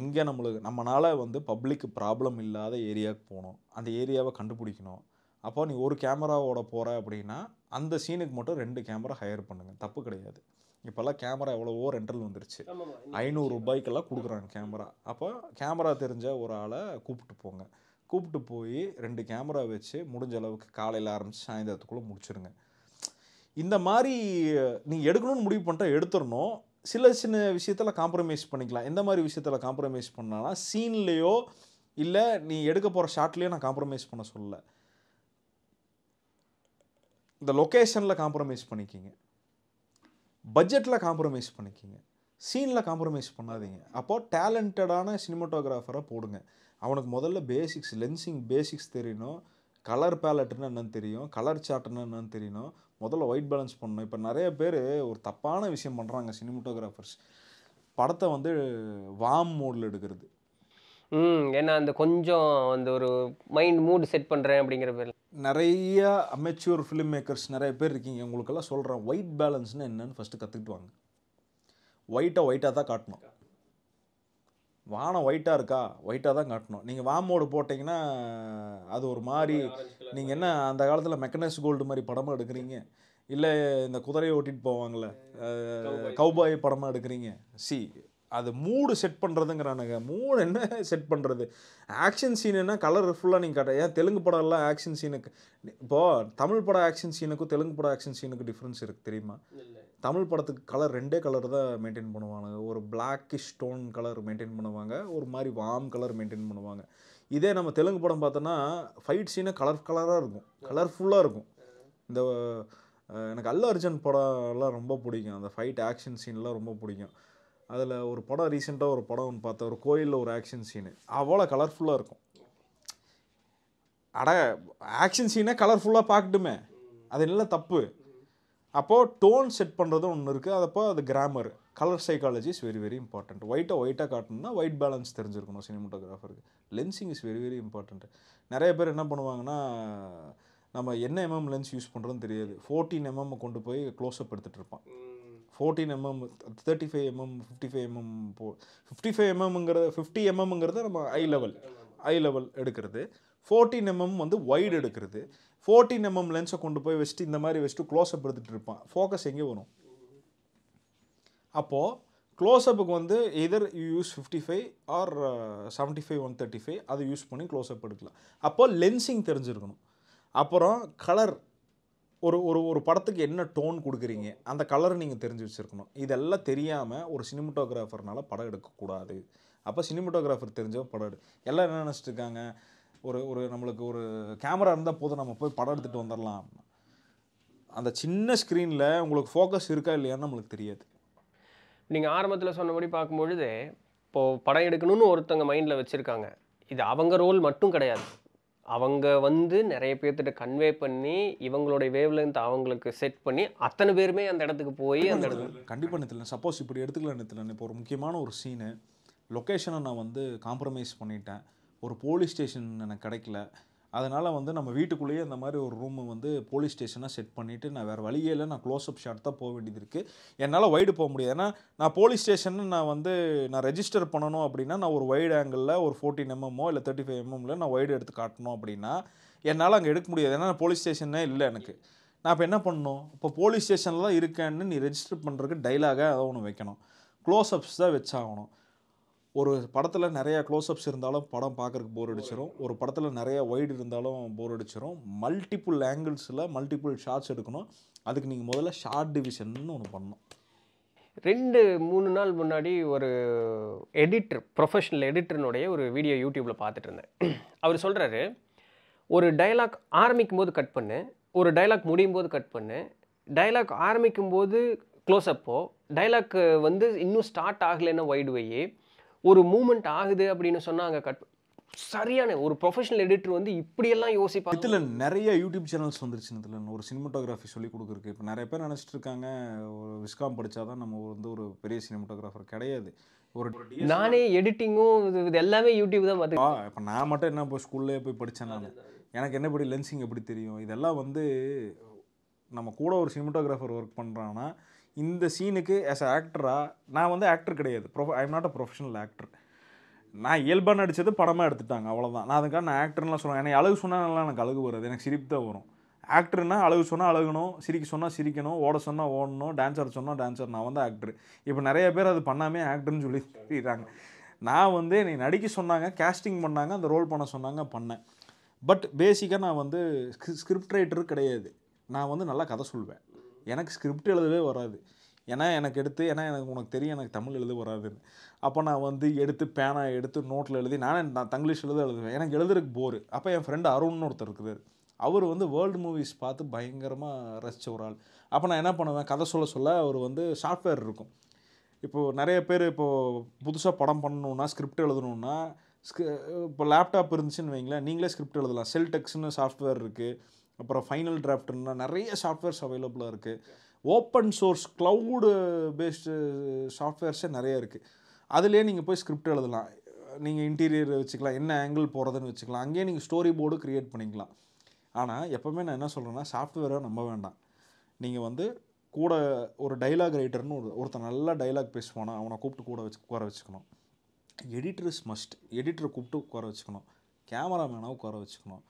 எங்கே நம்மளுக்கு நம்மளால் வந்து பப்ளிக் ப்ராப்ளம் இல்லாத ஏரியாவுக்கு போகணும் அந்த ஏரியாவை கண்டுபிடிக்கணும் அப்போ நீ ஒரு கேமராவோட போகிற அப்படின்னா அந்த சீனுக்கு மட்டும் ரெண்டு கேமரா ஹையர் பண்ணுங்கள் தப்பு கிடையாது இப்போல்லாம் கேமரா எவ்வளவோ ரெண்டல் வந்துருச்சு ஐநூறு ரூபாய்க்கெல்லாம் கொடுக்குறாங்க கேமரா அப்போ கேமரா தெரிஞ்ச ஒரு ஆளை கூப்பிட்டு போங்க கூப்பிட்டு போய் ரெண்டு கேமரா வச்சு முடிஞ்ச அளவுக்கு காலையில் ஆரம்பித்து சாயந்தரத்துக்குள்ளே முடிச்சுருங்க இந்த மாதிரி நீங்கள் எடுக்கணும்னு முடிவு பண்ணிட்டா எடுத்துடணும் சில சின்ன விஷயத்தில் காம்ப்ரமைஸ் பண்ணிக்கலாம் எந்த மாதிரி விஷயத்தில் காம்ப்ரமைஸ் பண்ணாலும் சீன்லேயோ இல்லை நீ எடுக்க போகிற ஷார்ட்லேயோ நான் காம்ப்ரமைஸ் பண்ண சொல்லலை இந்த லொக்கேஷனில் காம்ப்ரமைஸ் பண்ணிக்கிங்க பட்ஜெட்டில் காம்ப்ரமைஸ் பண்ணிக்கிங்க சீனில் காம்ப்ரமைஸ் பண்ணாதீங்க அப்போது டேலண்டடான சினிமாட்டோகிராஃபரை போடுங்க அவனுக்கு முதல்ல பேசிக்ஸ் லென்சிங் பேசிக்ஸ் தெரியணும் கலர் பேலட்னா என்னென்னு தெரியும் கலர் சார்ட்னா என்னென்னு தெரியணும் முதல்ல ஒயிட் பேலன்ஸ் பண்ணணும் இப்போ நிறைய பேர் ஒரு தப்பான விஷயம் பண்ணுறாங்க சினிமாட்டோகிராஃபர்ஸ் படத்தை வந்து வாம் மோடில் எடுக்கிறது ஏன்னா அந்த கொஞ்சம் அந்த ஒரு மைண்ட் மூடு செட் பண்ணுறேன் அப்படிங்கிற பேர் நிறைய அமெச்சூர் ஃபிலிம் மேக்கர்ஸ் நிறைய பேர் இருக்கீங்க உங்களுக்கெல்லாம் சொல்கிறேன் ஒயிட் பேலன்ஸ்னு என்னன்னு ஃபஸ்ட்டு கற்றுக்கிட்டு வாங்க ஒயிட்டாக ஒயிட்டாக தான் காட்டணும் வானம் ஒயிட்டாக இருக்கா ஒயிட்டாக தான் காட்டணும் நீங்கள் வாமோடு போட்டிங்கன்னா அது ஒரு மாதிரி நீங்கள் என்ன அந்த காலத்தில் மெக்கனைஸ் கோல்டு மாதிரி படமாக எடுக்கிறீங்க இல்லை இந்த குதிரையை ஓட்டிகிட்டு போவாங்களே கௌபாய் படமாக எடுக்கிறீங்க சி அது மூடு செட் பண்ணுறதுங்கிறானுங்க மூடு என்ன செட் பண்ணுறது ஆக்ஷன் சீனுன்னா கலர் ஃபுல்லாக நீங்கள் காட்ட ஏன் தெலுங்கு படம்லாம் ஆக்ஷன் சீனுக்கு இப்போது தமிழ் பட ஆக்ஷன் சீனுக்கும் தெலுங்கு படம் ஆக்ஷன் சீனுக்கு டிஃப்ரென்ஸ் இருக்குது தெரியுமா தமிழ் படத்துக்கு கலர் ரெண்டே கலர் தான் மெயின்டைன் பண்ணுவாங்க ஒரு பிளாக்கிஷ் ஸ்டோன் கலர் மெயின்டைன் பண்ணுவாங்க ஒரு மாதிரி வார்ம் கலர் மெயின்டைன் பண்ணுவாங்க இதே நம்ம தெலுங்கு படம் பார்த்தோன்னா ஃபைட் சீனு கலர் கலராக இருக்கும் கலர்ஃபுல்லாக இருக்கும் இந்த எனக்கு அல்லு அர்ஜுன் படம்லாம் ரொம்ப பிடிக்கும் அந்த ஃபைட் ஆக்ஷன் சீன்லாம் ரொம்ப பிடிக்கும் அதில் ஒரு படம் ரீசெண்டாக ஒரு படம் ஒன்று பார்த்தேன் ஒரு கோயிலில் ஒரு ஆக்ஷன் சீனு அவ்வளோ கலர்ஃபுல்லாக இருக்கும் அட ஆக்ஷன் சீனை கலர்ஃபுல்லாக பார்க்கட்டுமே அது என்ன தப்பு அப்போது டோன் செட் பண்ணுறதும் ஒன்று இருக்குது அதப்போ அது grammar colour psychology is very very important ஒயிட்டாக ஒயிட்டாக காட்டணும்னா ஒயிட் பேலன்ஸ் தெரிஞ்சிருக்கணும் சினிமோட்டோகிராஃபருக்கு lensing is very very important நிறைய பேர் என்ன பண்ணுவாங்கன்னா நம்ம என்ன எம்எம் லென்ஸ் யூஸ் பண்ணுறோன்னு தெரியாது ஃபோர்டீன் எம்எம் கொண்டு போய் க்ளோஸ்அப் எடுத்துகிட்டு இருப்பான் fourteen mm thirty five mm fifty five mm போ ஃபிஃப்டி ஃபைவ் எம்எம்ங்கிறது ஃபிஃப்டி எம்எம்ங்கிறது நம்ம ஐ லெவல் ஐ லெவல் எடுக்கிறது ஃபோர்டீன் எம்எம் வந்து ஒய்டு எடுக்கிறது ஃபோர்டீன் எம்எம் லென்ஸை கொண்டு போய் வச்சுட்டு இந்த மாதிரி வச்சுட்டு அப் எடுத்துகிட்டு இருப்பான் ஃபோக்கஸ் எங்கே வரும் அப்போது க்ளோஸ்அப்புக்கு வந்து either you use fifty five or seventy five one thirty five அதை யூஸ் பண்ணி அப் எடுக்கலாம் அப்போது லென்சிங் தெரிஞ்சிருக்கணும் அப்புறம் கலர் ஒரு ஒரு ஒரு படத்துக்கு என்ன டோன் கொடுக்குறீங்க அந்த கலர் நீங்கள் தெரிஞ்சு வச்சுருக்கணும் இதெல்லாம் தெரியாமல் ஒரு சினிமட்டோகிராஃபர்னால படம் எடுக்கக்கூடாது அப்போ சினிமட்டோகிராஃபர் தெரிஞ்சவங்க படம் எடு எல்லாம் என்ன நினச்சிட்டு இருக்காங்க ஒரு ஒரு நம்மளுக்கு ஒரு கேமரா இருந்தால் போதும் நம்ம போய் படம் எடுத்துகிட்டு வந்துடலாம் அந்த சின்ன ஸ்க்ரீனில் உங்களுக்கு ஃபோக்கஸ் இருக்கா இல்லையான்னு நம்மளுக்கு தெரியாது நீங்கள் ஆரம்பத்தில் சொன்னபடி பார்க்கும்பொழுது இப்போது படம் எடுக்கணும்னு ஒருத்தங்க மைண்டில் வச்சுருக்காங்க இது அவங்க ரோல் மட்டும் கிடையாது அவங்க வந்து நிறைய பேர்த்திட்ட கன்வே பண்ணி இவங்களுடைய வேவ்லேருந்து அவங்களுக்கு செட் பண்ணி அத்தனை பேருமே அந்த இடத்துக்கு போய் அந்த இடத்துக்கு கண்டிப்பாக நிறுத்தல சப்போஸ் இப்படி எடுத்துக்கலாம் நிறுத்தல இப்போ ஒரு முக்கியமான ஒரு சீனு லொக்கேஷனை நான் வந்து காம்ப்ரமைஸ் பண்ணிட்டேன் ஒரு போலீஸ் ஸ்டேஷன் எனக்கு கிடைக்கல அதனால் வந்து நம்ம வீட்டுக்குள்ளேயே அந்த மாதிரி ஒரு ரூம் வந்து போலீஸ் ஸ்டேஷனாக செட் பண்ணிவிட்டு நான் வேறு வழியே இல்லை நான் க்ளோஸ் அப் ஷாட் தான் போக வேண்டியது இருக்குது என்னால் வைடு போக முடியாது ஏன்னா நான் போலீஸ் ஸ்டேஷன் நான் வந்து நான் ரெஜிஸ்டர் பண்ணணும் அப்படின்னா நான் ஒரு வைடு ஆங்கிளில் ஒரு ஃபோர்டீன் எம்எம்ஓ இல்லை தேர்ட்டி ஃபைவ் எம்எம்மில் நான் வைடு எடுத்து காட்டணும் அப்படின்னா என்னால் அங்கே எடுக்க முடியாது ஏன்னா போலீஸ் ஸ்டேஷனே இல்லை எனக்கு நான் இப்போ என்ன பண்ணணும் இப்போ போலீஸ் ஸ்டேஷனில் இருக்கேன்னு நீ ரெஜிஸ்டர் பண்ணுறதுக்கு டைலாக அதை ஒன்று வைக்கணும் அப்ஸ் தான் வச்சாகணும் ஒரு படத்தில் நிறையா க்ளோஸ்அப்ஸ் இருந்தாலும் படம் பார்க்குறக்கு போர் அடிச்சிடும் ஒரு படத்தில் நிறையா ஒய்டு இருந்தாலும் போர் அடிச்சிடும் மல்டிப்புள் ஆங்கிள்ஸில் மல்டிப்புள் ஷார்ட்ஸ் எடுக்கணும் அதுக்கு நீங்கள் முதல்ல ஷார்ட் டிவிஷன்னு ஒன்று பண்ணணும் ரெண்டு மூணு நாள் முன்னாடி ஒரு எடிட்டர் ப்ரொஃபஷனல் எடிட்டர்னுடைய ஒரு வீடியோ யூடியூப்பில் பார்த்துட்டு இருந்தேன் அவர் சொல்கிறாரு ஒரு டைலாக் ஆரம்பிக்கும் போது கட் பண்ணு ஒரு டைலாக் முடியும் போது கட் பண்ணு டைலாக் ஆரம்பிக்கும் போது க்ளோஸ்அப்போ டைலாக் வந்து இன்னும் ஸ்டார்ட் ஆகலைன்னா ஒய்டு வையே ஒரு மூமெண்ட் ஆகுது அப்படின்னு சொன்னால் அங்கே கட் சரியான ஒரு ப்ரொஃபஷனல் எடிட்டர் வந்து இப்படியெல்லாம் யோசிப்பாங்க இதில் நிறைய யூடியூப் சேனல்ஸ் வந்துருச்சு இதில் ஒரு சினிமோட்டோகிராஃபி சொல்லி கொடுக்குறக்கு இப்போ நிறைய பேர் நினச்சிட்டு இருக்காங்க ஒரு விஸ்காம் படித்தா தான் நம்ம வந்து ஒரு பெரிய சினிமோட்டோகிராஃபர் கிடையாது ஒரு நானே எடிட்டிங்கும் இது எல்லாமே யூடியூப் தான் பார்த்து இப்போ நான் மட்டும் என்ன போய் ஸ்கூல்லே போய் படித்தேன் நான் எனக்கு என்ன எப்படி லென்சிங் எப்படி தெரியும் இதெல்லாம் வந்து நம்ம கூட ஒரு சினிமோட்டோகிராஃபர் ஒர்க் பண்ணுறான்னா இந்த சீனுக்கு ஆஸ் அ ஆக்டராக நான் வந்து ஆக்டர் கிடையாது pro I am not a professional actor நான் இயல்பாக நடித்தது படமாக எடுத்துட்டாங்க அவ்வளோதான் நான் அதுக்காக நான் ஆக்டர்லாம் சொன்னேன் எனக்கு அழகு சொன்னால் எனக்கு அழகு வருது எனக்கு சிரிப்பு தான் வரும் ஆக்டர்னா அழகு சொன்னால் அழகணும் சிரிக்க சொன்னால் சிரிக்கணும் ஓட சொன்னால் ஓடணும் டான்ஸ் ஆட சொன்னால் டான்ஸர் நான் வந்து ஆக்டர் இப்போ நிறைய பேர் அது பண்ணாமே ஆக்டர்னு சொல்லி தெரியுறாங்க நான் வந்து நீ நடிக்க சொன்னாங்க கேஸ்டிங் பண்ணாங்க அந்த ரோல் பண்ண சொன்னாங்க பண்ணேன் பட் பேசிக்காக நான் வந்து ஸ்கிரிப்ட் ரைட்டர் கிடையாது நான் வந்து நல்லா கதை சொல்வேன் எனக்கு ஸ்கிரிப்ட் எழுதவே வராது ஏன்னா எனக்கு எடுத்து ஏன்னா எனக்கு உனக்கு தெரியும் எனக்கு தமிழ் எழுத வராதுன்னு அப்போ நான் வந்து எடுத்து பேனா எடுத்து நோட்டில் எழுதி நானே நான் தங்கிலீஷ் எழுத எழுதுவேன் எனக்கு எழுதுறதுக்கு போர் அப்போ என் ஃப்ரெண்டு அருண்னு ஒருத்தர் இருக்குது அவர் வந்து வேர்ல்டு மூவிஸ் பார்த்து பயங்கரமாக ரசித்த ஒரு ஆள் அப்போ நான் என்ன பண்ணுவேன் கதை சொல்ல சொல்ல அவர் வந்து சாஃப்ட்வேர் இருக்கும் இப்போது நிறைய பேர் இப்போது புதுசாக படம் பண்ணணுன்னா ஸ்கிரிப்ட் எழுதணுன்னா இப்போ லேப்டாப் இருந்துச்சுன்னு வைங்களேன் நீங்களே ஸ்கிரிப்ட் எழுதலாம் செல்டெக்ஸ்னு சாஃப்ட்வேர் இருக்குது அப்புறம் ஃபைனல் டிராஃப்ட்னா நிறைய சாஃப்ட்வேர்ஸ் அவைலபிளாக இருக்குது ஓப்பன் சோர்ஸ் க்ளவுடு பேஸ்டு சாஃப்ட்வேர்ஸே நிறைய இருக்குது அதுலேயே நீங்கள் போய் ஸ்கிரிப்ட் எழுதலாம் நீங்கள் இன்டீரியர் வச்சுக்கலாம் என்ன ஆங்கிள் போகிறதுன்னு வச்சுக்கலாம் அங்கேயே நீங்கள் ஸ்டோரி போர்டு க்ரியேட் பண்ணிக்கலாம் ஆனால் எப்போவுமே நான் என்ன சொல்கிறேன்னா சாஃப்ட்வேரை நம்ப வேண்டாம் நீங்கள் வந்து கூட ஒரு டைலாக் ரைட்டர்னு ஒரு ஒருத்தன் நல்லா டைலாக் பேசுவானா அவனை கூப்பிட்டு கூட வச்சு உட்கார வச்சுக்கணும் எடிட்டர்ஸ் மஸ்ட் எடிட்டரை கூப்பிட்டு உட்கார வச்சுக்கணும் கேமராமேனாக உட்கார வச்சுக்கணும்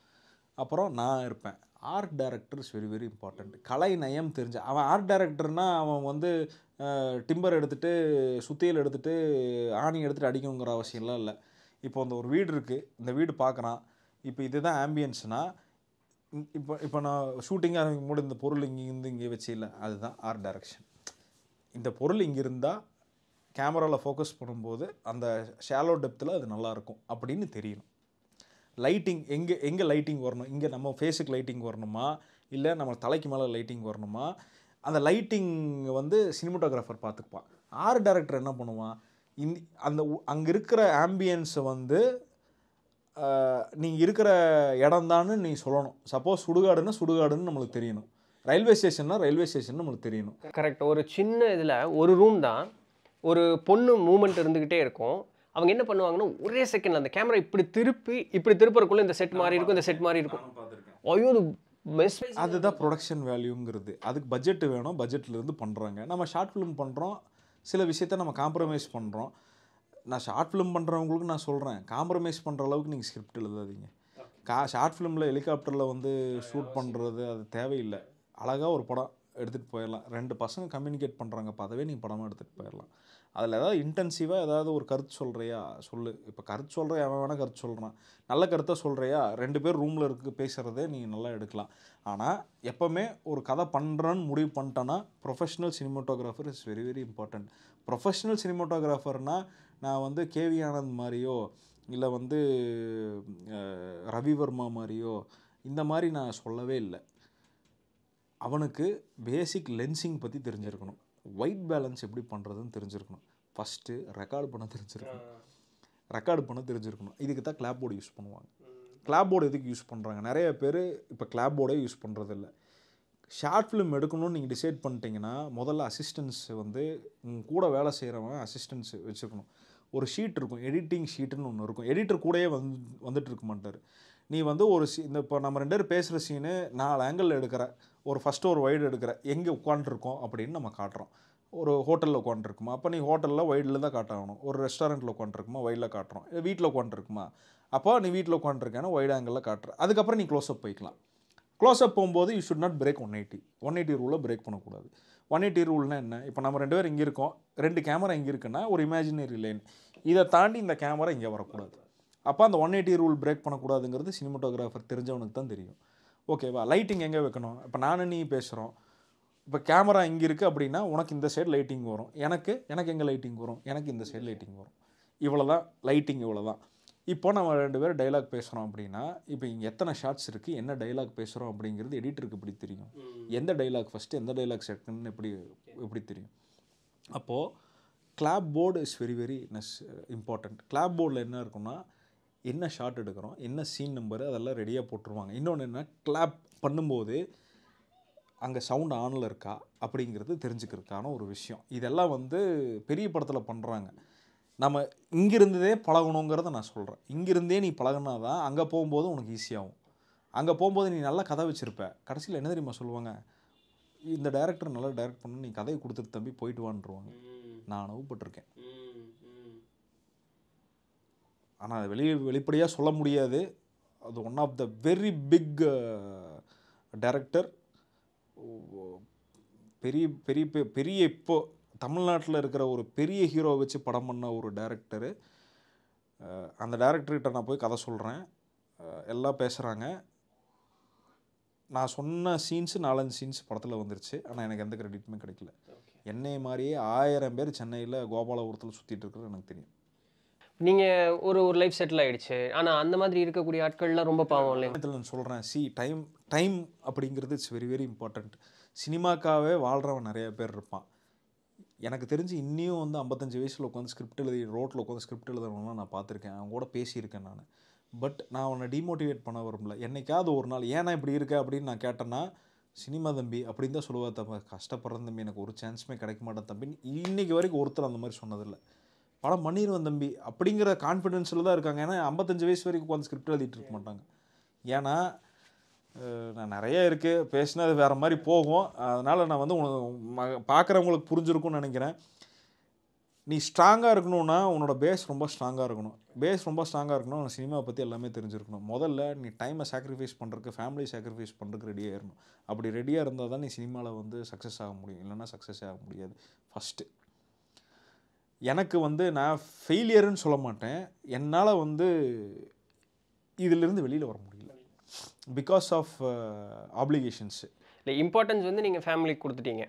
அப்புறம் நான் இருப்பேன் art director is very very important கலை நயம் தெரிஞ்ச அவன் ஆர்ட் டைரக்டர்னால் அவன் வந்து டிம்பர் எடுத்துகிட்டு சுத்தியல் எடுத்துகிட்டு ஆணி எடுத்துகிட்டு அடிக்கணுங்கிற அவசியம்லாம் இல்லை இப்போ அந்த ஒரு வீடு இருக்குது இந்த வீடு பார்க்குறான் இப்போ இதுதான் ஆம்பியன்ஸ்னால் இப்போ இப்போ நான் ஷூட்டிங்காக மூட இந்த பொருள் இங்கேருந்து இங்கே வச்சு இல்லை அதுதான் ஆர்ட் டைரக்ஷன் இந்த பொருள் இங்கே இருந்தால் கேமராவில் ஃபோக்கஸ் பண்ணும்போது அந்த ஷேலோ டெப்த்தில் அது நல்லாயிருக்கும் அப்படின்னு தெரியணும் லைட்டிங் எங்கே எங்கே லைட்டிங் வரணும் இங்கே நம்ம ஃபேஸுக்கு லைட்டிங் வரணுமா இல்லை நம்ம தலைக்கு மேலே லைட்டிங் வரணுமா அந்த லைட்டிங் வந்து சினிமோட்டோகிராஃபர் பார்த்துக்குப்பான் ஆறு டேரக்டர் என்ன பண்ணுவான் இந்த அந்த அங்கே இருக்கிற ஆம்பியன்ஸை வந்து நீங்கள் இருக்கிற இடம்தான்னு நீ சொல்லணும் சப்போஸ் சுடுகாடுன்னா சுடுகாடுன்னு நம்மளுக்கு தெரியணும் ரயில்வே ஸ்டேஷன்னா ரயில்வே ஸ்டேஷன் நம்மளுக்கு தெரியணும் கரெக்ட் ஒரு சின்ன இதில் ஒரு ரூம் தான் ஒரு பொண்ணு மூமெண்ட் இருந்துக்கிட்டே இருக்கும் அவங்க என்ன பண்ணுவாங்கன்னா ஒரே செகண்ட் அந்த கேமரா இப்படி திருப்பி இப்படி திருப்பறக்குள்ள இந்த செட் மாதிரி இருக்கும் இந்த செட் மாதிரி இருக்கும் ஐயோ அது அதுதான் ப்ரொடக்ஷன் வேல்யூங்கிறது அதுக்கு பட்ஜெட் வேணும் பட்ஜெட்லேருந்து பண்ணுறாங்க நம்ம ஷார்ட் ஃபிலிம் பண்ணுறோம் சில விஷயத்த நம்ம காம்ப்ரமைஸ் பண்ணுறோம் நான் ஷார்ட் ஃபிலிம் பண்ணுறவங்களுக்கு நான் சொல்கிறேன் காம்ப்ரமைஸ் பண்ணுற அளவுக்கு நீங்கள் ஸ்கிரிப்ட் எழுதாதீங்க கா ஷார்ட் ஃபிலிமில் ஹெலிகாப்டரில் வந்து ஷூட் பண்ணுறது அது தேவையில்லை அழகாக ஒரு படம் எடுத்துகிட்டு போயிடலாம் ரெண்டு பசங்க கம்யூனிகேட் பண்ணுறாங்க அதவே நீங்கள் படமாக எடுத்துகிட்டு போயிடலாம் அதில் ஏதாவது இன்டென்சிவாக ஏதாவது ஒரு கருத்து சொல்கிறியா சொல்லு இப்போ கருத்து சொல்கிற அவன் வேணால் கருத்து சொல்கிறான் நல்ல கருத்தை சொல்கிறியா ரெண்டு பேர் ரூமில் இருக்கு பேசுகிறதே நீங்கள் நல்லா எடுக்கலாம் ஆனால் எப்போவுமே ஒரு கதை பண்ணுறேன்னு முடிவு பண்ணிட்டேன்னா professional cinematographer is very very important professional சினிமோட்டோகிராஃபர்னால் நான் வந்து கேவி ஆனந்த் மாதிரியோ இல்லை வந்து ரவிவர்மா மாதிரியோ இந்த மாதிரி நான் சொல்லவே இல்லை அவனுக்கு பேசிக் லென்சிங் பற்றி தெரிஞ்சிருக்கணும் ஒயிட் பேலன்ஸ் எப்படி பண்ணுறதுன்னு தெரிஞ்சிருக்கணும் ஃபஸ்ட்டு ரெக்கார்டு பண்ண தெரிஞ்சிருக்கணும் ரெக்கார்டு பண்ண தெரிஞ்சிருக்கணும் இதுக்கு தான் கிளாப் போர்டு யூஸ் பண்ணுவாங்க கிளாப் போர்டு எதுக்கு யூஸ் பண்ணுறாங்க நிறைய பேர் இப்போ கிளாப் போர்டே யூஸ் பண்ணுறதில்ல ஷார்ட் ஃபிலிம் எடுக்கணும்னு நீங்கள் டிசைட் பண்ணிட்டீங்கன்னா முதல்ல அசிஸ்டன்ஸ் வந்து உங்கள் கூட வேலை செய்கிறவங்க அசிஸ்டன்ஸ் வச்சுருக்கணும் ஒரு ஷீட் இருக்கும் எடிட்டிங் ஷீட்டுன்னு ஒன்று இருக்கும் எடிட்டர் கூடயே வந்து வந்துட்டு இருக்க மாட்டார் நீ வந்து ஒரு சீ இந்த இப்போ நம்ம ரெண்டு பேரும் பேசுகிற சீனு நாலு ஆங்கிளில் எடுக்கிற ஒரு ஃபஸ்ட்டு ஒரு வைடு எடுக்கிற எங்கே உட்காண்ட்ருக்கோம் அப்படின்னு நம்ம காட்டுறோம் ஒரு ஹோட்டலில் உட்காந்துருக்குமா அப்போ நீ ஹோட்டலில் வைடில் தான் காட்டணும் ஒரு ரெஸ்டாரண்ட்டில் உட்காண்ட்ருக்குமா வைடில் காட்டுறோம் வீட்டில் உட்காண்ட்ருக்குமா அப்போ நீ வீட்டில் உட்காந்துருக்கேன்னா வைட் ஆங்கிளில் காட்டுற அதுக்கப்புறம் நீ அப் போய்க்கலாம் அப் போகும்போது you should not break one eighty one eighty ரூலில் பிரேக் பண்ணக்கூடாது ஒன் எயிட்டி ரூல்னால் என்ன இப்போ நம்ம ரெண்டு பேரும் இங்கே இருக்கோம் ரெண்டு கேமரா இங்கே இருக்குன்னா ஒரு இமேஜினரி லைன் இதை தாண்டி இந்த கேமரா இங்கே வரக்கூடாது அப்போ அந்த ஒன் எயிட்டி ரூல் பிரேக் பண்ணக்கூடாதுங்கிறது சினிமாட்டோகிராஃபர் தெரிஞ்சவனுக்கு தான் தெரியும் ஓகேவா லைட்டிங் எங்கே வைக்கணும் இப்போ நானும் நீ பேசுகிறோம் இப்போ கேமரா இங்கே இருக்குது அப்படின்னா உனக்கு இந்த சைடு லைட்டிங் வரும் எனக்கு எனக்கு எங்கே லைட்டிங் வரும் எனக்கு இந்த சைடு லைட்டிங் வரும் இவ்வளோ தான் லைட்டிங் இவ்வளோ தான் இப்போ நம்ம ரெண்டு பேரும் டைலாக் பேசுகிறோம் அப்படின்னா இப்போ இங்கே எத்தனை ஷார்ட்ஸ் இருக்குது என்ன டைலாக் பேசுகிறோம் அப்படிங்கிறது எடிட்டருக்கு இப்படி தெரியும் எந்த டைலாக் ஃபஸ்ட்டு எந்த டைலாக் செகண்ட்னு எப்படி எப்படி தெரியும் அப்போது clap board is very very ness important clap போர்டில் என்ன இருக்குன்னா என்ன ஷார்ட் எடுக்கிறோம் என்ன சீன் நம்பர் அதெல்லாம் ரெடியாக போட்டுருவாங்க இன்னொன்று என்ன கிளாப் பண்ணும்போது அங்கே சவுண்ட் ஆனில் இருக்கா அப்படிங்கிறது தெரிஞ்சுக்கிறதுக்கான ஒரு விஷயம் இதெல்லாம் வந்து பெரிய படத்தில் பண்ணுறாங்க நம்ம இங்கிருந்ததே பழகணுங்கிறத நான் சொல்கிறேன் இங்கிருந்தே நீ பழகினா தான் அங்கே போகும்போது உனக்கு ஈஸியாகும் அங்கே போகும்போது நீ நல்லா கதை வச்சுருப்ப கடைசியில் என்ன தெரியுமா சொல்லுவாங்க இந்த டேரக்டர் நல்லா டைரக்ட் பண்ணணும் நீ கதையை கொடுத்துட்டு தம்பி போயிட்டு வான்ருவாங்க நான் அனுபவப்பட்டிருக்கேன் ஆனால் வெளி வெளிப்படையாக சொல்ல முடியாது அது one of the very big director பெரிய பெரிய பெரிய இப்போ தமிழ்நாட்டில் இருக்கிற ஒரு பெரிய ஹீரோ வச்சு படம் பண்ண ஒரு டேரக்டரு அந்த டேரக்டர்கிட்ட நான் போய் கதை சொல்கிறேன் எல்லாம் பேசுகிறாங்க நான் சொன்ன சீன்ஸு நாலஞ்சு சீன்ஸ் படத்தில் வந்துருச்சு ஆனால் எனக்கு எந்த கிரெடிட்டுமே கிடைக்கல என்னை மாதிரியே ஆயிரம் பேர் சென்னையில் கோபாலபுரத்தில் சுற்றிட்டு இருக்கிறது எனக்கு தெரியும் நீங்கள் ஒரு ஒரு லைஃப் செட்டில் ஆகிடுச்சு ஆனால் அந்த மாதிரி இருக்கக்கூடிய ஆட்கள்லாம் ரொம்ப பாவம் இல்லை இதில் நான் சொல்கிறேன் சி டைம் டைம் அப்படிங்கிறது இட்ஸ் வெரி வெரி இம்பார்ட்டண்ட் சினிமாக்காவே வாழ்கிறவன் நிறைய பேர் இருப்பான் எனக்கு தெரிஞ்சு இன்னியும் வந்து ஐம்பத்தஞ்சு வயசில் உட்காந்து ஸ்கிரிப்ட் எழுதி ரோட்டில் உட்காந்து ஸ்கிரிப்ட் எழுதுறவங்களாம் நான் பார்த்துருக்கேன் அவங்க கூட பேசியிருக்கேன் நான் பட் நான் அவனை டிமோட்டிவேட் பண்ண வரும்ல என்னைக்காவது ஒரு நாள் ஏன்னா இப்படி இருக்க அப்படின்னு நான் கேட்டேன்னா சினிமா தம்பி அப்படின்னு தான் சொல்லுவா தம்பி கஷ்டப்படுற தம்பி எனக்கு ஒரு சான்ஸுமே கிடைக்க மாட்டேன் தம்பி இன்றைக்கி வரைக்கும் ஒருத்தர் அந்த மாதிரி சொன்னதில்லை படம் பண்ணிடுவேன் தம்பி அப்படிங்கிற கான்ஃபிடென்ஸில் தான் இருக்காங்க ஏன்னா ஐம்பத்தஞ்சு வயசு வரைக்கும் உட்காந்து ஸ்கிரிப்ட் எழுதிட்டு இருக்க மாட்டாங்க ஏன்னா நான் நிறைய இருக்குது பேசினா அது வேறு மாதிரி போகும் அதனால் நான் வந்து உனக்கு பார்க்குறவங்களுக்கு புரிஞ்சிருக்கும்னு நினைக்கிறேன் நீ ஸ்ட்ராங்காக இருக்கணும்னா உன்னோட பேஸ் ரொம்ப ஸ்ட்ராங்காக இருக்கணும் பேஸ் ரொம்ப ஸ்ட்ராங்காக இருக்கணும் உனக்கு சினிமாவை பற்றி எல்லாமே தெரிஞ்சிருக்கணும் முதல்ல நீ டைமை சாக்ரிஃபைஸ் பண்ணுறக்கு ஃபேமிலி சாக்ரிஃபைஸ் பண்ணுறதுக்கு ரெடியாக இருக்கணும் அப்படி ரெடியாக இருந்தால் தான் நீ சினிமாவில் வந்து சக்ஸஸ் ஆக முடியும் இல்லைன்னா சக்ஸஸ் ஆக முடியாது ஃபஸ்ட்டு எனக்கு வந்து நான் ஃபெயிலியர்னு சொல்ல மாட்டேன் என்னால் வந்து இதிலிருந்து வெளியில் வர முடியல பிகாஸ் ஆஃப் ஆப்ளிகேஷன்ஸு இல்லை இம்பார்ட்டன்ஸ் வந்து நீங்கள் ஃபேமிலிக்கு கொடுத்துட்டீங்க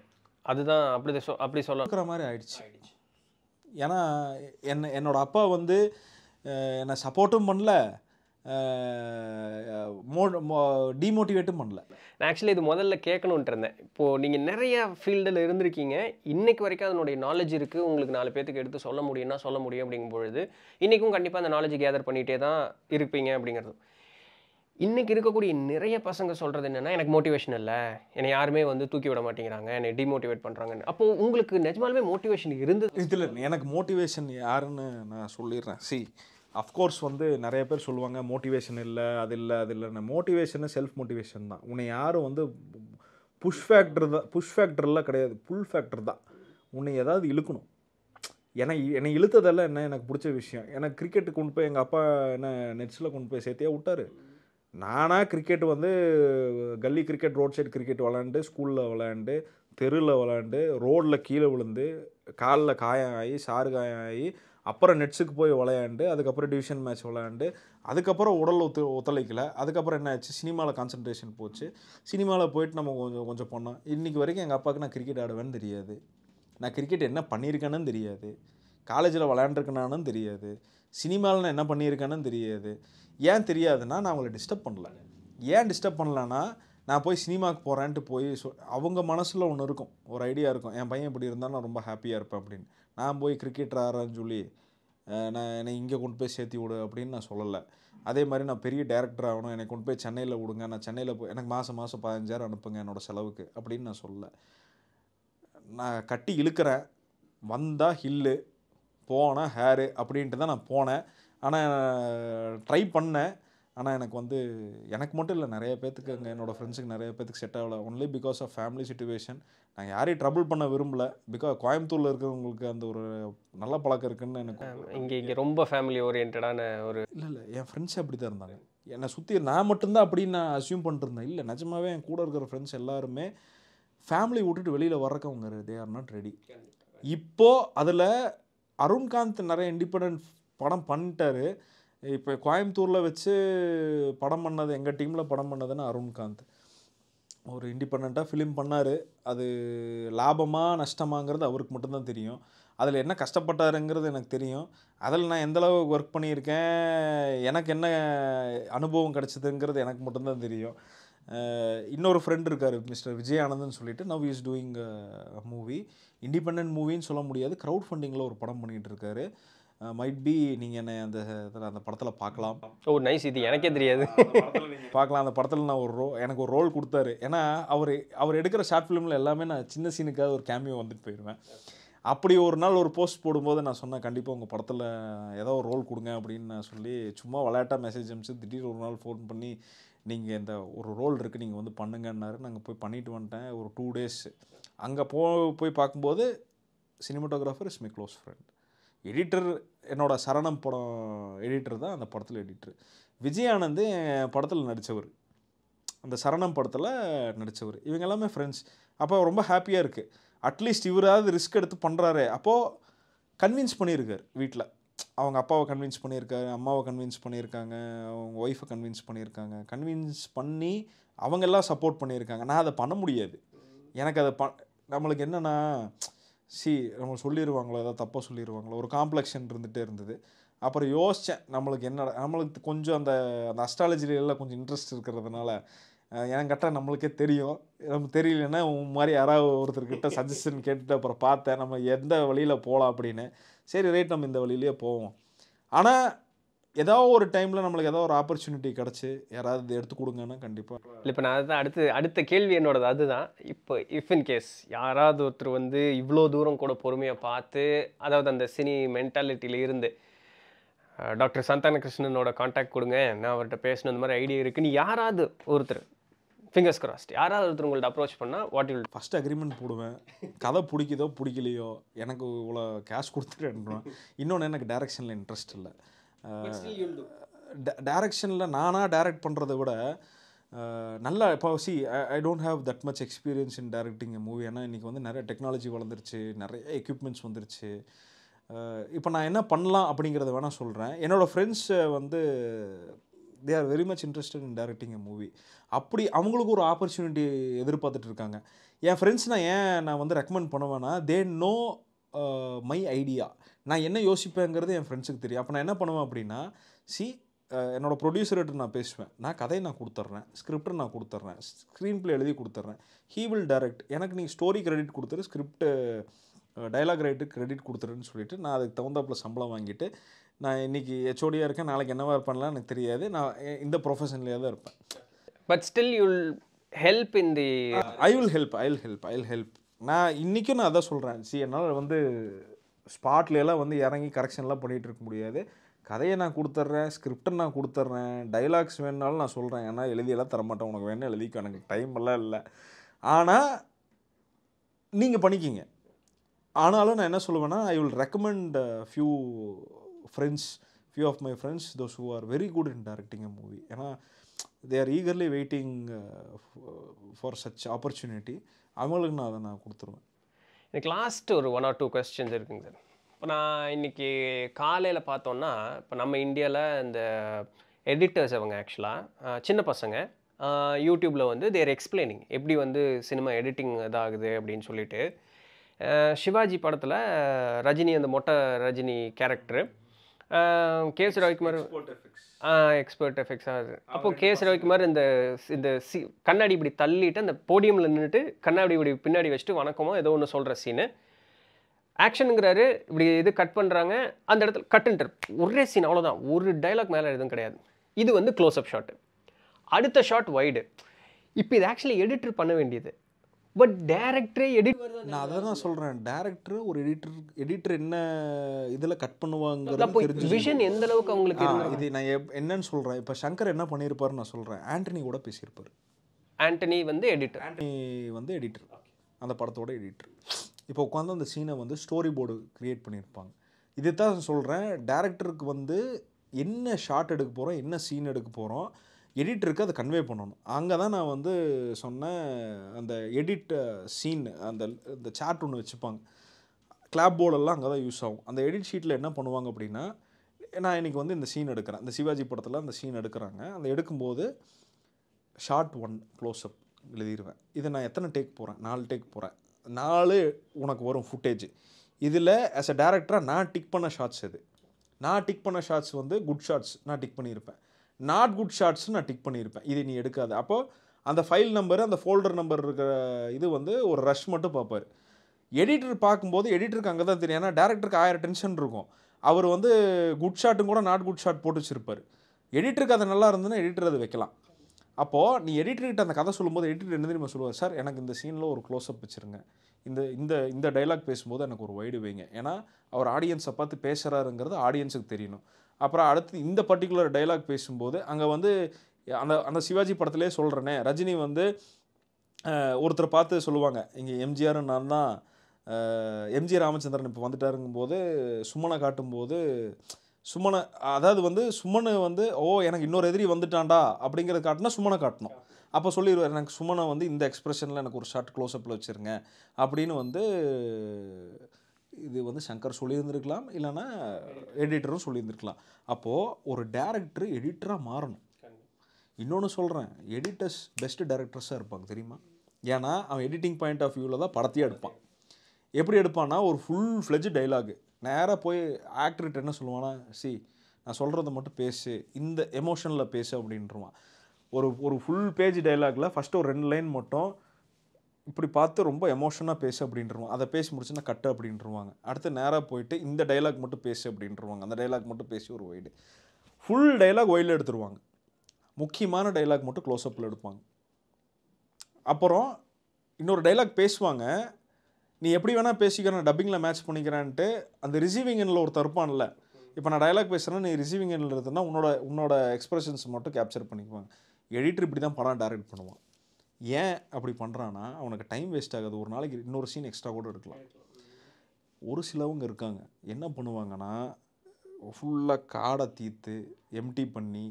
அதுதான் அப்படி சொ அப்படி சொல்லுற மாதிரி ஆயிடுச்சு ஏன்னா என்ன என்னோடய அப்பா வந்து என்னை சப்போர்ட்டும் பண்ணல டிமோட்டிவேட்டும் பண்ணல நான் ஆக்சுவலி இது முதல்ல கேட்கணுன்ட்டு இருந்தேன் இப்போது நீங்கள் நிறைய ஃபீல்டில் இருந்திருக்கீங்க இன்றைக்கு வரைக்கும் அதனுடைய நாலேஜ் இருக்குது உங்களுக்கு நாலு பேத்துக்கு எடுத்து சொல்ல முடியும்னா சொல்ல முடியும் அப்படிங்கும் பொழுது இன்றைக்கும் கண்டிப்பாக அந்த நாலேஜ் கேதர் பண்ணிகிட்டே தான் இருப்பீங்க அப்படிங்கிறது இன்றைக்கி இருக்கக்கூடிய நிறைய பசங்க சொல்கிறது என்னென்னா எனக்கு மோட்டிவேஷன் இல்லை என்னை யாருமே வந்து தூக்கி விட மாட்டேங்கிறாங்க என்னை டிமோட்டிவேட் பண்ணுறாங்கன்னு அப்போது உங்களுக்கு நிஜமாலுமே மோட்டிவேஷன் இருந்தது இதில் எனக்கு மோட்டிவேஷன் யாருன்னு நான் சொல்லிடுறேன் சி அஃப்கோர்ஸ் வந்து நிறைய பேர் சொல்லுவாங்க மோட்டிவேஷன் இல்லை அது இல்லை அது இல்லை மோட்டிவேஷனு செல்ஃப் மோட்டிவேஷன் தான் உன்னை யாரும் வந்து புஷ் ஃபேக்டர் தான் புஷ் ஃபேக்டர்லாம் கிடையாது புல் ஃபேக்டர் தான் உன்னை ஏதாவது இழுக்கணும் என்னை என்னை இழுத்ததெல்லாம் என்ன எனக்கு பிடிச்ச விஷயம் எனக்கு கிரிக்கெட்டுக்கு கொண்டு போய் எங்கள் அப்பா என்ன நெட்ஸில் கொண்டு போய் சேர்த்தியாக விட்டார் நானாக கிரிக்கெட் வந்து gully cricket road side cricket விளாண்டு ஸ்கூலில் விளாண்டு தெருவில் விளாண்டு ரோடில் கீழே விழுந்து காலில் காயம் ஆகி சாறு காயம் ஆகி அப்புறம் நெட்ஸுக்கு போய் விளையாண்டு அதுக்கப்புறம் டிவிஷன் மேட்ச் விளையாண்டு அதுக்கப்புறம் உடல் ஒத்து ஒத்துழைக்கல அதுக்கப்புறம் என்ன ஆச்சு சினிமாவில் கான்சன்ட்ரேஷன் போச்சு சினிமாவில் போயிட்டு நம்ம கொஞ்சம் கொஞ்சம் பண்ணோம் இன்றைக்கி வரைக்கும் எங்கள் அப்பாவுக்கு நான் கிரிக்கெட் ஆடுவேன்னு தெரியாது நான் கிரிக்கெட் என்ன பண்ணியிருக்கேன்னு தெரியாது காலேஜில் விளையாண்டுருக்கேனான்னு தெரியாது சினிமாவில் நான் என்ன பண்ணியிருக்கேன்னு தெரியாது ஏன் தெரியாதுன்னா நான் அவங்கள டிஸ்டர்ப் பண்ணல ஏன் டிஸ்டர்ப் பண்ணலன்னா நான் போய் சினிமாவுக்கு போகிறேன்ட்டு போய் சொ அவங்க மனசில் ஒன்று இருக்கும் ஒரு ஐடியா இருக்கும் என் பையன் இப்படி இருந்தால் நான் ரொம்ப ஹாப்பியாக இருப்பேன் அப்படின்னு நான் போய் கிரிக்கெட் ஆடுறேன்னு சொல்லி நான் என்னை இங்கே கொண்டு போய் சேர்த்தி விடு அப்படின்னு நான் சொல்லலை அதே மாதிரி நான் பெரிய டேரக்டர் ஆகணும் என்னை கொண்டு போய் சென்னையில் விடுங்க நான் சென்னையில் போய் எனக்கு மாதம் மாதம் பதினஞ்சாயிரம் அனுப்புங்க என்னோடய செலவுக்கு அப்படின்னு நான் சொல்லலை நான் கட்டி இழுக்கிறேன் வந்தால் ஹில்லு போனால் ஹேரு அப்படின்ட்டு தான் நான் போனேன் ஆனால் ட்ரை பண்ணேன் ஆனால் எனக்கு வந்து எனக்கு மட்டும் இல்லை நிறைய பேத்துக்கு அங்கே என்னோடய ஃப்ரெண்ட்ஸுக்கு நிறைய பேத்துக்கு செட் ஆகலை only because of family situation நான் யாரையும் ட்ரபிள் பண்ண விரும்பலை பிகாஸ் கோயம்புத்தூரில் இருக்கிறவங்களுக்கு அந்த ஒரு நல்ல பழக்கம் இருக்குன்னு எனக்கு இங்கே இங்கே ரொம்ப ஃபேமிலி ஓரியன்டான ஒரு இல்லை இல்லை என் ஃப்ரெண்ட்ஸ் அப்படி தான் இருந்தாங்க என்னை சுற்றி நான் மட்டும்தான் அப்படின்னு நான் அசியூம் பண்ணிட்டுருந்தேன் இல்லை நிஜமாவே என் கூட இருக்கிற ஃப்ரெண்ட்ஸ் எல்லாருமே ஃபேமிலி விட்டுட்டு வெளியில் வர்றக்கு அவங்க தே ஆர் நாட் ரெடி இப்போது அதில் அருண்காந்த் நிறைய இண்டிபெண்ட் படம் பண்ணிட்டாரு இப்போ கோயம்புத்தூரில் வச்சு படம் பண்ணது எங்கள் டீமில் படம் பண்ணதுன்னு அருண்காந்த் ஒரு இண்டிபெண்ட்டாக ஃபிலிம் பண்ணார் அது லாபமாக நஷ்டமாங்கிறது அவருக்கு மட்டும்தான் தெரியும் அதில் என்ன கஷ்டப்பட்டாருங்கிறது எனக்கு தெரியும் அதில் நான் எந்தளவு ஒர்க் பண்ணியிருக்கேன் எனக்கு என்ன அனுபவம் கிடச்சிதுங்கிறது எனக்கு மட்டும்தான் தெரியும் இன்னொரு ஃப்ரெண்ட் இருக்கார் மிஸ்டர் விஜயானந்தன் சொல்லிட்டு now is doing movie independent மூவின்னு சொல்ல முடியாது க்ரௌட் ஃபண்டிங்கில் ஒரு படம் பண்ணிகிட்டு இருக்காரு மைட் பி நீங்கள் என்னை அந்த இதில் அந்த படத்தில் பார்க்கலாம் ஓ நைஸ் இது எனக்கே தெரியாது பார்க்கலாம் அந்த படத்தில் நான் ஒரு ரோ எனக்கு ஒரு ரோல் கொடுத்தாரு ஏன்னா அவர் அவர் எடுக்கிற ஷார்ட் ஃபிலிமில் எல்லாமே நான் சின்ன சீனுக்காக ஒரு கேமியோ வந்துட்டு போயிடுவேன் அப்படி ஒரு நாள் ஒரு போஸ்ட் போடும்போது நான் சொன்னேன் கண்டிப்பாக உங்கள் படத்தில் ஏதோ ஒரு ரோல் கொடுங்க அப்படின்னு நான் சொல்லி சும்மா விளையாட்டாக மெசேஜ் அனுப்பிச்சு திடீர்னு ஒரு நாள் ஃபோன் பண்ணி நீங்கள் இந்த ஒரு ரோல் இருக்குது நீங்கள் வந்து பண்ணுங்கன்னாரு நாங்கள் போய் பண்ணிட்டு வந்துட்டேன் ஒரு டூ டேஸ் அங்கே போ போய் பார்க்கும்போது cinematographer is my close friend editor என்னோடய சரணம் படம் எடிட்டர் தான் அந்த படத்தில் எடிட்டர் விஜயானந்து என் படத்தில் நடித்தவர் அந்த சரணம் படத்தில் நடித்தவர் இவங்க எல்லாமே ஃப்ரெண்ட்ஸ் அப்போ ரொம்ப ஹாப்பியாக இருக்குது அட்லீஸ்ட் இவராவது ரிஸ்க் எடுத்து பண்ணுறாரு அப்போது கன்வின்ஸ் பண்ணியிருக்கார் வீட்டில் அவங்க அப்பாவை கன்வின்ஸ் பண்ணியிருக்காரு அம்மாவை கன்வின்ஸ் பண்ணியிருக்காங்க அவங்க ஒய்ஃபை கன்வின்ஸ் பண்ணியிருக்காங்க கன்வின்ஸ் பண்ணி அவங்கெல்லாம் சப்போர்ட் பண்ணியிருக்காங்க நான் அதை பண்ண முடியாது எனக்கு அதை ப நம்மளுக்கு என்னென்னா சி நம்ம சொல்லிடுவாங்களோ ஏதாவது தப்பாக சொல்லிடுவாங்களோ ஒரு காம்ப்ளெக்ஷன் இருந்துகிட்டே இருந்தது அப்புறம் யோசித்தேன் நம்மளுக்கு என்ன நம்மளுக்கு கொஞ்சம் அந்த அந்த அஸ்ட்ராலஜிலாம் கொஞ்சம் இன்ட்ரெஸ்ட் இருக்கிறதுனால ஏன் கேட்டால் நம்மளுக்கே தெரியும் நமக்கு தெரியலன்னா உன் மாதிரி யாராவது ஒருத்தர்கிட்ட சஜஷன் கேட்டுட்டு அப்புறம் பார்த்தேன் நம்ம எந்த வழியில் போகலாம் அப்படின்னு சரி ரைட் நம்ம இந்த வழியிலே போவோம் ஆனால் ஏதோ ஒரு டைமில் நம்மளுக்கு ஏதோ ஒரு ஆப்பர்ச்சுனிட்டி கிடச்சி யாராவது எடுத்து கொடுங்கன்னா கண்டிப்பாக இல்லை இப்போ நான் அதுதான் அடுத்து அடுத்த கேள்வி என்னோடது அதுதான் இப்போ இஃப் இன் கேஸ் யாராவது ஒருத்தர் வந்து இவ்வளோ தூரம் கூட பொறுமையாக பார்த்து அதாவது அந்த சினி மென்டாலிட்டியில் இருந்து டாக்டர் சந்தான கிருஷ்ணனோட காண்டாக்ட் கொடுங்க நான் அவர்கிட்ட பேசணும் இந்த மாதிரி ஐடியா இருக்குன்னு யாராவது ஒருத்தர் ஃபிங்கர்ஸ் கிராஸ்ட் யாராவது ஒருத்தர் உங்கள்ட்ட அப்ரோச் பண்ணால் வாட் யூல் ஃபஸ்ட் அக்ரிமெண்ட் போடுவேன் கதை பிடிக்குதோ பிடிக்கலையோ எனக்கு இவ்வளோ கேஷ் கொடுத்துட்டு இன்னொன்று எனக்கு டேரெக்ஷனில் இன்ட்ரெஸ்ட் இல்லை டேரக்ஷனில் நானாக டைரக்ட் பண்ணுறத விட நல்லா இப்போ see I don't have that much experience in directing movie ஏன்னா இன்றைக்கி வந்து நிறைய டெக்னாலஜி வளர்ந்துருச்சு நிறைய எக்யூப்மெண்ட்ஸ் வந்துருச்சு இப்போ நான் என்ன பண்ணலாம் அப்படிங்கிறத வேணால் சொல்கிறேன் என்னோடய ஃப்ரெண்ட்ஸ் வந்து they are very much interested in directing a movie அப்படி அவங்களுக்கு ஒரு ஆப்பர்ச்சுனிட்டி எதிர்பார்த்துட்டு இருக்காங்க என் ஃப்ரெண்ட்ஸ் நான் ஏன் நான் வந்து ரெக்கமெண்ட் பண்ணுவேன்னா தே நோ மை ஐடியா நான் என்ன யோசிப்பேங்கிறது என் ஃப்ரெண்ட்ஸுக்கு தெரியும் அப்போ நான் என்ன பண்ணுவேன் அப்படின்னா சி என்னோடய ப்ரொடியூசர்கிட்ட நான் பேசுவேன் நான் கதையை நான் கொடுத்துட்றேன் ஸ்கிரிப்டை நான் கொடுத்துட்றேன் ஸ்க்ரீன் பிளே எழுதி கொடுத்துட்றேன் ஹீ வில் டைரக்ட் எனக்கு நீங்கள் ஸ்டோரி கிரெடிட் கொடுத்துரு ஸ்கிரிப்டு டைலாக் ரைட்டு கிரெடிட் கொடுத்துருன்னு சொல்லிட்டு நான் அதுக்கு தகுந்தாப்பில் சம்பளம் வாங்கிட்டு நான் இன்றைக்கி ஹெச்ஓடியாக இருக்கேன் நாளைக்கு என்னவா பண்ணலாம் எனக்கு தெரியாது நான் இந்த ப்ரொஃபஷன்லேயே தான் இருப்பேன் but still you'll help in the I will help I will help I will help நான் இன்றைக்கும் நான் அதான் சொல்கிறேன் சி என்னால் வந்து ஸ்பாட்லலாம் வந்து இறங்கி கரெக்ஷன்லாம் பண்ணிகிட்டு இருக்க முடியாது கதையை நான் கொடுத்துட்றேன் ஸ்கிரிப்டை நான் கொடுத்துட்றேன் டைலாக்ஸ் வேணுனாலும் நான் சொல்கிறேன் ஏன்னா எழுதியெல்லாம் தரமாட்டேன் உனக்கு வேணும் எழுதிக்கும் எனக்கு டைம் எல்லாம் இல்லை ஆனால் நீங்கள் பண்ணிக்கிங்க ஆனாலும் நான் என்ன சொல்லுவேன்னா I will recommend few friends few of my friends those who are very good in directing a movie ஏன்னா they are eagerly waiting for such opportunity அவங்களுக்கு நான் அதை நான் கொடுத்துருவேன் எனக்கு லாஸ்ட் ஒரு ஒன் ஆர் டூ கொஸ்டின்ஸ் இருக்குங்க சார் இப்போ நான் இன்னைக்கு காலையில் பார்த்தோன்னா இப்போ நம்ம இந்தியாவில் இந்த எடிட்டர்ஸ் அவங்க ஆக்சுவலாக சின்ன பசங்க யூடியூப்பில் வந்து தேர் எக்ஸ்பிளைனிங் எப்படி வந்து சினிமா எடிட்டிங் இதாகுது அப்படின்னு சொல்லிட்டு சிவாஜி படத்தில் ரஜினி அந்த மொட்டை ரஜினி கேரக்டரு கேசு ரவிக்குமார் எக்ஸ்பர்ட் எஃபெக்ட்ஸாக ஆகுது அப்போ கேஸ் ரவிக்கு மாதிரி இந்த இந்த சி கண்ணாடி இப்படி தள்ளிட்டு அந்த போடியமில் நின்றுட்டு கண்ணாடி இப்படி பின்னாடி வச்சுட்டு வணக்கமோ ஏதோ ஒன்று சொல்கிற சீனு ஆக்ஷனுங்கிறாரு இப்படி இது கட் பண்ணுறாங்க அந்த இடத்துல கட்டுன்ட்டு ஒரே சீன் அவ்வளோதான் ஒரு டைலாக் மேலே எதுவும் கிடையாது இது வந்து அப் ஷாட்டு அடுத்த ஷாட் வைடு இப்போ இது ஆக்சுவலி எடிட்டர் பண்ண வேண்டியது பட் டேரக்டரே எடிட் நான் அதை தான் சொல்கிறேன் டேரக்டர் ஒரு எடிட்டர் எடிட்டர் என்ன இதில் கட் பண்ணுவாங்க விஷன் எந்த அளவுக்கு அவங்களுக்கு இது நான் என்னன்னு சொல்கிறேன் இப்போ சங்கர் என்ன பண்ணியிருப்பார்னு நான் சொல்கிறேன் ஆண்டனி கூட பேசியிருப்பார் ஆண்டனி வந்து எடிட்டர் ஆண்டனி வந்து எடிட்டர் அந்த படத்தோட எடிட்டர் இப்போ உட்காந்து அந்த சீனை வந்து ஸ்டோரி போர்டு க்ரியேட் பண்ணியிருப்பாங்க இதை தான் சொல்கிறேன் டேரக்டருக்கு வந்து என்ன ஷார்ட் எடுக்க போகிறோம் என்ன சீன் எடுக்க போகிறோம் எடிட்டருக்கு அதை கன்வே பண்ணணும் அங்கே தான் நான் வந்து சொன்னேன் அந்த எடிட் சீன் அந்த இந்த சாட் ஒன்று வச்சுப்பாங்க கிளாப் போர்டெல்லாம் அங்கே தான் யூஸ் ஆகும் அந்த எடிட் ஷீட்டில் என்ன பண்ணுவாங்க அப்படின்னா நான் இன்றைக்கி வந்து இந்த சீன் எடுக்கிறேன் இந்த சிவாஜி படத்தில் அந்த சீன் எடுக்கிறாங்க அந்த எடுக்கும்போது ஷார்ட் ஒன் க்ளோஸ்அப் எழுதிடுவேன் இதை நான் எத்தனை டேக் போகிறேன் நாலு டேக் போகிறேன் நாலு உனக்கு வரும் ஃபுட்டேஜ் இதில் ஆஸ் அ டேரக்டராக நான் டிக் பண்ண ஷார்ட்ஸ் இது நான் டிக் பண்ண ஷார்ட்ஸ் வந்து குட் ஷார்ட்ஸ் நான் டிக் பண்ணியிருப்பேன் நாட் குட் ஷாட்ஸ்னு நான் டிக் பண்ணியிருப்பேன் இதை நீ எடுக்காது அப்போது அந்த ஃபைல் நம்பர் அந்த ஃபோல்டர் நம்பர் இருக்கிற இது வந்து ஒரு ரஷ் மட்டும் பார்ப்பார் எடிட்டர் பார்க்கும்போது எடிட்டருக்கு அங்கே தான் தெரியும் ஏன்னா டேரக்டருக்கு ஆயிரம் டென்ஷன் இருக்கும் அவர் வந்து குட் ஷாட்டும் கூட நாட் குட் ஷாட் போட்டு வச்சுருப்பார் எடிட்டருக்கு அது நல்லா இருந்ததுன்னா எடிட்டர் அது வைக்கலாம் அப்போது நீ எடிட்டர்கிட்ட அந்த கதை சொல்லும்போது எடிட்டர் என்ன தெரியுமா சொல்லுவார் சார் எனக்கு இந்த சீனில் ஒரு க்ளோஸ்அப் வச்சுருங்க இந்த இந்த இந்த டைலாக் பேசும்போது எனக்கு ஒரு வைடு வைங்க ஏன்னா அவர் ஆடியன்ஸை பார்த்து பேசுகிறாருங்கிறது ஆடியன்ஸுக்கு தெரியணும் அப்புறம் அடுத்து இந்த பர்டிகுலர் டைலாக் பேசும்போது அங்கே வந்து அந்த அந்த சிவாஜி படத்துலேயே சொல்கிறேனே ரஜினி வந்து ஒருத்தரை பார்த்து சொல்லுவாங்க இங்கே எம்ஜிஆர் நான் தான் எம்ஜி ராமச்சந்திரன் இப்போ வந்துட்டாருங்கும்போது சுமனை காட்டும்போது சுமனை அதாவது வந்து சுமனு வந்து ஓ எனக்கு இன்னொரு எதிரி வந்துட்டான்டா அப்படிங்கிறத காட்டினா சுமனை காட்டணும் அப்போ சொல்லிடுவார் எனக்கு சுமனை வந்து இந்த எக்ஸ்ப்ரெஷனில் எனக்கு ஒரு ஷார்ட் அப்பில் வச்சுருங்க அப்படின்னு வந்து இது வந்து சங்கர் சொல்லியிருந்திருக்கலாம் இல்லைன்னா எடிட்டரும் சொல்லியிருந்திருக்கலாம் அப்போது ஒரு டேரக்டர் எடிட்டராக மாறணும் இன்னொன்று சொல்கிறேன் எடிட்டர்ஸ் பெஸ்ட்டு டேரக்டர்ஸாக இருப்பாங்க தெரியுமா ஏன்னா அவன் எடிட்டிங் பாயிண்ட் ஆஃப் வியூவில் தான் படத்தையே எடுப்பான் எப்படி எடுப்பான்னா ஒரு ஃபுல் ஃப்ளெஜ் டைலாகு நேராக போய் ஆக்டர்கிட்ட என்ன சொல்லுவானா சி நான் சொல்கிறத மட்டும் பேசு இந்த எமோஷனில் பேசு அப்படின்றவான் ஒரு ஒரு ஃபுல் பேஜ் டைலாகில் ஃபஸ்ட்டு ஒரு ரெண்டு லைன் மட்டும் இப்படி பார்த்து ரொம்ப எமோஷனாக பேசு அப்படின்றவாங்க அதை பேசி முடிச்சுன்னா கட்டு அப்படின்றவாங்க அடுத்து நேராக போயிட்டு இந்த டைலாக் மட்டும் பேசு அப்படின்றவாங்க அந்த டைலாக் மட்டும் பேசி ஒரு ஒயிடு ஃபுல் டைலாக் ஒயிலில் எடுத்துருவாங்க முக்கியமான டைலாக் மட்டும் அப்பில் எடுப்பாங்க அப்புறம் இன்னொரு டைலாக் பேசுவாங்க நீ எப்படி வேணால் பேசிக்கிற டப்பிங்கில் மேட்ச் பண்ணிக்கிறேன்ட்டு அந்த ரிசீவிங் எண்ணில் ஒரு தருப்பான்ல இப்போ நான் டைலாக் பேசுகிறேன்னா நீ ரிசீவிங் எண்ணில் இருந்ததுன்னா உன்னோட உன்னோட எக்ஸ்பிரஷன்ஸ் மட்டும் கேப்சர் பண்ணிக்குவாங்க எடிட்டர் இப்படி தான் படம் டைரக்ட் பண்ணுவான் ஏன் அப்படி பண்ணுறான்னா அவனுக்கு டைம் வேஸ்ட் ஆகாது ஒரு நாளைக்கு இன்னொரு சீன் எக்ஸ்ட்ரா கூட எடுக்கலாம் ஒரு சிலவங்க இருக்காங்க என்ன பண்ணுவாங்கன்னா ஃபுல்லாக காடை தீர்த்து எம்டி பண்ணி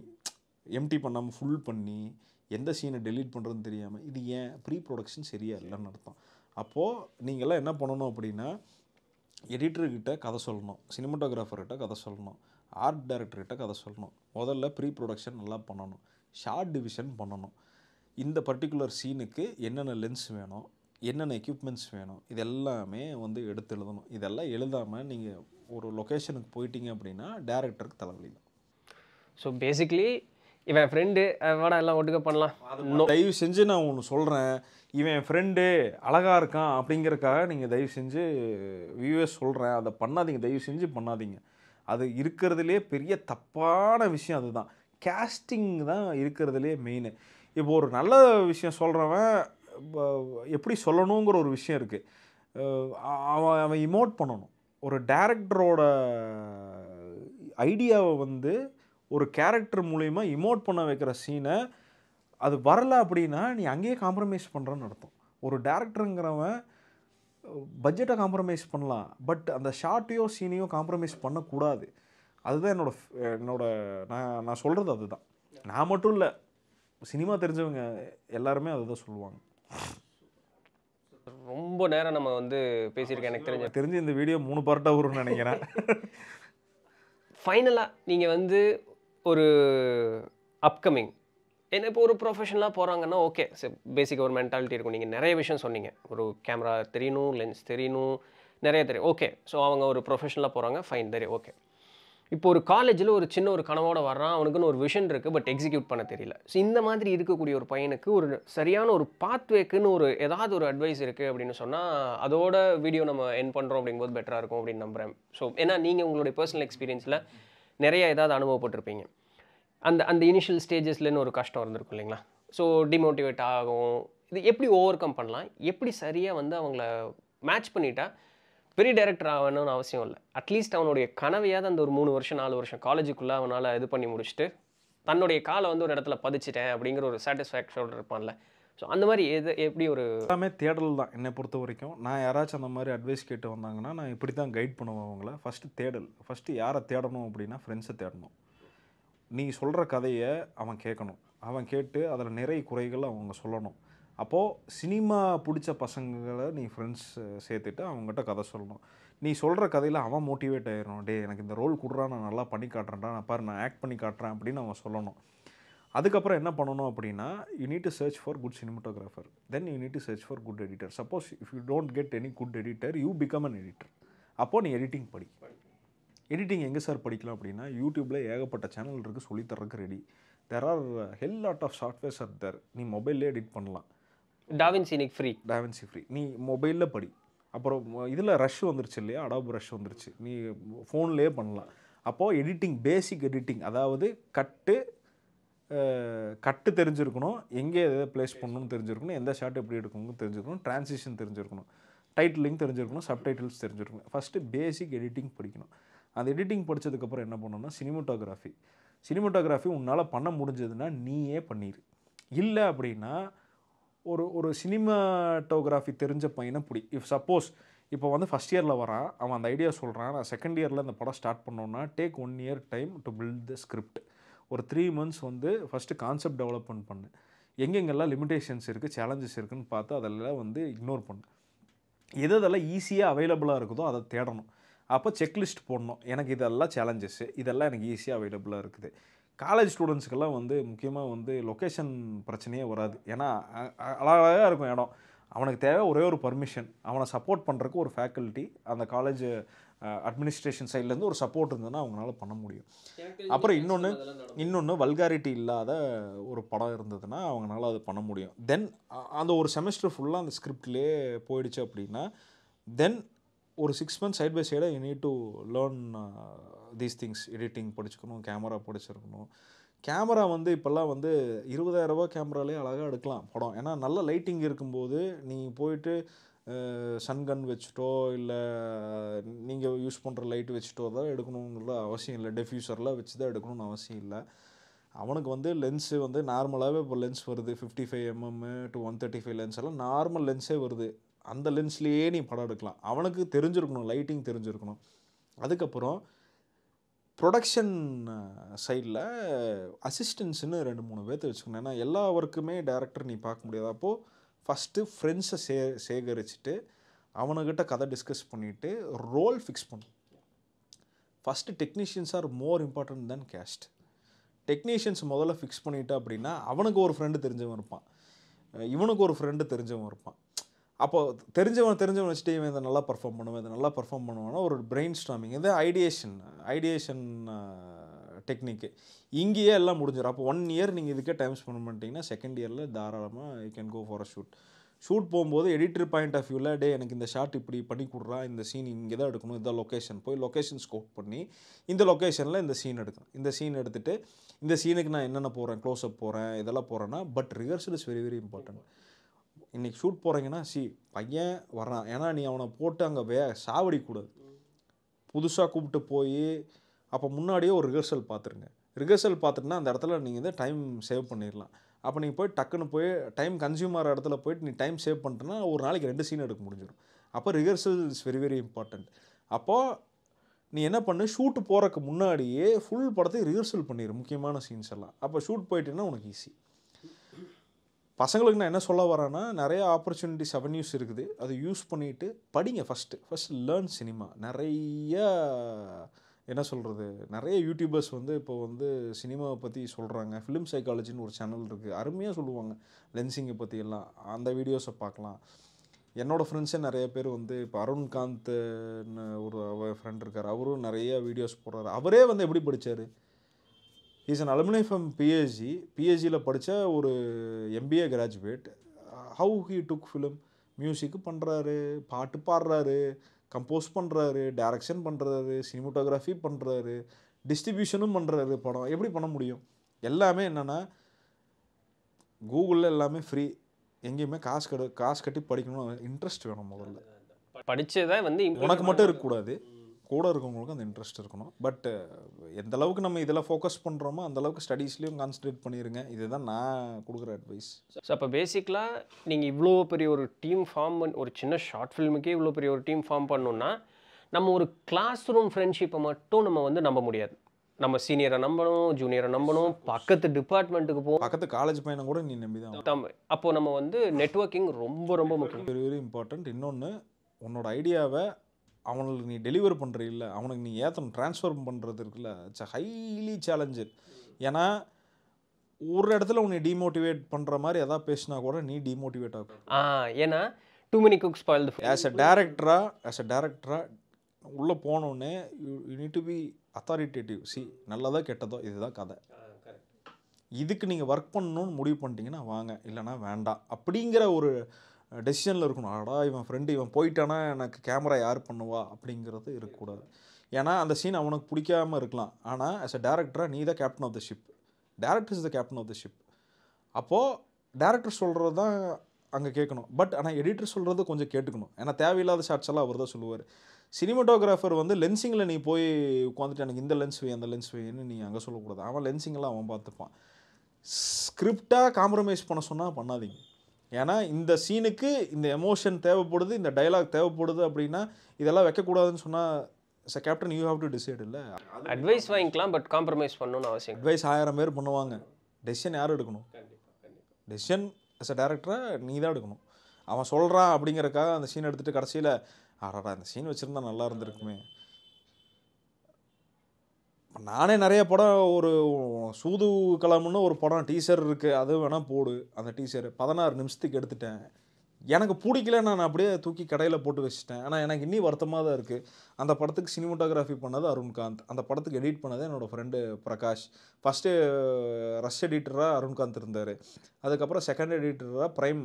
எம்டி பண்ணாமல் ஃபுல் பண்ணி எந்த சீனை டெலீட் பண்ணுறதுன்னு தெரியாமல் இது ஏன் ப்ரீ ப்ரொடக்ஷன் சரியாக இல்லைன்னு அர்த்தம் அப்போது நீங்களாம் என்ன பண்ணணும் அப்படின்னா எடிட்டர்கிட்ட கதை சொல்லணும் சினிமாட்டோகிராஃபர்கிட்ட கதை சொல்லணும் ஆர்ட் டைரக்டர்கிட்ட கதை சொல்லணும் முதல்ல ப்ரீ ப்ரொடக்ஷன் நல்லா பண்ணணும் ஷார்ட் டிவிஷன் பண்ணணும் இந்த பர்டிகுலர் சீனுக்கு என்னென்ன லென்ஸ் வேணும் என்னென்ன எக்யூப்மெண்ட்ஸ் வேணும் இது எல்லாமே வந்து எடுத்து எழுதணும் இதெல்லாம் எழுதாமல் நீங்கள் ஒரு லொக்கேஷனுக்கு போயிட்டீங்க அப்படின்னா டேரக்டருக்கு தலைவலி தான் ஸோ பேசிக்லி இவன் ஃப்ரெண்டு வேடா எல்லாம் ஒட்டுக்க பண்ணலாம் தயவு செஞ்சு நான் ஒன்று சொல்கிறேன் இவன் என் ஃப்ரெண்டு அழகாக இருக்கான் அப்படிங்கிறக்காக நீங்கள் தயவு செஞ்சு வியூவே சொல்கிறேன் அதை பண்ணாதீங்க தயவு செஞ்சு பண்ணாதீங்க அது இருக்கிறதுலே பெரிய தப்பான விஷயம் அதுதான் கேஸ்டிங் தான் இருக்கிறதுலே மெயின் இப்போ ஒரு நல்ல விஷயம் சொல்கிறவன் எப்படி சொல்லணுங்கிற ஒரு விஷயம் இருக்குது அவன் அவன் இமோட் பண்ணணும் ஒரு டேரக்டரோட ஐடியாவை வந்து ஒரு கேரக்டர் மூலிமா இமோட் பண்ண வைக்கிற சீனை அது வரலை அப்படின்னா நீ அங்கேயே காம்ப்ரமைஸ் பண்ணுறன்னு அர்த்தம் ஒரு டேரக்டருங்கிறவன் பட்ஜெட்டை காம்ப்ரமைஸ் பண்ணலாம் பட் அந்த ஷார்ட்டையோ சீனையோ காம்ப்ரமைஸ் பண்ணக்கூடாது அதுதான் என்னோடய என்னோடய நான் நான் சொல்கிறது அதுதான் நான் மட்டும் இல்லை சினிமா தெரிஞ்சவங்க எல்லாருமே அதை தான் சொல்லுவாங்க ரொம்ப நேரம் நம்ம வந்து பேசியிருக்கேன் எனக்கு தெரிஞ்ச தெரிஞ்சு இந்த வீடியோ மூணு பார்ட்டாக வரும்னு நினைக்கிறேன் ஃபைனலாக நீங்கள் வந்து ஒரு அப்கமிங் ஏன்னா இப்போ ஒரு ப்ரொஃபஷனலாக போகிறாங்கன்னா ஓகே பேசிக் ஒரு மென்டாலிட்டி இருக்கும் நீங்கள் நிறைய விஷயம் சொன்னீங்க ஒரு கேமரா தெரியணும் லென்ஸ் தெரியணும் நிறைய தெரியும் ஓகே ஸோ அவங்க ஒரு ப்ரொஃபஷனலாக போகிறாங்க ஃபைன் தெரியும் ஓகே இப்போ ஒரு காலேஜில் ஒரு சின்ன ஒரு கனவோட வர்றான் அவனுக்குன்னு ஒரு விஷன் இருக்குது பட் எக்ஸிக்யூட் பண்ண தெரியல ஸோ இந்த மாதிரி இருக்கக்கூடிய ஒரு பையனுக்கு ஒரு சரியான ஒரு பாத்வேக்குன்னு ஒரு ஏதாவது ஒரு அட்வைஸ் இருக்குது அப்படின்னு சொன்னால் அதோட வீடியோ நம்ம என் பண்ணுறோம் அப்படிங்கும்போது பெட்டராக இருக்கும் அப்படின்னு நம்புகிறேன் ஸோ ஏன்னா நீங்கள் உங்களுடைய பர்சனல் எக்ஸ்பீரியன்ஸில் நிறைய ஏதாவது அனுபவப்பட்டிருப்பீங்க அந்த அந்த இனிஷியல் ஸ்டேஜஸ்லேன்னு ஒரு கஷ்டம் இருந்திருக்கும் இல்லைங்களா ஸோ டிமோட்டிவேட் ஆகும் இது எப்படி ஓவர் கம் பண்ணலாம் எப்படி சரியாக வந்து அவங்கள மேட்ச் பண்ணிட்டா பெரிய டேரக்டர் ஆகணும்னு அவசியம் இல்லை அட்லீஸ்ட் அவனுடைய கனவையாவது அந்த ஒரு மூணு வருஷம் நாலு வருஷம் காலேஜுக்குள்ளே அவனால் இது பண்ணி முடிச்சுட்டு தன்னுடைய காலை வந்து ஒரு இடத்துல பதிச்சிட்டேன் அப்படிங்கிற ஒரு சாட்டிஸ்ஃபேக்ஷன் இருப்பான்ல ஸோ அந்த மாதிரி எது எப்படி ஒரு எல்லாமே தேடல் தான் என்னை பொறுத்த வரைக்கும் நான் யாராச்சும் அந்த மாதிரி அட்வைஸ் கேட்டு வந்தாங்கன்னா நான் இப்படி தான் கைட் பண்ணுவேன் அவங்கள ஃபஸ்ட்டு தேடல் ஃபஸ்ட்டு யாரை தேடணும் அப்படின்னா ஃப்ரெண்ட்ஸை தேடணும் நீ சொல்கிற கதையை அவன் கேட்கணும் அவன் கேட்டு அதில் நிறைய குறைகள் அவங்க சொல்லணும் அப்போது சினிமா பிடிச்ச பசங்களை நீ ஃப்ரெண்ட்ஸ் சேர்த்துட்டு அவங்ககிட்ட கதை சொல்லணும் நீ சொல்கிற கதையில் அவன் மோட்டிவேட் ஆயிடணும் டே எனக்கு இந்த ரோல் கொடுறா நான் நல்லா பண்ணி காட்டுறேன்டா நான் பாரு நான் ஆக்ட் பண்ணி காட்டுறேன் அப்படின்னு அவன் சொல்லணும் அதுக்கப்புறம் என்ன பண்ணணும் அப்படின்னா you need to search for good cinematographer then you need to search for good editor suppose if you don't get any good editor you become an editor அப்போது நீ எடிட்டிங் படி எடிட்டிங் எங்கே சார் படிக்கலாம் அப்படின்னா யூடியூப்பில் ஏகப்பட்ட சேனல் இருக்குது சொல்லித்தரக்கு ready there are hell lot of softwares are there நீ மொபைல்லே எடிட் பண்ணலாம் டாவின்சி ஃப்ரீ டாவின்சி ஃப்ரீ நீ மொபைலில் படி அப்புறம் இதில் ரஷ் வந்துருச்சு இல்லையா அடாப் ரஷ் வந்துருச்சு நீ ஃபோன்லேயே பண்ணலாம் அப்போது எடிட்டிங் பேசிக் எடிட்டிங் அதாவது கட்டு கட்டு தெரிஞ்சிருக்கணும் எங்கே எதை பிளேஸ் பண்ணணும்னு தெரிஞ்சிருக்கணும் எந்த ஷார்ட் எப்படி எடுக்கணும்னு தெரிஞ்சிருக்கணும் ட்ரான்ஸிஷன் தெரிஞ்சிருக்கணும் டைட்டிலிங் தெரிஞ்சிருக்கணும் சப்டைட்டில்ஸ் தெரிஞ்சிருக்கணும் ஃபஸ்ட்டு பேசிக் எடிட்டிங் படிக்கணும் அந்த எடிட்டிங் படித்ததுக்கப்புறம் என்ன பண்ணணும்னா சினிமோட்டோகிராஃபி சினிமோட்டோகிராஃபி உன்னால் பண்ண முடிஞ்சதுன்னா நீயே பண்ணிடு இல்லை அப்படின்னா ஒரு ஒரு சினிமாட்டோகிராஃபி தெரிஞ்ச பையனை பிடி இஃப் சப்போஸ் இப்போ வந்து ஃபஸ்ட் இயரில் வரான் அவன் அந்த ஐடியா சொல்கிறான் நான் செகண்ட் இயரில் இந்த படம் ஸ்டார்ட் பண்ணோன்னா take one year time to build the script ஒரு த்ரீ மந்த்ஸ் வந்து ஃபஸ்ட்டு கான்செப்ட் டெவலப்மெண்ட் பண்ணு எங்கெங்கெல்லாம் லிமிடேஷன்ஸ் இருக்குது சேலஞ்சஸ் இருக்குதுன்னு பார்த்து அதெல்லாம் வந்து இக்னோர் பண்ணு எது அதெல்லாம் ஈஸியாக அவைலபிளாக இருக்குதோ அதை தேடணும் அப்போ செக்லிஸ்ட் போடணும் எனக்கு இதெல்லாம் சேலஞ்சஸ்ஸு இதெல்லாம் எனக்கு ஈஸியாக அவைலபிளாக இருக்குது காலேஜ் ஸ்டூடெண்ட்ஸுக்கெல்லாம் வந்து முக்கியமாக வந்து லொக்கேஷன் பிரச்சனையே வராது ஏன்னா அழகாக இருக்கும் இடம் அவனுக்கு தேவை ஒரே ஒரு பர்மிஷன் அவனை சப்போர்ட் பண்ணுறக்கு ஒரு ஃபேக்கல்ட்டி அந்த காலேஜ் அட்மினிஸ்ட்ரேஷன் சைட்லேருந்து ஒரு சப்போர்ட் இருந்ததுன்னா அவங்களால பண்ண முடியும் அப்புறம் இன்னொன்று இன்னொன்று வல்காரிட்டி இல்லாத ஒரு படம் இருந்ததுன்னா அவங்களால அது பண்ண முடியும் தென் அந்த ஒரு செமஸ்டர் ஃபுல்லாக அந்த ஸ்கிரிப்ட்லேயே போயிடுச்சு அப்படின்னா தென் ஒரு சிக்ஸ் மந்த்ஸ் சைட் பை சைடாக need to learn these things editing படிச்சுக்கணும் கேமரா படிச்சிருக்கணும் கேமரா வந்து இப்போல்லாம் வந்து இருபதாயிரரூபா கேமராலே அழகாக எடுக்கலாம் படம் ஏன்னா நல்ல லைட்டிங் இருக்கும்போது நீ போயிட்டு சன்கன் வச்சுட்டோ இல்லை நீங்கள் யூஸ் பண்ணுற லைட் வச்சுட்டோ தான் எடுக்கணுங்கிற அவசியம் இல்லை டெஃப்யூசர்லாம் வச்சு தான் எடுக்கணும்னு அவசியம் இல்லை அவனுக்கு வந்து லென்ஸு வந்து நார்மலாகவே இப்போ லென்ஸ் வருது fifty five mm to one thirty five lens எல்லாம் நார்மல் லென்ஸே வருது அந்த லென்ஸ்லேயே நீ படம் எடுக்கலாம் அவனுக்கு தெரிஞ்சிருக்கணும் லைட்டிங் தெரிஞ்சிருக்கணும் அதுக்கப்புறம் ப்ரொடக்ஷன் சைடில் அசிஸ்டன்ஸ்னு ரெண்டு மூணு பேர்த்து வச்சுக்கணும் ஏன்னா எல்லா ஒர்க்குமே டேரக்டர் நீ பார்க்க முடியாது அப்போது ஃபஸ்ட்டு ஃப்ரெண்ட்ஸை சே சேகரிச்சுட்டு அவனுக்கிட்ட கதை டிஸ்கஸ் பண்ணிவிட்டு ரோல் ஃபிக்ஸ் பண்ணும் first technicians are more important then cast technicians முதல்ல ஃபிக்ஸ் பண்ணிட்டா அப்படின்னா அவனுக்கு ஒரு ஃப்ரெண்டு தெரிஞ்சவன் இருப்பான் இவனுக்கு ஒரு ஃப்ரெண்டு தெரிஞ்சவன் இருப்பான் அப்போ தெரிஞ்சவன் தெரிஞ்சவன் வச்சுட்டு இவன் இதை நல்லா பர்ஃபார்ம் பண்ணுவேன் இதை நல்லா பர்ஃபார்ம் பண்ணுவானா ஒரு பிரெயின் ஸ்டாமிங் இது ஐடியேஷன் ஐடியேஷன் டெக்னிக்கு இங்கேயே எல்லாம் முடிஞ்சிடும் அப்போ ஒன் இயர் நீங்கள் இதுக்கே டைம் ஸ்பெண்ட் பண்ணிட்டீங்கன்னா செகண்ட் இயரில் தாராளமாக you can go for a shoot shoot போகும்போது எடிட்டர் பாயிண்ட் ஆஃப் வியூவில் டே எனக்கு இந்த ஷார்ட் இப்படி பண்ணி கொடுறா இந்த சீன் இங்கே தான் எடுக்கணும் இதான் லொக்கேஷன் போய் லொக்கேஷன் ஸ்கோப் பண்ணி இந்த லொக்கேஷனில் இந்த சீன் எடுக்கணும் இந்த சீன் எடுத்துகிட்டு இந்த சீனுக்கு நான் என்னென்ன போகிறேன் அப் போகிறேன் இதெல்லாம் போகிறேன்னா but rehearsal is very very important இன்றைக்கி ஷூட் போகிறீங்கன்னா சி பையன் வர்றான் ஏன்னா நீ அவனை போட்டு அங்கே வே சாவடிக்கூடாது புதுசாக கூப்பிட்டு போய் அப்போ முன்னாடியே ஒரு ரிஹர்சல் பார்த்துருங்க ரிஹர்சல் பார்த்துட்டுனா அந்த இடத்துல நீங்கள் வந்து டைம் சேவ் பண்ணிடலாம் அப்போ நீங்கள் போய் டக்குன்னு போய் டைம் கன்சியூமர் இடத்துல போயிட்டு நீ டைம் சேவ் பண்ணிட்டேன்னா ஒரு நாளைக்கு ரெண்டு சீன் எடுக்க முடிஞ்சிடும் அப்போ rehearsal is very very important அப்போது நீ என்ன பண்ணு ஷூட்டு போகிறதுக்கு முன்னாடியே ஃபுல் படத்தை ரிஹர்சல் பண்ணிடு முக்கியமான சீன்ஸ் எல்லாம் அப்போ ஷூட் போயிட்டேன்னா உனக்கு ஈஸி பசங்களுக்கு நான் என்ன சொல்ல வரேன்னா நிறைய ஆப்பர்ச்சுனிட்டிஸ் அவென்யூஸ் இருக்குது அதை யூஸ் பண்ணிவிட்டு படிங்க ஃபஸ்ட்டு ஃபஸ்ட் லேர்ன் சினிமா நிறைய என்ன சொல்கிறது நிறைய யூடியூபர்ஸ் வந்து இப்போ வந்து சினிமாவை பற்றி சொல்கிறாங்க ஃபிலிம் சைக்காலஜின்னு ஒரு சேனல் இருக்குது அருமையாக சொல்லுவாங்க லென்சிங்கை பற்றி எல்லாம் அந்த வீடியோஸை பார்க்கலாம் என்னோடய ஃப்ரெண்ட்ஸே நிறைய பேர் வந்து இப்போ அருண்காந்த்னு ஒரு ஃப்ரெண்ட் இருக்கார் அவரும் நிறைய வீடியோஸ் போடுறாரு அவரே வந்து எப்படி படித்தார் is an alumni from PSG பிஎஸ்ஜியில் படித்த ஒரு MBA graduate how he took film music பண்ணுறாரு பாட்டு பாடுறாரு கம்போஸ் பண்ணுறாரு டேரக்ஷன் பண்ணுறாரு சினிமோட்டோகிராஃபி பண்ணுறாரு டிஸ்ட்ரிபியூஷனும் பண்ணுறாரு படம் எப்படி பண்ண முடியும் எல்லாமே என்னென்னா கூகுளில் எல்லாமே ஃப்ரீ எங்கேயுமே காசு கட காசு கட்டி படிக்கணும் இன்ட்ரெஸ்ட் வேணும் முதல்ல படித்ததான் வந்து உனக்கு மட்டும் இருக்கக்கூடாது கூட இருக்கவங்களுக்கு அந்த இன்ட்ரெஸ்ட் இருக்கணும் பட் எந்த அளவுக்கு நம்ம இதில் ஃபோக்கஸ் பண்ணுறோமோ அந்த அளவுக்கு ஸ்டடீஸ்லேயும் கான்சன்ட்ரேட் பண்ணிடுங்க இதுதான் நான் கொடுக்குற அட்வைஸ் ஸோ அப்போ பேசிக்கலாக நீங்கள் இவ்வளோ பெரிய ஒரு டீம் ஃபார்ம் பண்ணி ஒரு சின்ன ஷார்ட் ஃபிலிமுக்கே இவ்வளோ பெரிய ஒரு டீம் ஃபார்ம் பண்ணணுன்னா நம்ம ஒரு கிளாஸ் ரூம் ஃப்ரெண்ட்ஷிப்பை மட்டும் நம்ம வந்து நம்ப முடியாது நம்ம சீனியரை நம்பணும் ஜூனியரை நம்பணும் பக்கத்து டிபார்ட்மெண்ட்டுக்கு போகும் பக்கத்து காலேஜ் பையனை கூட நீ நம்பி தான் அப்போது நம்ம வந்து நெட்ஒர்க்கிங் ரொம்ப ரொம்ப முக்கியம் வெரி வெரி இம்பார்ட்டண்ட் இன்னொன்று உன்னோட ஐடியாவை அவனுக்கு நீ டெலிவர் பண்ணுறீல்ல அவனுக்கு நீ ஏற்றணும் ட்ரான்ஸ்ஃபர் பண்ணுறது இருக்குல்ல இட்ஸ் ஹைலி சேலஞ்சு ஏன்னா ஒரு இடத்துல உன்னை டிமோட்டிவேட் பண்ணுற மாதிரி எதாவது பேசினா கூட நீ டிமோட்டிவேட் ஆகும் ஏன்னா too many cooks boil as a டேரக்டராக ஆஸ் அ டேரக்டராக உள்ளே போனோடனே you you need to be authoritative see நல்லதோ கெட்டதோ இதுதான் கதை இதுக்கு நீங்கள் ஒர்க் பண்ணணும்னு முடிவு பண்ணிட்டீங்கன்னா வாங்க இல்லைனா வேண்டாம் அப்படிங்கிற ஒரு டெசிஷனில் இருக்கணும் ஆடா இவன் ஃப்ரெண்டு இவன் போயிட்டானா எனக்கு கேமரா யார் பண்ணுவா அப்படிங்கிறது இருக்கக்கூடாது ஏன்னா அந்த சீன் அவனுக்கு பிடிக்காமல் இருக்கலாம் ஆனால் ஆஸ் அ டேரக்டராக நீ தான் captain of the ship director is the captain of the ship அப்போது டேரக்டர் சொல்கிறது தான் அங்கே கேட்கணும் பட் ஆனால் எடிட்டர் சொல்கிறது கொஞ்சம் கேட்டுக்கணும் ஏன்னா தேவையில்லாத ஷார்ட்ஸ் எல்லாம் அவர் தான் சொல்லுவார் சினிமாட்டோகிராஃபர் வந்து லென்சிங்கில் நீ போய் உட்காந்துட்டு எனக்கு இந்த லென்ஸ் வை அந்த லென்ஸ் வைன்னு நீ அங்கே சொல்லக்கூடாது அவன் லென்சிங்கெல்லாம் அவன் பார்த்துப்பான் ஸ்கிரிப்டாக காம்ப்ரமைஸ் பண்ண சொன்னால் பண்ணாதீங்க ஏன்னா இந்த சீனுக்கு இந்த எமோஷன் தேவைப்படுது இந்த டைலாக் தேவைப்படுது அப்படின்னா இதெல்லாம் வைக்கக்கூடாதுன்னு சொன்னால் ச captain you have to decide இல்லை அட்வைஸ் வாங்கிக்கலாம் பட் காம்ப்ரமைஸ் பண்ணணும்னு அவசியம் அட்வைஸ் ஆயிரம் பேர் பண்ணுவாங்க டெசிஷன் யார் எடுக்கணும் டெசிஷன் அஸ் அ டேரக்டராக நீ தான் எடுக்கணும் அவன் சொல்கிறான் அப்படிங்கிறக்காக அந்த சீன் எடுத்துகிட்டு கடைசியில் ஆடாடா அந்த சீன் வச்சுருந்தா நல்லா இருந்திருக்குமே நானே நிறைய படம் ஒரு சூது கலம்னு ஒரு படம் டீசர் இருக்குது அது வேணால் போடு அந்த டீசர் பதினாறு நிமிஷத்துக்கு எடுத்துட்டேன் எனக்கு பிடிக்கல நான் அப்படியே தூக்கி கடையில் போட்டு வச்சுட்டேன் ஆனால் எனக்கு இன்னி வருத்தமாக தான் இருக்குது அந்த படத்துக்கு சினிமோட்டோகிராஃபி பண்ணது அருண்காந்த் அந்த படத்துக்கு எடிட் பண்ணது என்னோடய ஃப்ரெண்டு பிரகாஷ் ஃபஸ்ட்டு ரஷ் எடிட்டராக அருண்காந்த் இருந்தார் அதுக்கப்புறம் செகண்ட் எடிட்டராக ப்ரைம்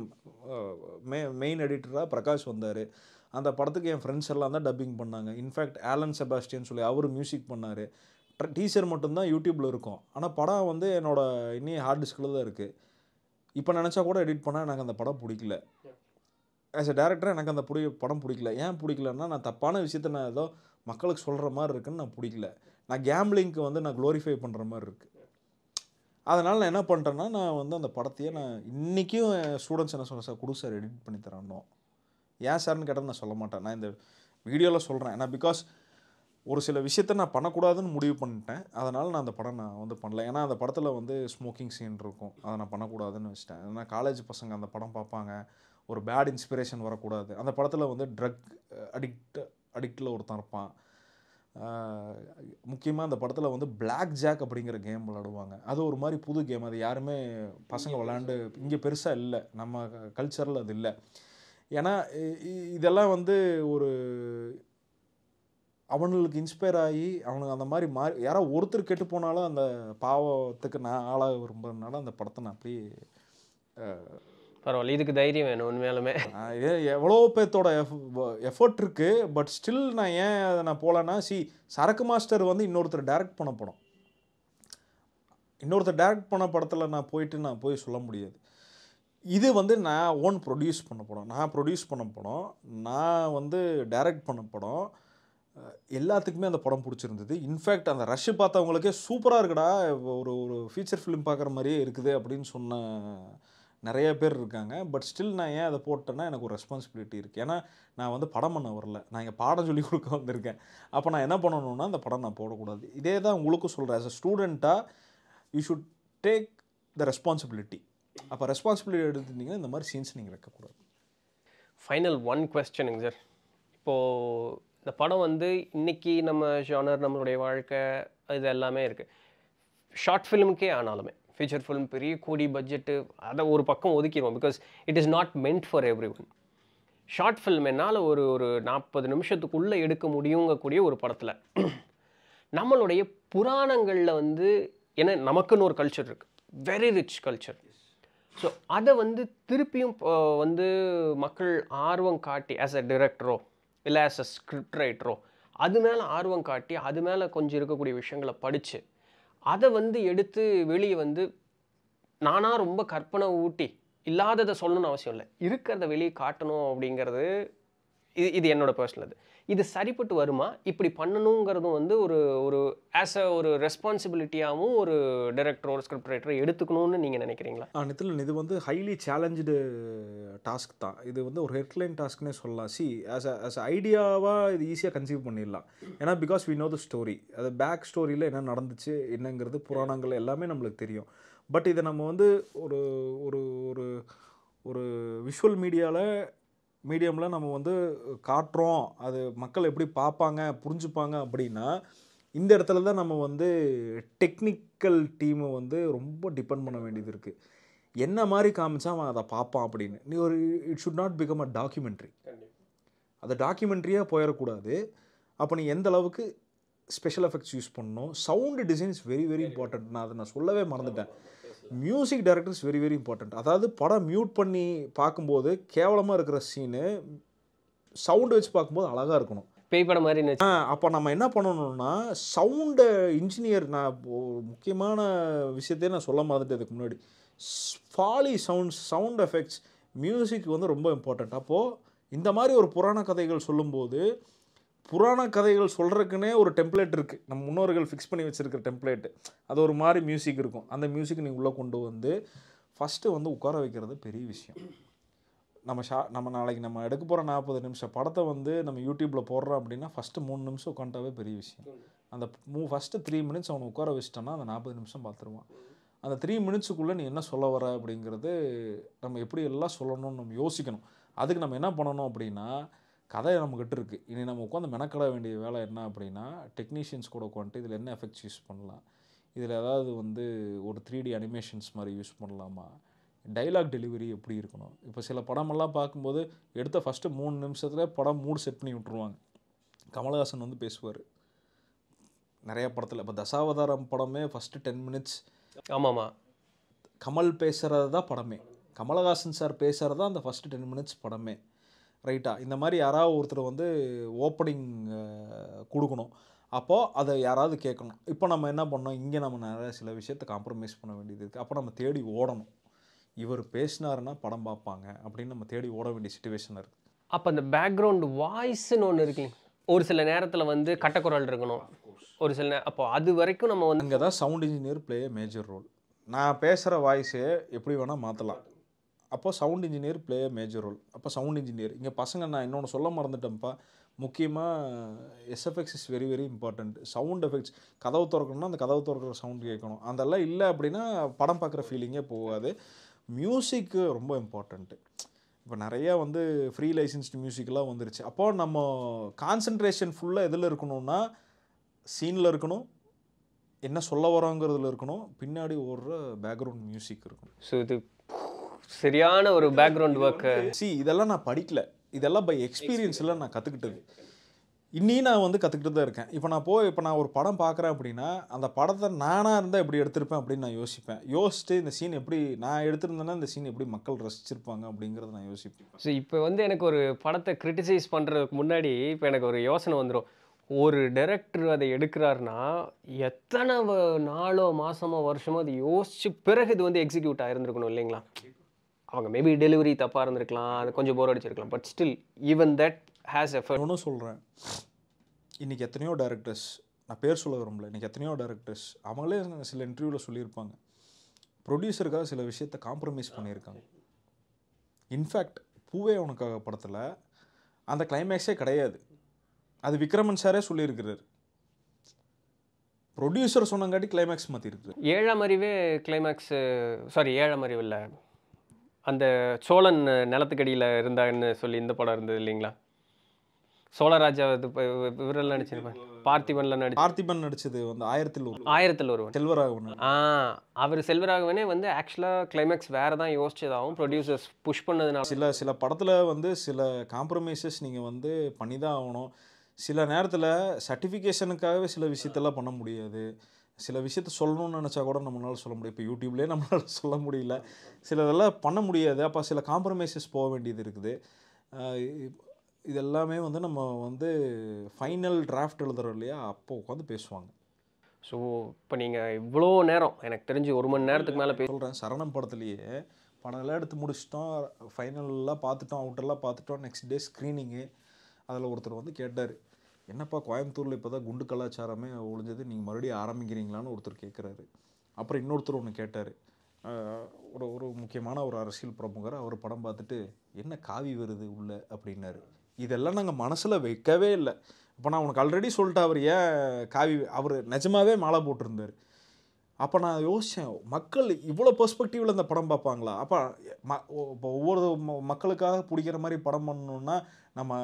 மெ மெயின் எடிட்டராக பிரகாஷ் வந்தார் அந்த படத்துக்கு என் ஃப்ரெண்ட்ஸ் எல்லாம் தான் டப்பிங் பண்ணாங்க இன்ஃபேக்ட் ஆலன் செபாஸ்டியன் சொல்லி அவர் மியூசிக் பண்ணார் டீசர் மட்டும்தான் யூடியூப்பில் இருக்கும் ஆனால் படம் வந்து என்னோடய இன்னும் ஹார்ட் டிஸ்கில் தான் இருக்குது இப்போ நினச்சா கூட எடிட் பண்ணால் எனக்கு அந்த படம் பிடிக்கல ஆஸ் எ டேரக்டர் எனக்கு அந்த பிடி படம் பிடிக்கல ஏன் பிடிக்கலன்னா நான் தப்பான விஷயத்த நான் ஏதோ மக்களுக்கு சொல்கிற மாதிரி இருக்குன்னு நான் பிடிக்கல நான் கேம்லிங்க்கு வந்து நான் க்ளோரிஃபை பண்ணுற மாதிரி இருக்குது அதனால் நான் என்ன பண்ணுறேன்னா நான் வந்து அந்த படத்தையே நான் இன்றைக்கும் ஸ்டூடெண்ட்ஸ் என்ன சொல்கிறேன் சார் கொடு சார் எடிட் பண்ணி தரணும் ஏன் சார்னு கேட்டால் நான் சொல்ல மாட்டேன் நான் இந்த வீடியோவில் சொல்கிறேன் ஏன்னா பிகாஸ் ஒரு சில விஷயத்த நான் பண்ணக்கூடாதுன்னு முடிவு பண்ணிட்டேன் அதனால் நான் அந்த படம் நான் வந்து பண்ணல ஏன்னா அந்த படத்தில் வந்து ஸ்மோக்கிங் சீன் இருக்கும் அதை நான் பண்ணக்கூடாதுன்னு வச்சுட்டேன் ஏன்னா காலேஜ் பசங்க அந்த படம் பார்ப்பாங்க ஒரு பேட் இன்ஸ்பிரேஷன் வரக்கூடாது அந்த படத்தில் வந்து ட்ரக் அடிக்ட் அடிக்டில் ஒருத்தன் இருப்பான் முக்கியமாக அந்த படத்தில் வந்து பிளாக் ஜாக் அப்படிங்கிற கேம் விளாடுவாங்க அது ஒரு மாதிரி புது கேம் அது யாருமே பசங்க விளாண்டு இங்கே பெருசாக இல்லை நம்ம கல்ச்சரில் அது இல்லை ஏன்னா இதெல்லாம் வந்து ஒரு அவனுங்களுக்கு இன்ஸ்பயர் ஆகி அவனுக்கு அந்த மாதிரி மாறி யாராவது ஒருத்தர் கெட்டு போனாலும் அந்த பாவத்துக்கு நான் ஆளாக விரும்புறதுனால அந்த படத்தை நான் அப்படியே பரவாயில்ல இதுக்கு தைரியம் வேணும் உண்மையாலுமே எவ்வளோ பேர்த்தோட எஃபர்ட் இருக்குது பட் ஸ்டில் நான் ஏன் அதை நான் போகலன்னா சி சரக்கு மாஸ்டர் வந்து இன்னொருத்தர் டேரக்ட் பண்ண படம் இன்னொருத்தர் டேரக்ட் பண்ண படத்தில் நான் போயிட்டு நான் போய் சொல்ல முடியாது இது வந்து நான் ஓன் ப்ரொடியூஸ் பண்ண படம் நான் ப்ரொடியூஸ் பண்ண படம் நான் வந்து டைரக்ட் பண்ண படம் எல்லாத்துக்குமே அந்த படம் பிடிச்சிருந்தது இன்ஃபேக்ட் அந்த ரஷ்ஷு பார்த்தவங்களுக்கே சூப்பராக இருக்குடா ஒரு ஒரு ஃபீச்சர் ஃபிலிம் பார்க்குற மாதிரியே இருக்குது அப்படின்னு சொன்ன நிறைய பேர் இருக்காங்க பட் ஸ்டில் நான் ஏன் அதை போட்டேன்னா எனக்கு ஒரு ரெஸ்பான்சிபிலிட்டி இருக்குது ஏன்னா நான் வந்து படம் பண்ண வரல நான் இங்கே பாடம் சொல்லி கொடுக்க வந்திருக்கேன் அப்போ நான் என்ன பண்ணணும்னா அந்த படம் நான் போடக்கூடாது இதே தான் உங்களுக்கும் சொல்கிறேன் ஆஸ் அ ஸ்டூடெண்ட்டாக you should take the responsibility அப்போ ரெஸ்பான்சிபிலிட்டி எடுத்துருந்தீங்கன்னா இந்த மாதிரி சீன்ஸ் நீங்கள் வைக்கக்கூடாது ஃபைனல் ஒன் கொஸ்டனுங்க சார் இப்போது இந்த படம் வந்து இன்றைக்கி நம்ம ஜானர் நம்மளுடைய வாழ்க்கை இது எல்லாமே இருக்குது ஷார்ட் ஃபிலிமுக்கே ஆனாலுமே ஃபீச்சர் ஃபிலிம் பெரிய கூடி பட்ஜெட்டு அதை ஒரு பக்கம் ஒதுக்கிடுவோம் because it is not meant for everyone short film என்னால் ஒரு ஒரு நாற்பது நிமிஷத்துக்குள்ளே எடுக்க முடியுங்கக்கூடிய ஒரு படத்தில் நம்மளுடைய புராணங்களில் வந்து ஏன்னா நமக்குன்னு ஒரு கல்ச்சர் இருக்குது வெரி ரிச் கல்ச்சர் ஸோ அதை வந்து திருப்பியும் வந்து மக்கள் ஆர்வம் காட்டி ஆஸ் அ டிரெக்டரோ இல்லை ஆஸ் அ ஸ்கிரிப்ட் ரைட்டரோ அது மேலே ஆர்வம் காட்டி அது மேலே கொஞ்சம் இருக்கக்கூடிய விஷயங்களை படித்து அதை வந்து எடுத்து வெளியே வந்து நானாக ரொம்ப கற்பனை ஊட்டி இல்லாததை சொல்லணும்னு அவசியம் இல்லை இருக்கிறத வெளியே காட்டணும் அப்படிங்கிறது இது இது என்னோடய பர்சனல் இது இது சரிப்பட்டு வருமா இப்படி பண்ணணுங்கிறதும் வந்து ஒரு ஒரு ஆஸ் அ ஒரு ரெஸ்பான்சிபிலிட்டியாகவும் ஒரு டைரக்டர் ஒரு ஸ்கிரிப்ட் ரைட்டர் எடுத்துக்கணும்னு நீங்கள் நினைக்கிறீங்களா நித்தில் இது வந்து ஹைலி சேலஞ்சு டாஸ்க் தான் இது வந்து ஒரு ஹெட்லைன் டாஸ்க்னே சொல்லலாம் சி ஆஸ் அ ஆஸ் ஐடியாவாக இது ஈஸியாக கன்சீவ் பண்ணிடலாம் ஏன்னா because we know the story அது பேக் ஸ்டோரியில் என்ன நடந்துச்சு என்னங்கிறது புராணங்கள் எல்லாமே நம்மளுக்கு தெரியும் பட் இதை நம்ம வந்து ஒரு ஒரு ஒரு ஒரு விஷுவல் மீடியாவில் மீடியமில் நம்ம வந்து காட்டுறோம் அது மக்கள் எப்படி பார்ப்பாங்க புரிஞ்சுப்பாங்க அப்படின்னா இந்த இடத்துல தான் நம்ம வந்து டெக்னிக்கல் டீமை வந்து ரொம்ப டிபெண்ட் பண்ண வேண்டியது இருக்குது என்ன மாதிரி காமிச்சா அவன் அதை பார்ப்பான் அப்படின்னு நீ ஒரு it should not become a documentary அது டாக்குமெண்ட்ரியாக போயிடக்கூடாது அப்போ நீ எந்த அளவுக்கு ஸ்பெஷல் எஃபெக்ட்ஸ் யூஸ் பண்ணணும் sound designs very very important நான் அதை நான் சொல்லவே மறந்துட்டேன் music director is very very important அதாவது படம் மியூட் பண்ணி பார்க்கும்போது கேவலமாக இருக்கிற சீனு சவுண்டு வச்சு பார்க்கும்போது அழகாக இருக்கணும் பேய் படம் மாதிரி ஆ அப்போ நம்ம என்ன பண்ணணும்னா சவுண்டு இன்ஜினியர் நான் முக்கியமான விஷயத்தையே நான் சொல்ல மாதிரி அதுக்கு முன்னாடி foley sounds sound effects music வந்து ரொம்ப இம்பார்ட்டண்ட் அப்போது இந்த மாதிரி ஒரு புராண கதைகள் சொல்லும்போது புராண கதைகள் சொல்கிறதுக்குன்னே ஒரு டெம்ப்ளேட் இருக்குது நம்ம முன்னோர்கள் ஃபிக்ஸ் பண்ணி வச்சுருக்கிற டெம்ப்ளேட்டு அது ஒரு மாதிரி மியூசிக் இருக்கும் அந்த மியூசிக் நீங்கள் உள்ளே கொண்டு வந்து ஃபஸ்ட்டு வந்து உட்கார வைக்கிறது பெரிய விஷயம் நம்ம ஷா நம்ம நாளைக்கு நம்ம எடுக்க போகிற நாற்பது நிமிஷம் படத்தை வந்து நம்ம யூடியூப்பில் போடுறோம் அப்படின்னா ஃபஸ்ட்டு மூணு நிமிஷம் உட்காண்டாவே பெரிய விஷயம் அந்த மூ ஃபஸ்ட்டு த்ரீ மினிட்ஸ் அவனை உட்கார வச்சிட்டோன்னா அந்த நாற்பது நிமிஷம் பார்த்துருவான் அந்த த்ரீ மினிட்ஸுக்குள்ளே நீ என்ன சொல்ல வர அப்படிங்கிறது நம்ம எப்படி எல்லாம் சொல்லணும்னு நம்ம யோசிக்கணும் அதுக்கு நம்ம என்ன பண்ணணும் அப்படின்னா கதை நம்மக்கிட்ட இருக்குது இனி நம்ம உட்காந்து மெனக்கட வேண்டிய வேலை என்ன அப்படின்னா டெக்னீஷியன்ஸ் கூட உட்காந்துட்டு இதில் என்ன எஃபெக்ட்ஸ் யூஸ் பண்ணலாம் இதில் ஏதாவது வந்து ஒரு த்ரீ டி அனிமேஷன்ஸ் மாதிரி யூஸ் பண்ணலாமா டைலாக் டெலிவரி எப்படி இருக்கணும் இப்போ சில படமெல்லாம் பார்க்கும்போது எடுத்த ஃபஸ்ட்டு மூணு நிமிஷத்தில் படம் மூடு செட் பண்ணி விட்ருவாங்க கமலஹாசன் வந்து பேசுவார் நிறைய படத்தில் இப்போ தசாவதாரம் படமே ஃபஸ்ட்டு டென் மினிட்ஸ் ஆமாம்மா கமல் பேசுகிறது தான் படமே கமலஹாசன் சார் பேசுகிறது தான் அந்த ஃபஸ்ட்டு டென் மினிட்ஸ் படமே ரைட்டா இந்த மாதிரி யாராவது ஒருத்தர் வந்து ஓப்பனிங் கொடுக்கணும் அப்போது அதை யாராவது கேட்கணும் இப்போ நம்ம என்ன பண்ணோம் இங்கே நம்ம நிறைய சில விஷயத்தை காம்ப்ரமைஸ் பண்ண வேண்டியது இருக்குது அப்போ நம்ம தேடி ஓடணும் இவர் பேசினாருன்னா படம் பார்ப்பாங்க அப்படின்னு நம்ம தேடி ஓட வேண்டிய சுச்சுவேஷன் இருக்குது அப்போ அந்த பேக்ரவுண்டு வாய்ஸ்ன்னு ஒன்று இருக்குங்க ஒரு சில நேரத்தில் வந்து கட்டக்குரல் இருக்கணும் ஒரு சில அப்போ அது வரைக்கும் நம்ம வந்து இங்கே தான் sound engineer play major role நான் பேசுகிற வாய்ஸே எப்படி வேணால் மாற்றலாம் அப்போ sound engineer play major role அப்போ சவுண்ட் இன்ஜினியர் இங்கே பசங்க நான் இன்னொன்று சொல்ல மறந்துட்டேன்ப்பா முக்கியமாக SFX is very very important sound effects கதவு திறக்கணும்னா அந்த கதவு திறக்கிற சவுண்ட் கேட்கணும் அதெல்லாம் இல்லை அப்படின்னா படம் பார்க்குற ஃபீலிங்கே போகாது மியூசிக்கு ரொம்ப இம்பார்ட்டண்ட்டு இப்போ நிறையா வந்து ஃப்ரீ லைசன்ஸ்டு மியூசிக்கெலாம் வந்துருச்சு அப்போது நம்ம கான்சன்ட்ரேஷன் ஃபுல்லாக எதில் இருக்கணும்னா சீனில் இருக்கணும் என்ன சொல்ல வரோங்கிறதுல இருக்கணும் பின்னாடி ஓடுற பேக்ரவுண்ட் மியூசிக் இருக்கணும் ஸோ இது சரியான ஒரு பேக்ரவுண்ட் ஒர்க் சி இதெல்லாம் நான் படிக்கல இதெல்லாம் பை எக்ஸ்பீரியன்ஸில் நான் கற்றுக்கிட்டது இன்னும் நான் வந்து கற்றுக்கிட்டு தான் இருக்கேன் இப்போ நான் போய் இப்போ நான் ஒரு படம் பார்க்குறேன் அப்படின்னா அந்த படத்தை நானாக இருந்தால் எப்படி எடுத்திருப்பேன் அப்படின்னு நான் யோசிப்பேன் யோசிச்சுட்டு இந்த சீன் எப்படி நான் எடுத்திருந்தேன்னா இந்த சீன் எப்படி மக்கள் ரசிச்சிருப்பாங்க அப்படிங்கிறத நான் யோசிப்பேன் ஸோ இப்போ வந்து எனக்கு ஒரு படத்தை கிரிட்டிசைஸ் பண்ணுறதுக்கு முன்னாடி இப்போ எனக்கு ஒரு யோசனை வந்துடும் ஒரு டைரக்டர் அதை எடுக்கிறாருன்னா எத்தனை நாளோ மாதமோ வருஷமோ அதை யோசித்து பிறகு இது வந்து எக்ஸிக்யூட் ஆகிருந்துருக்கணும் இல்லைங்களா அவங்க மேபி டெலிவரி தப்பாக இருந்திருக்கலாம் அது கொஞ்சம் போர் அடிச்சிருக்கலாம் but still even that has effort ஒன்றும் சொல்கிறேன் இன்றைக்கி எத்தனையோ டேரக்டர்ஸ் நான் பேர் சொல்ல விரும்பல இன்றைக்கி எத்தனையோ டேரக்டர்ஸ் அவங்களே சில இன்டர்வியூவில் சொல்லியிருப்பாங்க ப்ரொடியூசருக்காக சில விஷயத்த காம்ப்ரமைஸ் பண்ணியிருக்காங்க இன்ஃபேக்ட் பூவே அவனுக்காக படத்தில் அந்த கிளைமேக்ஸே கிடையாது அது விக்ரமன் சாரே சொல்லியிருக்கிறார் ப்ரொடியூசர் சொன்னங்காட்டி கிளைமேக்ஸ் மாற்றிருக்கு ஏழாம் அறிவே கிளைமேக்ஸு சாரி ஏழாம் அறிவு இல்லை அந்த சோழன் நிலத்துக்கடியில் இருந்தான்னு சொல்லி இந்த படம் இருந்தது இல்லைங்களா சோழராஜா இது இவரெல்லாம் நடிச்சிருப்பேன் பார்த்திபன்ல நடிச்சு பார்த்திபன் நடிச்சது வந்து ஆயிரத்தில் ஒரு ஆயிரத்தில் ஒருவன் செல்வராகவன் ஆ அவர் செல்வராகவனே வந்து ஆக்சுவலாக கிளைமேக்ஸ் வேறு தான் யோசிச்சதாகவும் ப்ரொடியூசர்ஸ் புஷ் பண்ணதுனால சில சில படத்தில் வந்து சில காம்ப்ரமைசஸ் நீங்கள் வந்து பண்ணி தான் ஆகணும் சில நேரத்தில் சர்டிஃபிகேஷனுக்காகவே சில விஷயத்தெல்லாம் பண்ண முடியாது சில விஷயத்த சொல்லணும்னு நினச்சா கூட நம்மளால் சொல்ல முடியும் இப்போ யூடியூப்லேயே நம்மளால் [laughs] சொல்ல முடியல சில இதெல்லாம் பண்ண முடியாது அப்போ சில காம்ப்ரமைசஸ் போக வேண்டியது இருக்குது இதெல்லாமே வந்து நம்ம வந்து ஃபைனல் டிராஃப்ட் எழுதுறோம் இல்லையா அப்போ உட்காந்து பேசுவாங்க ஸோ இப்போ நீங்கள் இவ்வளோ நேரம் எனக்கு தெரிஞ்சு ஒரு மணி நேரத்துக்கு மேலே பேச சொல்கிறேன் சரணம் படத்துலேயே படம்லாம் எடுத்து முடிச்சிட்டோம் ஃபைனல்லாம் பார்த்துட்டோம் அவுட்டர்லாம் பார்த்துட்டோம் நெக்ஸ்ட் டே ஸ்க்ரீனிங்கு அதில் ஒருத்தர் வந்து கேட்டார் என்னப்பா கோயம்புத்தூரில் இப்போ தான் குண்டு கலாச்சாரமே ஒழிஞ்சது நீங்கள் மறுபடியும் ஆரம்பிக்கிறீங்களான்னு ஒருத்தர் கேட்குறாரு அப்புறம் இன்னொருத்தர் ஒன்று கேட்டார் ஒரு ஒரு முக்கியமான ஒரு அரசியல் பிரமுகர் அவர் படம் பார்த்துட்டு என்ன காவி வருது உள்ள அப்படின்னாரு இதெல்லாம் நாங்கள் மனசில் வைக்கவே இல்லை இப்போ நான் உனக்கு ஆல்ரெடி சொல்லிட்டேன் அவர் ஏன் காவி அவர் நிஜமாகவே மாலை போட்டிருந்தார் அப்போ நான் யோசித்தேன் மக்கள் இவ்வளோ பெர்ஸ்பெக்டிவில் இந்த படம் பார்ப்பாங்களா அப்போ ம இப்போ ஒவ்வொரு மக்களுக்காக பிடிக்கிற மாதிரி படம் பண்ணணுன்னா நம்ம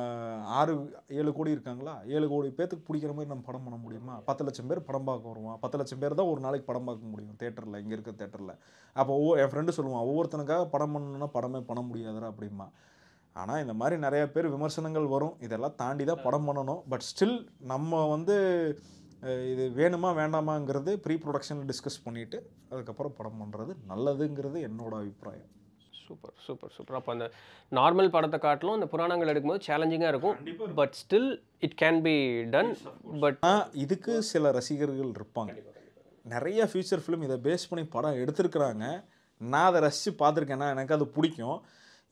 ஆறு ஏழு கோடி இருக்காங்களா ஏழு கோடி பேர்த்துக்கு பிடிக்கிற மாதிரி நம்ம படம் பண்ண முடியுமா பத்து லட்சம் பேர் படம் பார்க்க வருவான் பத்து லட்சம் பேர் தான் ஒரு நாளைக்கு படம் பார்க்க முடியும் தேட்டரில் இங்கே இருக்க தேட்டரில் அப்போ ஒவ்வொரு என் ஃப்ரெண்டு சொல்லுவான் ஒவ்வொருத்தனுக்காக படம் பண்ணணுன்னா படமே பண்ண முடியாதுரா அப்படிமா ஆனால் இந்த மாதிரி நிறையா பேர் விமர்சனங்கள் வரும் இதெல்லாம் தாண்டி தான் படம் பண்ணணும் பட் ஸ்டில் நம்ம வந்து இது வேணுமா வேண்டாமாங்கிறது ப்ரீ ப்ரொடக்ஷனில் டிஸ்கஸ் பண்ணிவிட்டு அதுக்கப்புறம் படம் பண்ணுறது நல்லதுங்கிறது என்னோடய அபிப்பிராயம் சூப்பர் சூப்பர் சூப்பர் அப்போ அந்த நார்மல் படத்தை காட்டிலும் அந்த புராணங்கள் எடுக்கும்போது சேலஞ்சிங்காக இருக்கும் but still it can be done but இதுக்கு சில ரசிகர்கள் இருப்பாங்க நிறைய ஃபியூச்சர் ஃபிலிம் இதை பேஸ் பண்ணி படம் எடுத்திருக்கிறாங்க நான் அதை ரசித்து பார்த்துருக்கேன்னா எனக்கு அது பிடிக்கும்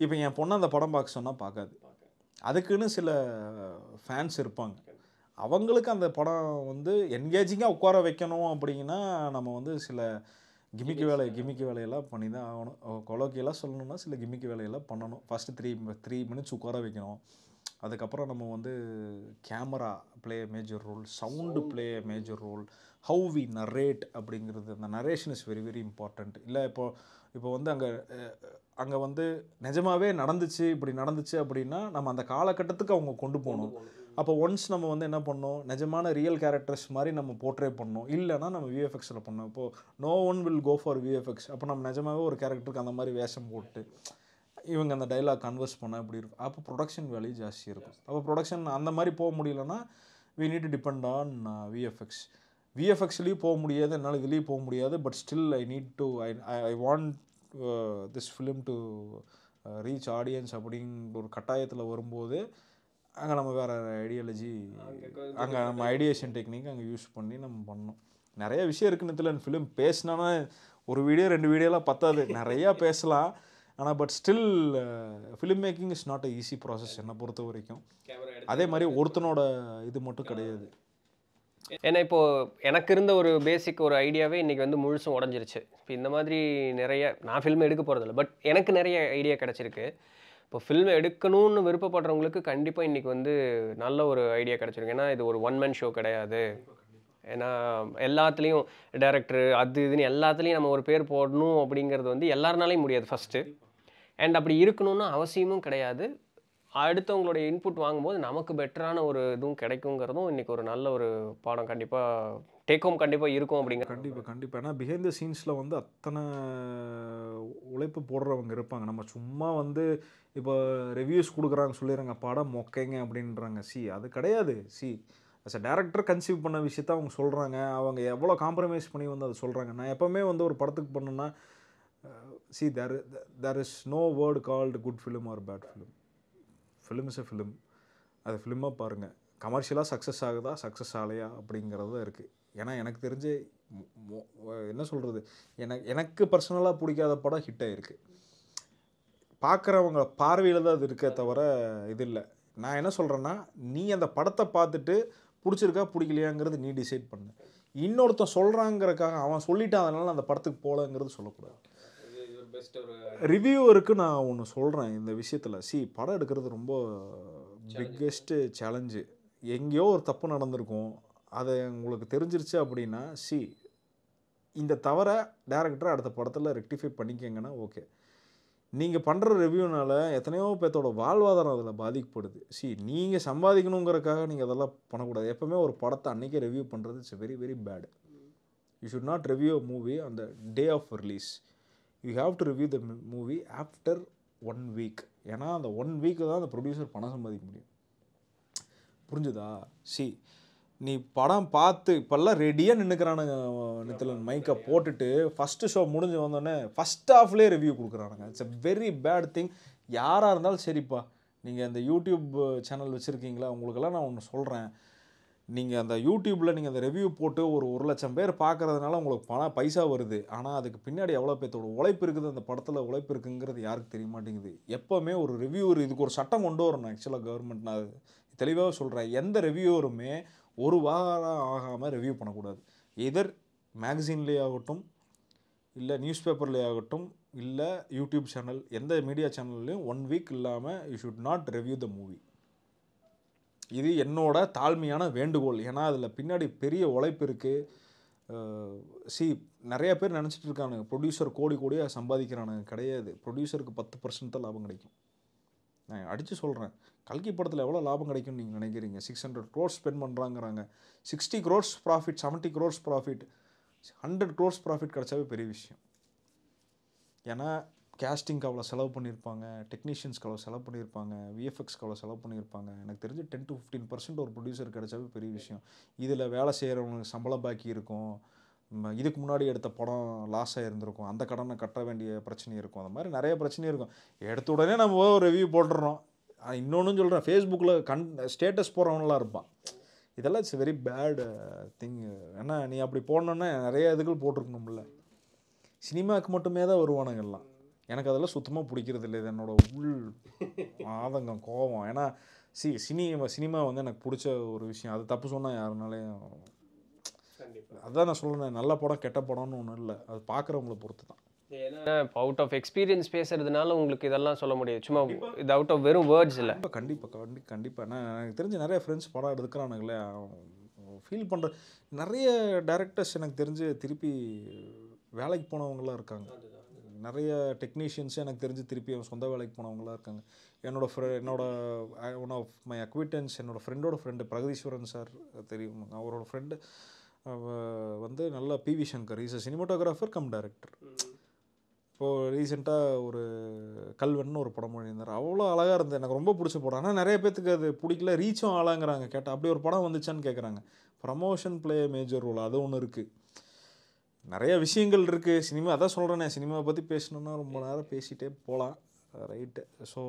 இப்போ என் பொண்ணு அந்த படம் பார்க்க சொன்னால் பார்க்காது அதுக்குன்னு சில ஃபேன்ஸ் இருப்பாங்க அவங்களுக்கு அந்த படம் வந்து என்கேஜிங்காக உட்கார வைக்கணும் அப்படின்னா நம்ம வந்து சில கிமிக்கு வேலை கிமிக்கு வேலையெல்லாம் பண்ணி தான் ஆகணும் கொலோக்கியெல்லாம் சொல்லணும்னா சில கிமிக்கு வேலையெல்லாம் பண்ணணும் ஃபஸ்ட்டு த்ரீ த்ரீ மினிட்ஸ் உட்கார வைக்கணும் அதுக்கப்புறம் நம்ம வந்து camera play major role sound play major role how we narrate அப்படிங்கிறது அந்த narration is very very important இல்லை இப்போ இப்போ வந்து அங்கே அங்கே வந்து நிஜமாகவே நடந்துச்சு இப்படி நடந்துச்சு அப்படின்னா நம்ம அந்த காலகட்டத்துக்கு அவங்க கொண்டு போகணும் அப்போ ஒன்ஸ் நம்ம வந்து என்ன பண்ணோம் நிஜமான ரியல் கேரக்டர்ஸ் மாதிரி நம்ம போர்ட்ரே பண்ணோம் இல்லைனா நம்ம விஎஃப்எக்ஸில் பண்ணோம் இப்போது no one will go for VFX அப்போ நம்ம நிஜமாகவே ஒரு கேரக்டருக்கு அந்த மாதிரி வேஷம் போட்டு இவங்க அந்த டைலாக் கன்வெர்ஸ் பண்ணால் இப்படி இருக்கும் அப்போ ப்ரொடக்ஷன் வேல்யூ ஜாஸ்தி இருக்கும் அப்போ ப்ரொடக்ஷன் அந்த மாதிரி போக முடியலன்னா we need depend on VFX விஎஃப்எக்ஸ்லேயும் போக முடியாது என்னால் இதுலேயும் போக முடியாது but still I need to I I want this film to reach audience அப்படிங்கிற ஒரு கட்டாயத்தில் வரும்போது அங்கே நம்ம வேறு ஐடியாலஜி அங்கே நம்ம ஐடியேஷன் டெக்னிக் அங்கே யூஸ் பண்ணி நம்ம பண்ணோம் நிறைய விஷயம் இருக்குன்னு தெரியல ஃபிலிம் பேசினானா ஒரு வீடியோ ரெண்டு வீடியோலாம் பத்தாது [laughs] நிறையா பேசலாம் ஆனால் but still film making is not a easy process என்னை பொறுத்த வரைக்கும் அதே மாதிரி ஒருத்தனோட இது மட்டும் கிடையாது ஏன்னா இப்போது எனக்கு இருந்த ஒரு பேசிக் ஒரு ஐடியாவே இன்றைக்கி வந்து முழுசும் உடஞ்சிருச்சு இப்போ இந்த மாதிரி நிறைய நான் ஃபிலிம் எடுக்க போகிறதில்ல பட் எனக்கு நிறைய ஐடியா கிடச்சிருக்கு இப்போ ஃபில்ம் எடுக்கணும்னு விருப்பப்படுறவங்களுக்கு கண்டிப்பாக இன்றைக்கி வந்து நல்ல ஒரு ஐடியா கிடச்சிருக்கு ஏன்னா இது ஒரு ஒன் மேன் ஷோ கிடையாது ஏன்னா எல்லாத்துலேயும் டேரக்டர் அது இதுன்னு எல்லாத்துலேயும் நம்ம ஒரு பேர் போடணும் அப்படிங்கிறது வந்து எல்லாருனாலையும் முடியாது ஃபஸ்ட்டு அண்ட் அப்படி இருக்கணும்னு அவசியமும் கிடையாது அடுத்தவங்களுடைய இன்புட் வாங்கும்போது நமக்கு பெட்டரான ஒரு இதுவும் கிடைக்குங்கிறதும் இன்றைக்கி ஒரு நல்ல ஒரு பாடம் கண்டிப்பாக டேக் ஹோம் கண்டிப்பாக இருக்கும் அப்படிங்க கண்டிப்பாக கண்டிப்பாக ஏன்னா பிஹைண்ட் த சீன்ஸில் வந்து அத்தனை உழைப்பு போடுறவங்க இருப்பாங்க நம்ம சும்மா வந்து இப்போ ரிவ்யூஸ் கொடுக்குறாங்க சொல்லிடுறாங்க படம் மொக்கைங்க அப்படின்றாங்க சி அது கிடையாது see as a director conceive பண்ண விஷயத்த அவங்க சொல்கிறாங்க அவங்க எவ்வளோ காம்ப்ரமைஸ் பண்ணி வந்து அதை சொல்கிறாங்க நான் எப்போவுமே வந்து ஒரு படத்துக்கு பண்ணேன்னா see there there is no word called good film or bad film film is a film அதை ஃபிலிமாக பாருங்கள் கமர்ஷியலாக சக்ஸஸ் ஆகுதா சக்ஸஸ் ஆலையா அப்படிங்கிறது இருக்குது ஏன்னா எனக்கு தெரிஞ்சு என்ன சொல்கிறது எனக்கு எனக்கு பர்சனலாக பிடிக்காத படம் ஹிட் ஆகிருக்கு பார்க்குறவங்க பார்வையில் தான் அது இருக்கே தவிர இது இல்லை நான் என்ன சொல்கிறேன்னா நீ அந்த படத்தை பார்த்துட்டு பிடிச்சிருக்கா பிடிக்கலையாங்கிறது நீ டிசைட் பண்ணு இன்னொருத்தன் சொல்கிறாங்கிறக்காக அவன் சொல்லிட்டான் அதனால் அந்த படத்துக்கு போகலங்கிறது சொல்லக்கூடாது ரிவ்யூவருக்கு நான் ஒன்று சொல்கிறேன் இந்த விஷயத்தில் சி படம் எடுக்கிறது ரொம்ப பிக்கெஸ்ட்டு சேலஞ்சு எங்கேயோ ஒரு தப்பு நடந்திருக்கும் அதை உங்களுக்கு தெரிஞ்சிருச்சு அப்படின்னா சி இந்த தவறை டேரக்டர் அடுத்த படத்தில் ரெக்டிஃபை பண்ணிக்கங்கன்னா ஓகே நீங்கள் பண்ணுற ரிவ்யூனால் எத்தனையோ பேர்த்தோட வாழ்வாதாரம் அதில் பாதிக்கப்படுது சி நீங்கள் சம்பாதிக்கணுங்கிறக்காக நீங்கள் அதெல்லாம் பண்ணக்கூடாது எப்போவுமே ஒரு படத்தை அன்றைக்கே ரிவ்யூ பண்ணுறது it's very very bad you should not review a movie அந்த the day of release you have to review the movie after one week ஏன்னா அந்த ஒன் வீக்கு தான் அந்த ப்ரொடியூசர் பணம் சம்பாதிக்க முடியும் புரிஞ்சுதா சி நீ படம் பார்த்து இப்போல்லாம் ரெடியாக நின்றுக்கிறானுங்க நித்திலன் மைக்கை போட்டுட்டு ஃபஸ்ட்டு ஷோ முடிஞ்சு வந்தோடனே ஃபஸ்ட் ஆஃப்லேயே ரிவ்யூ கொடுக்குறானுங்க it's a very bad thing யாராக இருந்தாலும் சரிப்பா நீங்கள் அந்த யூடியூப் சேனல் வச்சுருக்கீங்களா உங்களுக்கெல்லாம் நான் ஒன்று சொல்கிறேன் நீங்கள் அந்த யூடியூப்பில் நீங்கள் அந்த ரிவ்யூ போட்டு ஒரு ஒரு லட்சம் பேர் பார்க்குறதுனால உங்களுக்கு பணம் பைசா வருது ஆனால் அதுக்கு பின்னாடி எவ்வளோ பேர்த்தோட உழைப்பு இருக்குது அந்த படத்தில் உழைப்பு இருக்குங்கிறது யாருக்கு தெரிய மாட்டேங்குது எப்போவுமே ஒரு ரிவ்யூ இதுக்கு ஒரு சட்டம் கொண்டு வரணும் ஆக்சுவலாக கவர்மெண்ட்னா தெளிவாக சொல்கிறேன் எந்த ரிவ்யூவருமே ஒரு வாரம் ஆகாமல் ரிவ்யூ பண்ணக்கூடாது எதர் மேகசின்லேயே ஆகட்டும் இல்லை நியூஸ் பேப்பர்லேயே ஆகட்டும் இல்லை யூடியூப் சேனல் எந்த மீடியா சேனல்லையும் ஒன் வீக் இல்லாமல் you should not review the movie இது என்னோட தாழ்மையான வேண்டுகோள் ஏன்னா அதில் பின்னாடி பெரிய உழைப்பு இருக்குது சி நிறைய பேர் நினச்சிட்டு இருக்கானுங்க ப்ரொடியூசர் கோடி கோடியாக சம்பாதிக்கிறானுங்க கிடையாது ப்ரொடியூசருக்கு பத்து பர்சன்ட் தான் லாபம் கிடைக்கும் நான் அடித்து சொல்கிறேன் கல்கி படத்தில் எவ்வளோ லாபம் கிடைக்கும்னு நீங்கள் நினைக்கிறீங்க சிக்ஸ் ஹண்ட்ரட் க்ரோர்ஸ் ஸ்பெண்ட் பண்ணுறாங்கிறாங்க sixty crores profit seventy crores profit hundred crores profit கிடச்சாவே பெரிய விஷயம் ஏன்னா கேஸ்டிங்க்கு அவ்வளோ செலவு பண்ணியிருப்பாங்க டெக்னீஷியன்ஸ்க்கு அவ்வளோ செலவு பண்ணியிருப்பாங்க விஎஃப்எக்ஸ்க்கு அவ்வளோ செலவு பண்ணியிருப்பாங்க எனக்கு தெரிஞ்சு டென் டு ஃபிஃப்டீன் பர்சன்ட் ஒரு ப்ரொடியூசர் கிடச்சாவே பெரிய விஷயம் இதில் வேலை செய்கிறவங்களுக்கு சம்பளம் பாக்கி இருக்கும் இதுக்கு முன்னாடி எடுத்த படம் லாஸ் ஆகிருந்திருக்கும் அந்த கடனை கட்ட வேண்டிய பிரச்சனை இருக்கும் அந்த மாதிரி நிறைய பிரச்சனை இருக்கும் எடுத்த உடனே நம்ம ஒரு ரிவ்யூ போட்டுடுறோம் இன்னொன்று சொல்கிறேன் ஃபேஸ்புக்கில் கண் ஸ்டேட்டஸ் போகிறவனெலாம் இருப்பான் இதெல்லாம் இட்ஸ் வெரி பேடு திங் ஏன்னா நீ அப்படி போடணுன்னா நிறைய இதுகள் போட்டிருக்கணும்ல சினிமாவுக்கு மட்டுமே தான் எல்லாம் எனக்கு அதெல்லாம் சுத்தமாக பிடிக்கிறது இல்லை இது என்னோடய உள் ஆதங்கம் கோபம் ஏன்னா சி சினிமா சினிமா வந்து எனக்கு பிடிச்ச ஒரு விஷயம் அது தப்பு சொன்னால் யாருனாலையும் அதுதான் நான் சொல்லணும் நல்ல படம் கெட்ட படம்னு ஒன்றும் இல்லை அது பார்க்குறவங்கள பொறுத்து தான் ஏன்னா இப்போ அவுட் ஆஃப் எக்ஸ்பீரியன்ஸ் பேசுறதுனால உங்களுக்கு இதெல்லாம் சொல்ல முடியாது சும்மா இது அவுட் ஆஃப் வெறும் வேர்ட்ஸ் இல்லை இப்போ கண்டிப்பாக கண்டி கண்டிப்பாக நான் எனக்கு தெரிஞ்சு நிறைய ஃப்ரெண்ட்ஸ் படம் எடுக்கிறானுங்களே ஃபீல் பண்ணுற நிறைய டேரக்டர்ஸ் எனக்கு தெரிஞ்சு திருப்பி வேலைக்கு போனவங்களாம் இருக்காங்க நிறைய டெக்னீஷியன்ஸே எனக்கு தெரிஞ்சு திருப்பி அவன் சொந்த வேலைக்கு போனவங்களாம் இருக்காங்க என்னோட ஃப்ரெ என்னோடய ஒன் ஆஃப் மை அக்விட்டன்ஸ் என்னோடய ஃப்ரெண்டோட ஃப்ரெண்டு பிரகதீஸ்வரன் சார் தெரியும் அவரோட ஃப்ரெண்டு வந்து நல்ல P V Shankar is a cinematographer cum director இப்போது ரீசெண்டாக ஒரு கல்வன் ஒரு படம் பண்ணியிருந்தார் அவ்வளோ அழகாக இருந்தது எனக்கு ரொம்ப பிடிச்ச படம் ஆனால் நிறைய பேத்துக்கு அது பிடிக்கல ரீச்சும் ஆளாங்கிறாங்க கேட்டால் அப்படி ஒரு படம் வந்துச்சான்னு கேட்குறாங்க ப்ரமோஷன் பிளே மேஜர் ரோல் அது ஒன்று இருக்குது நிறைய விஷயங்கள் இருக்குது சினிமா அதான் சொல்கிறேனே சினிமாவை பற்றி பேசணுன்னா ரொம்ப நேரம் பேசிகிட்டே போகலாம் ரைட்டு ஸோ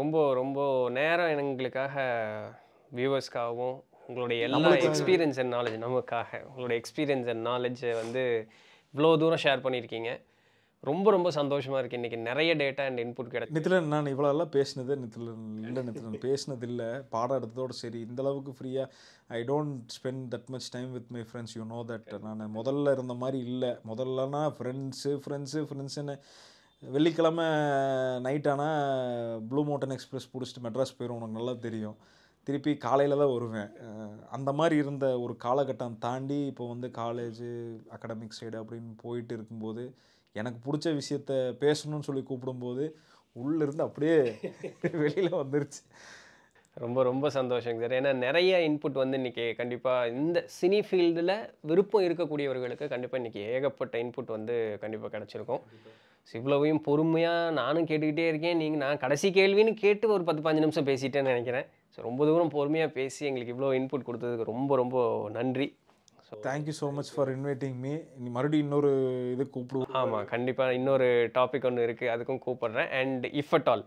ரொம்ப ரொம்ப நேரம் எங்களுக்காக வியூவர்ஸ்க்காகவும் உங்களுடைய எல்லா எக்ஸ்பீரியன்ஸ் அண்ட் நாலேஜ் நமக்காக உங்களுடைய எக்ஸ்பீரியன்ஸ் அண்ட் நாலேஜை வந்து இவ்வளோ தூரம் ஷேர் பண்ணியிருக்கீங்க ரொம்ப ரொம்ப சந்தோஷமாக இருக்குது இன்றைக்கி நிறைய டேட்டா அண்ட் இன்புட் கிடைக்கும் நித்திலன் நான் இவ்வளோலாம் பேசினது நித்திலன் இல்லை நித்திலன் பேசினது இல்லை பாடம் எடுத்ததோடு சரி இந்தளவுக்கு ஃப்ரீயாக I don't spend that much time with my friends you know that நான் முதல்ல இருந்த மாதிரி இல்லை முதல்லனா ஃப்ரெண்ட்ஸு ஃப்ரெண்ட்ஸு ஃப்ரெண்ட்ஸுன்னு வெள்ளிக்கிழமை நைட் ஆனால் ப்ளூ மவுண்டன் எக்ஸ்பிரஸ் பிடிச்சிட்டு மெட்ராஸ் போயிடும் உனக்கு நல்லா தெரியும் திருப்பி காலையில் தான் வருவேன் அந்த மாதிரி இருந்த ஒரு காலகட்டம் தாண்டி இப்போ வந்து காலேஜு அகாடமிக் சைடு அப்படின்னு போயிட்டு இருக்கும்போது எனக்கு பிடிச்ச விஷயத்த பேசணும்னு சொல்லி கூப்பிடும்போது உள்ளேருந்து அப்படியே வெளியில் வந்துருச்சு ரொம்ப ரொம்ப சந்தோஷங்க சார் ஏன்னா நிறைய இன்புட் வந்து இன்றைக்கி கண்டிப்பாக இந்த சினி ஃபீல்டில் விருப்பம் இருக்கக்கூடியவர்களுக்கு கண்டிப்பாக இன்றைக்கி ஏகப்பட்ட இன்புட் வந்து கண்டிப்பாக கிடச்சிருக்கும் இவ்வளவையும் பொறுமையாக நானும் கேட்டுக்கிட்டே இருக்கேன் நீங்கள் நான் கடைசி கேள்வின்னு கேட்டு ஒரு பத்து பஞ்சு நிமிஷம் பேசிட்டேன்னு நினைக்கிறேன் ஸோ ரொம்ப தூரம் பொறுமையாக பேசி எங்களுக்கு இவ்வளோ இன்புட் கொடுத்ததுக்கு ரொம்ப ரொம்ப நன்றி thank you so much for inviting me மறுபடியும் இன்னொரு இது கூப்பிடுவோம் ஆமாம் கண்டிப்பாக இன்னொரு டாபிக் ஒன்று இருக்குது அதுக்கும் கூப்பிட்றேன் அண்ட் இஃப் அட் ஆல்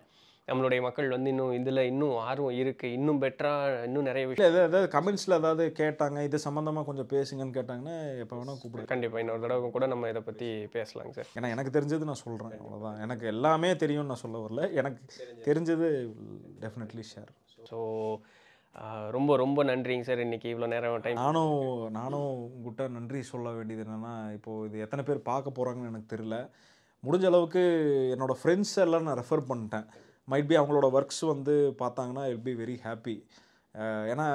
நம்மளுடைய மக்கள் வந்து இன்னும் இதில் இன்னும் ஆர்வம் இருக்குது இன்னும் பெட்டராக இன்னும் நிறைய விஷயம் எதாவது கமெண்ட்ஸில் ஏதாவது கேட்டாங்க இது சம்மந்தமாக கொஞ்சம் பேசுங்கன்னு கேட்டாங்கன்னா எப்போ வேணால் கூப்பிடுங்க கண்டிப்பாக இன்னொரு தடவை கூட நம்ம இதை பற்றி பேசலாங்க சார் ஏன்னா எனக்கு தெரிஞ்சது நான் சொல்கிறேன் அவ்வளோதான் எனக்கு எல்லாமே தெரியும்னு நான் சொல்ல வரல எனக்கு தெரிஞ்சது டெஃபினெட்லி ஷேர் ஸோ ரொம்ப ரொம்ப நன்றிங்க சார் இன்றைக்கி இவ்வளோ நேரம் டைம் நானும் நானும் உங்ககிட்ட நன்றி சொல்ல வேண்டியது என்னென்னா இப்போது இது எத்தனை பேர் பார்க்க போகிறாங்கன்னு எனக்கு தெரியல முடிஞ்ச அளவுக்கு என்னோடய ஃப்ரெண்ட்ஸ் எல்லாம் நான் ரெஃபர் பண்ணிட்டேன் மைட் பி அவங்களோட ஒர்க்ஸ் வந்து பார்த்தாங்கன்னா இல் பி வெரி ஹாப்பி ஏன்னா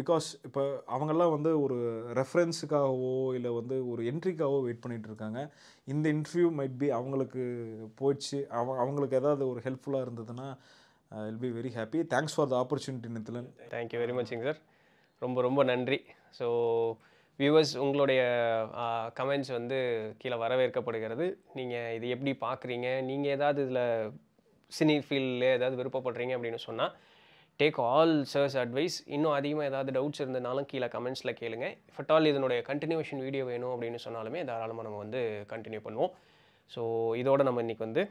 பிகாஸ் இப்போ அவங்கெல்லாம் வந்து ஒரு ரெஃபரன்ஸுக்காகவோ இல்லை வந்து ஒரு என்ட்ரிக்காகவோ வெயிட் பண்ணிகிட்டு இருக்காங்க இந்த இன்டர்வியூ மைட் பி அவங்களுக்கு போயிடுச்சு அவ அவங்களுக்கு ஏதாவது ஒரு ஹெல்ப்ஃபுல்லாக இருந்ததுன்னா I'll be very happy thanks for the opportunity Nithilan thank you very much sir ரொம்ப ரொம்ப நன்றி ஸோ வியூவர்ஸ் உங்களுடைய கமெண்ட்ஸ் வந்து கீழே வரவேற்கப்படுகிறது நீங்கள் இது எப்படி பார்க்குறீங்க நீங்கள் ஏதாவது இதில் சினி ஃபீல்டில் ஏதாவது விருப்பப்படுறீங்க அப்படின்னு சொன்னால் டேக் ஆல் சர்ஸ் அட்வைஸ் இன்னும் அதிகமாக ஏதாவது டவுட்ஸ் இருந்தனாலும் கீழே கமெண்ட்ஸில் கேளுங்க இஃப் ஆல் இதனுடைய கண்டினியூஷன் வீடியோ வேணும் அப்படின்னு சொன்னாலுமே தாராளமாக நம்ம வந்து கண்டினியூ பண்ணுவோம் ஸோ இதோடு நம்ம இன்றைக்கி வந்து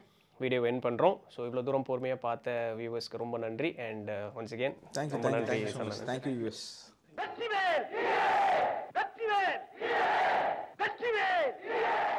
வீடியோ வென் பண்ணுறோம் ஸோ இவ்வளோ தூரம் பொறுமையாக பார்த்த வியூவர்ஸ்க்கு ரொம்ப நன்றி அண்ட் ஒன்ஸ் அகேன் ரொம்ப நன்றி தேங்க்யூ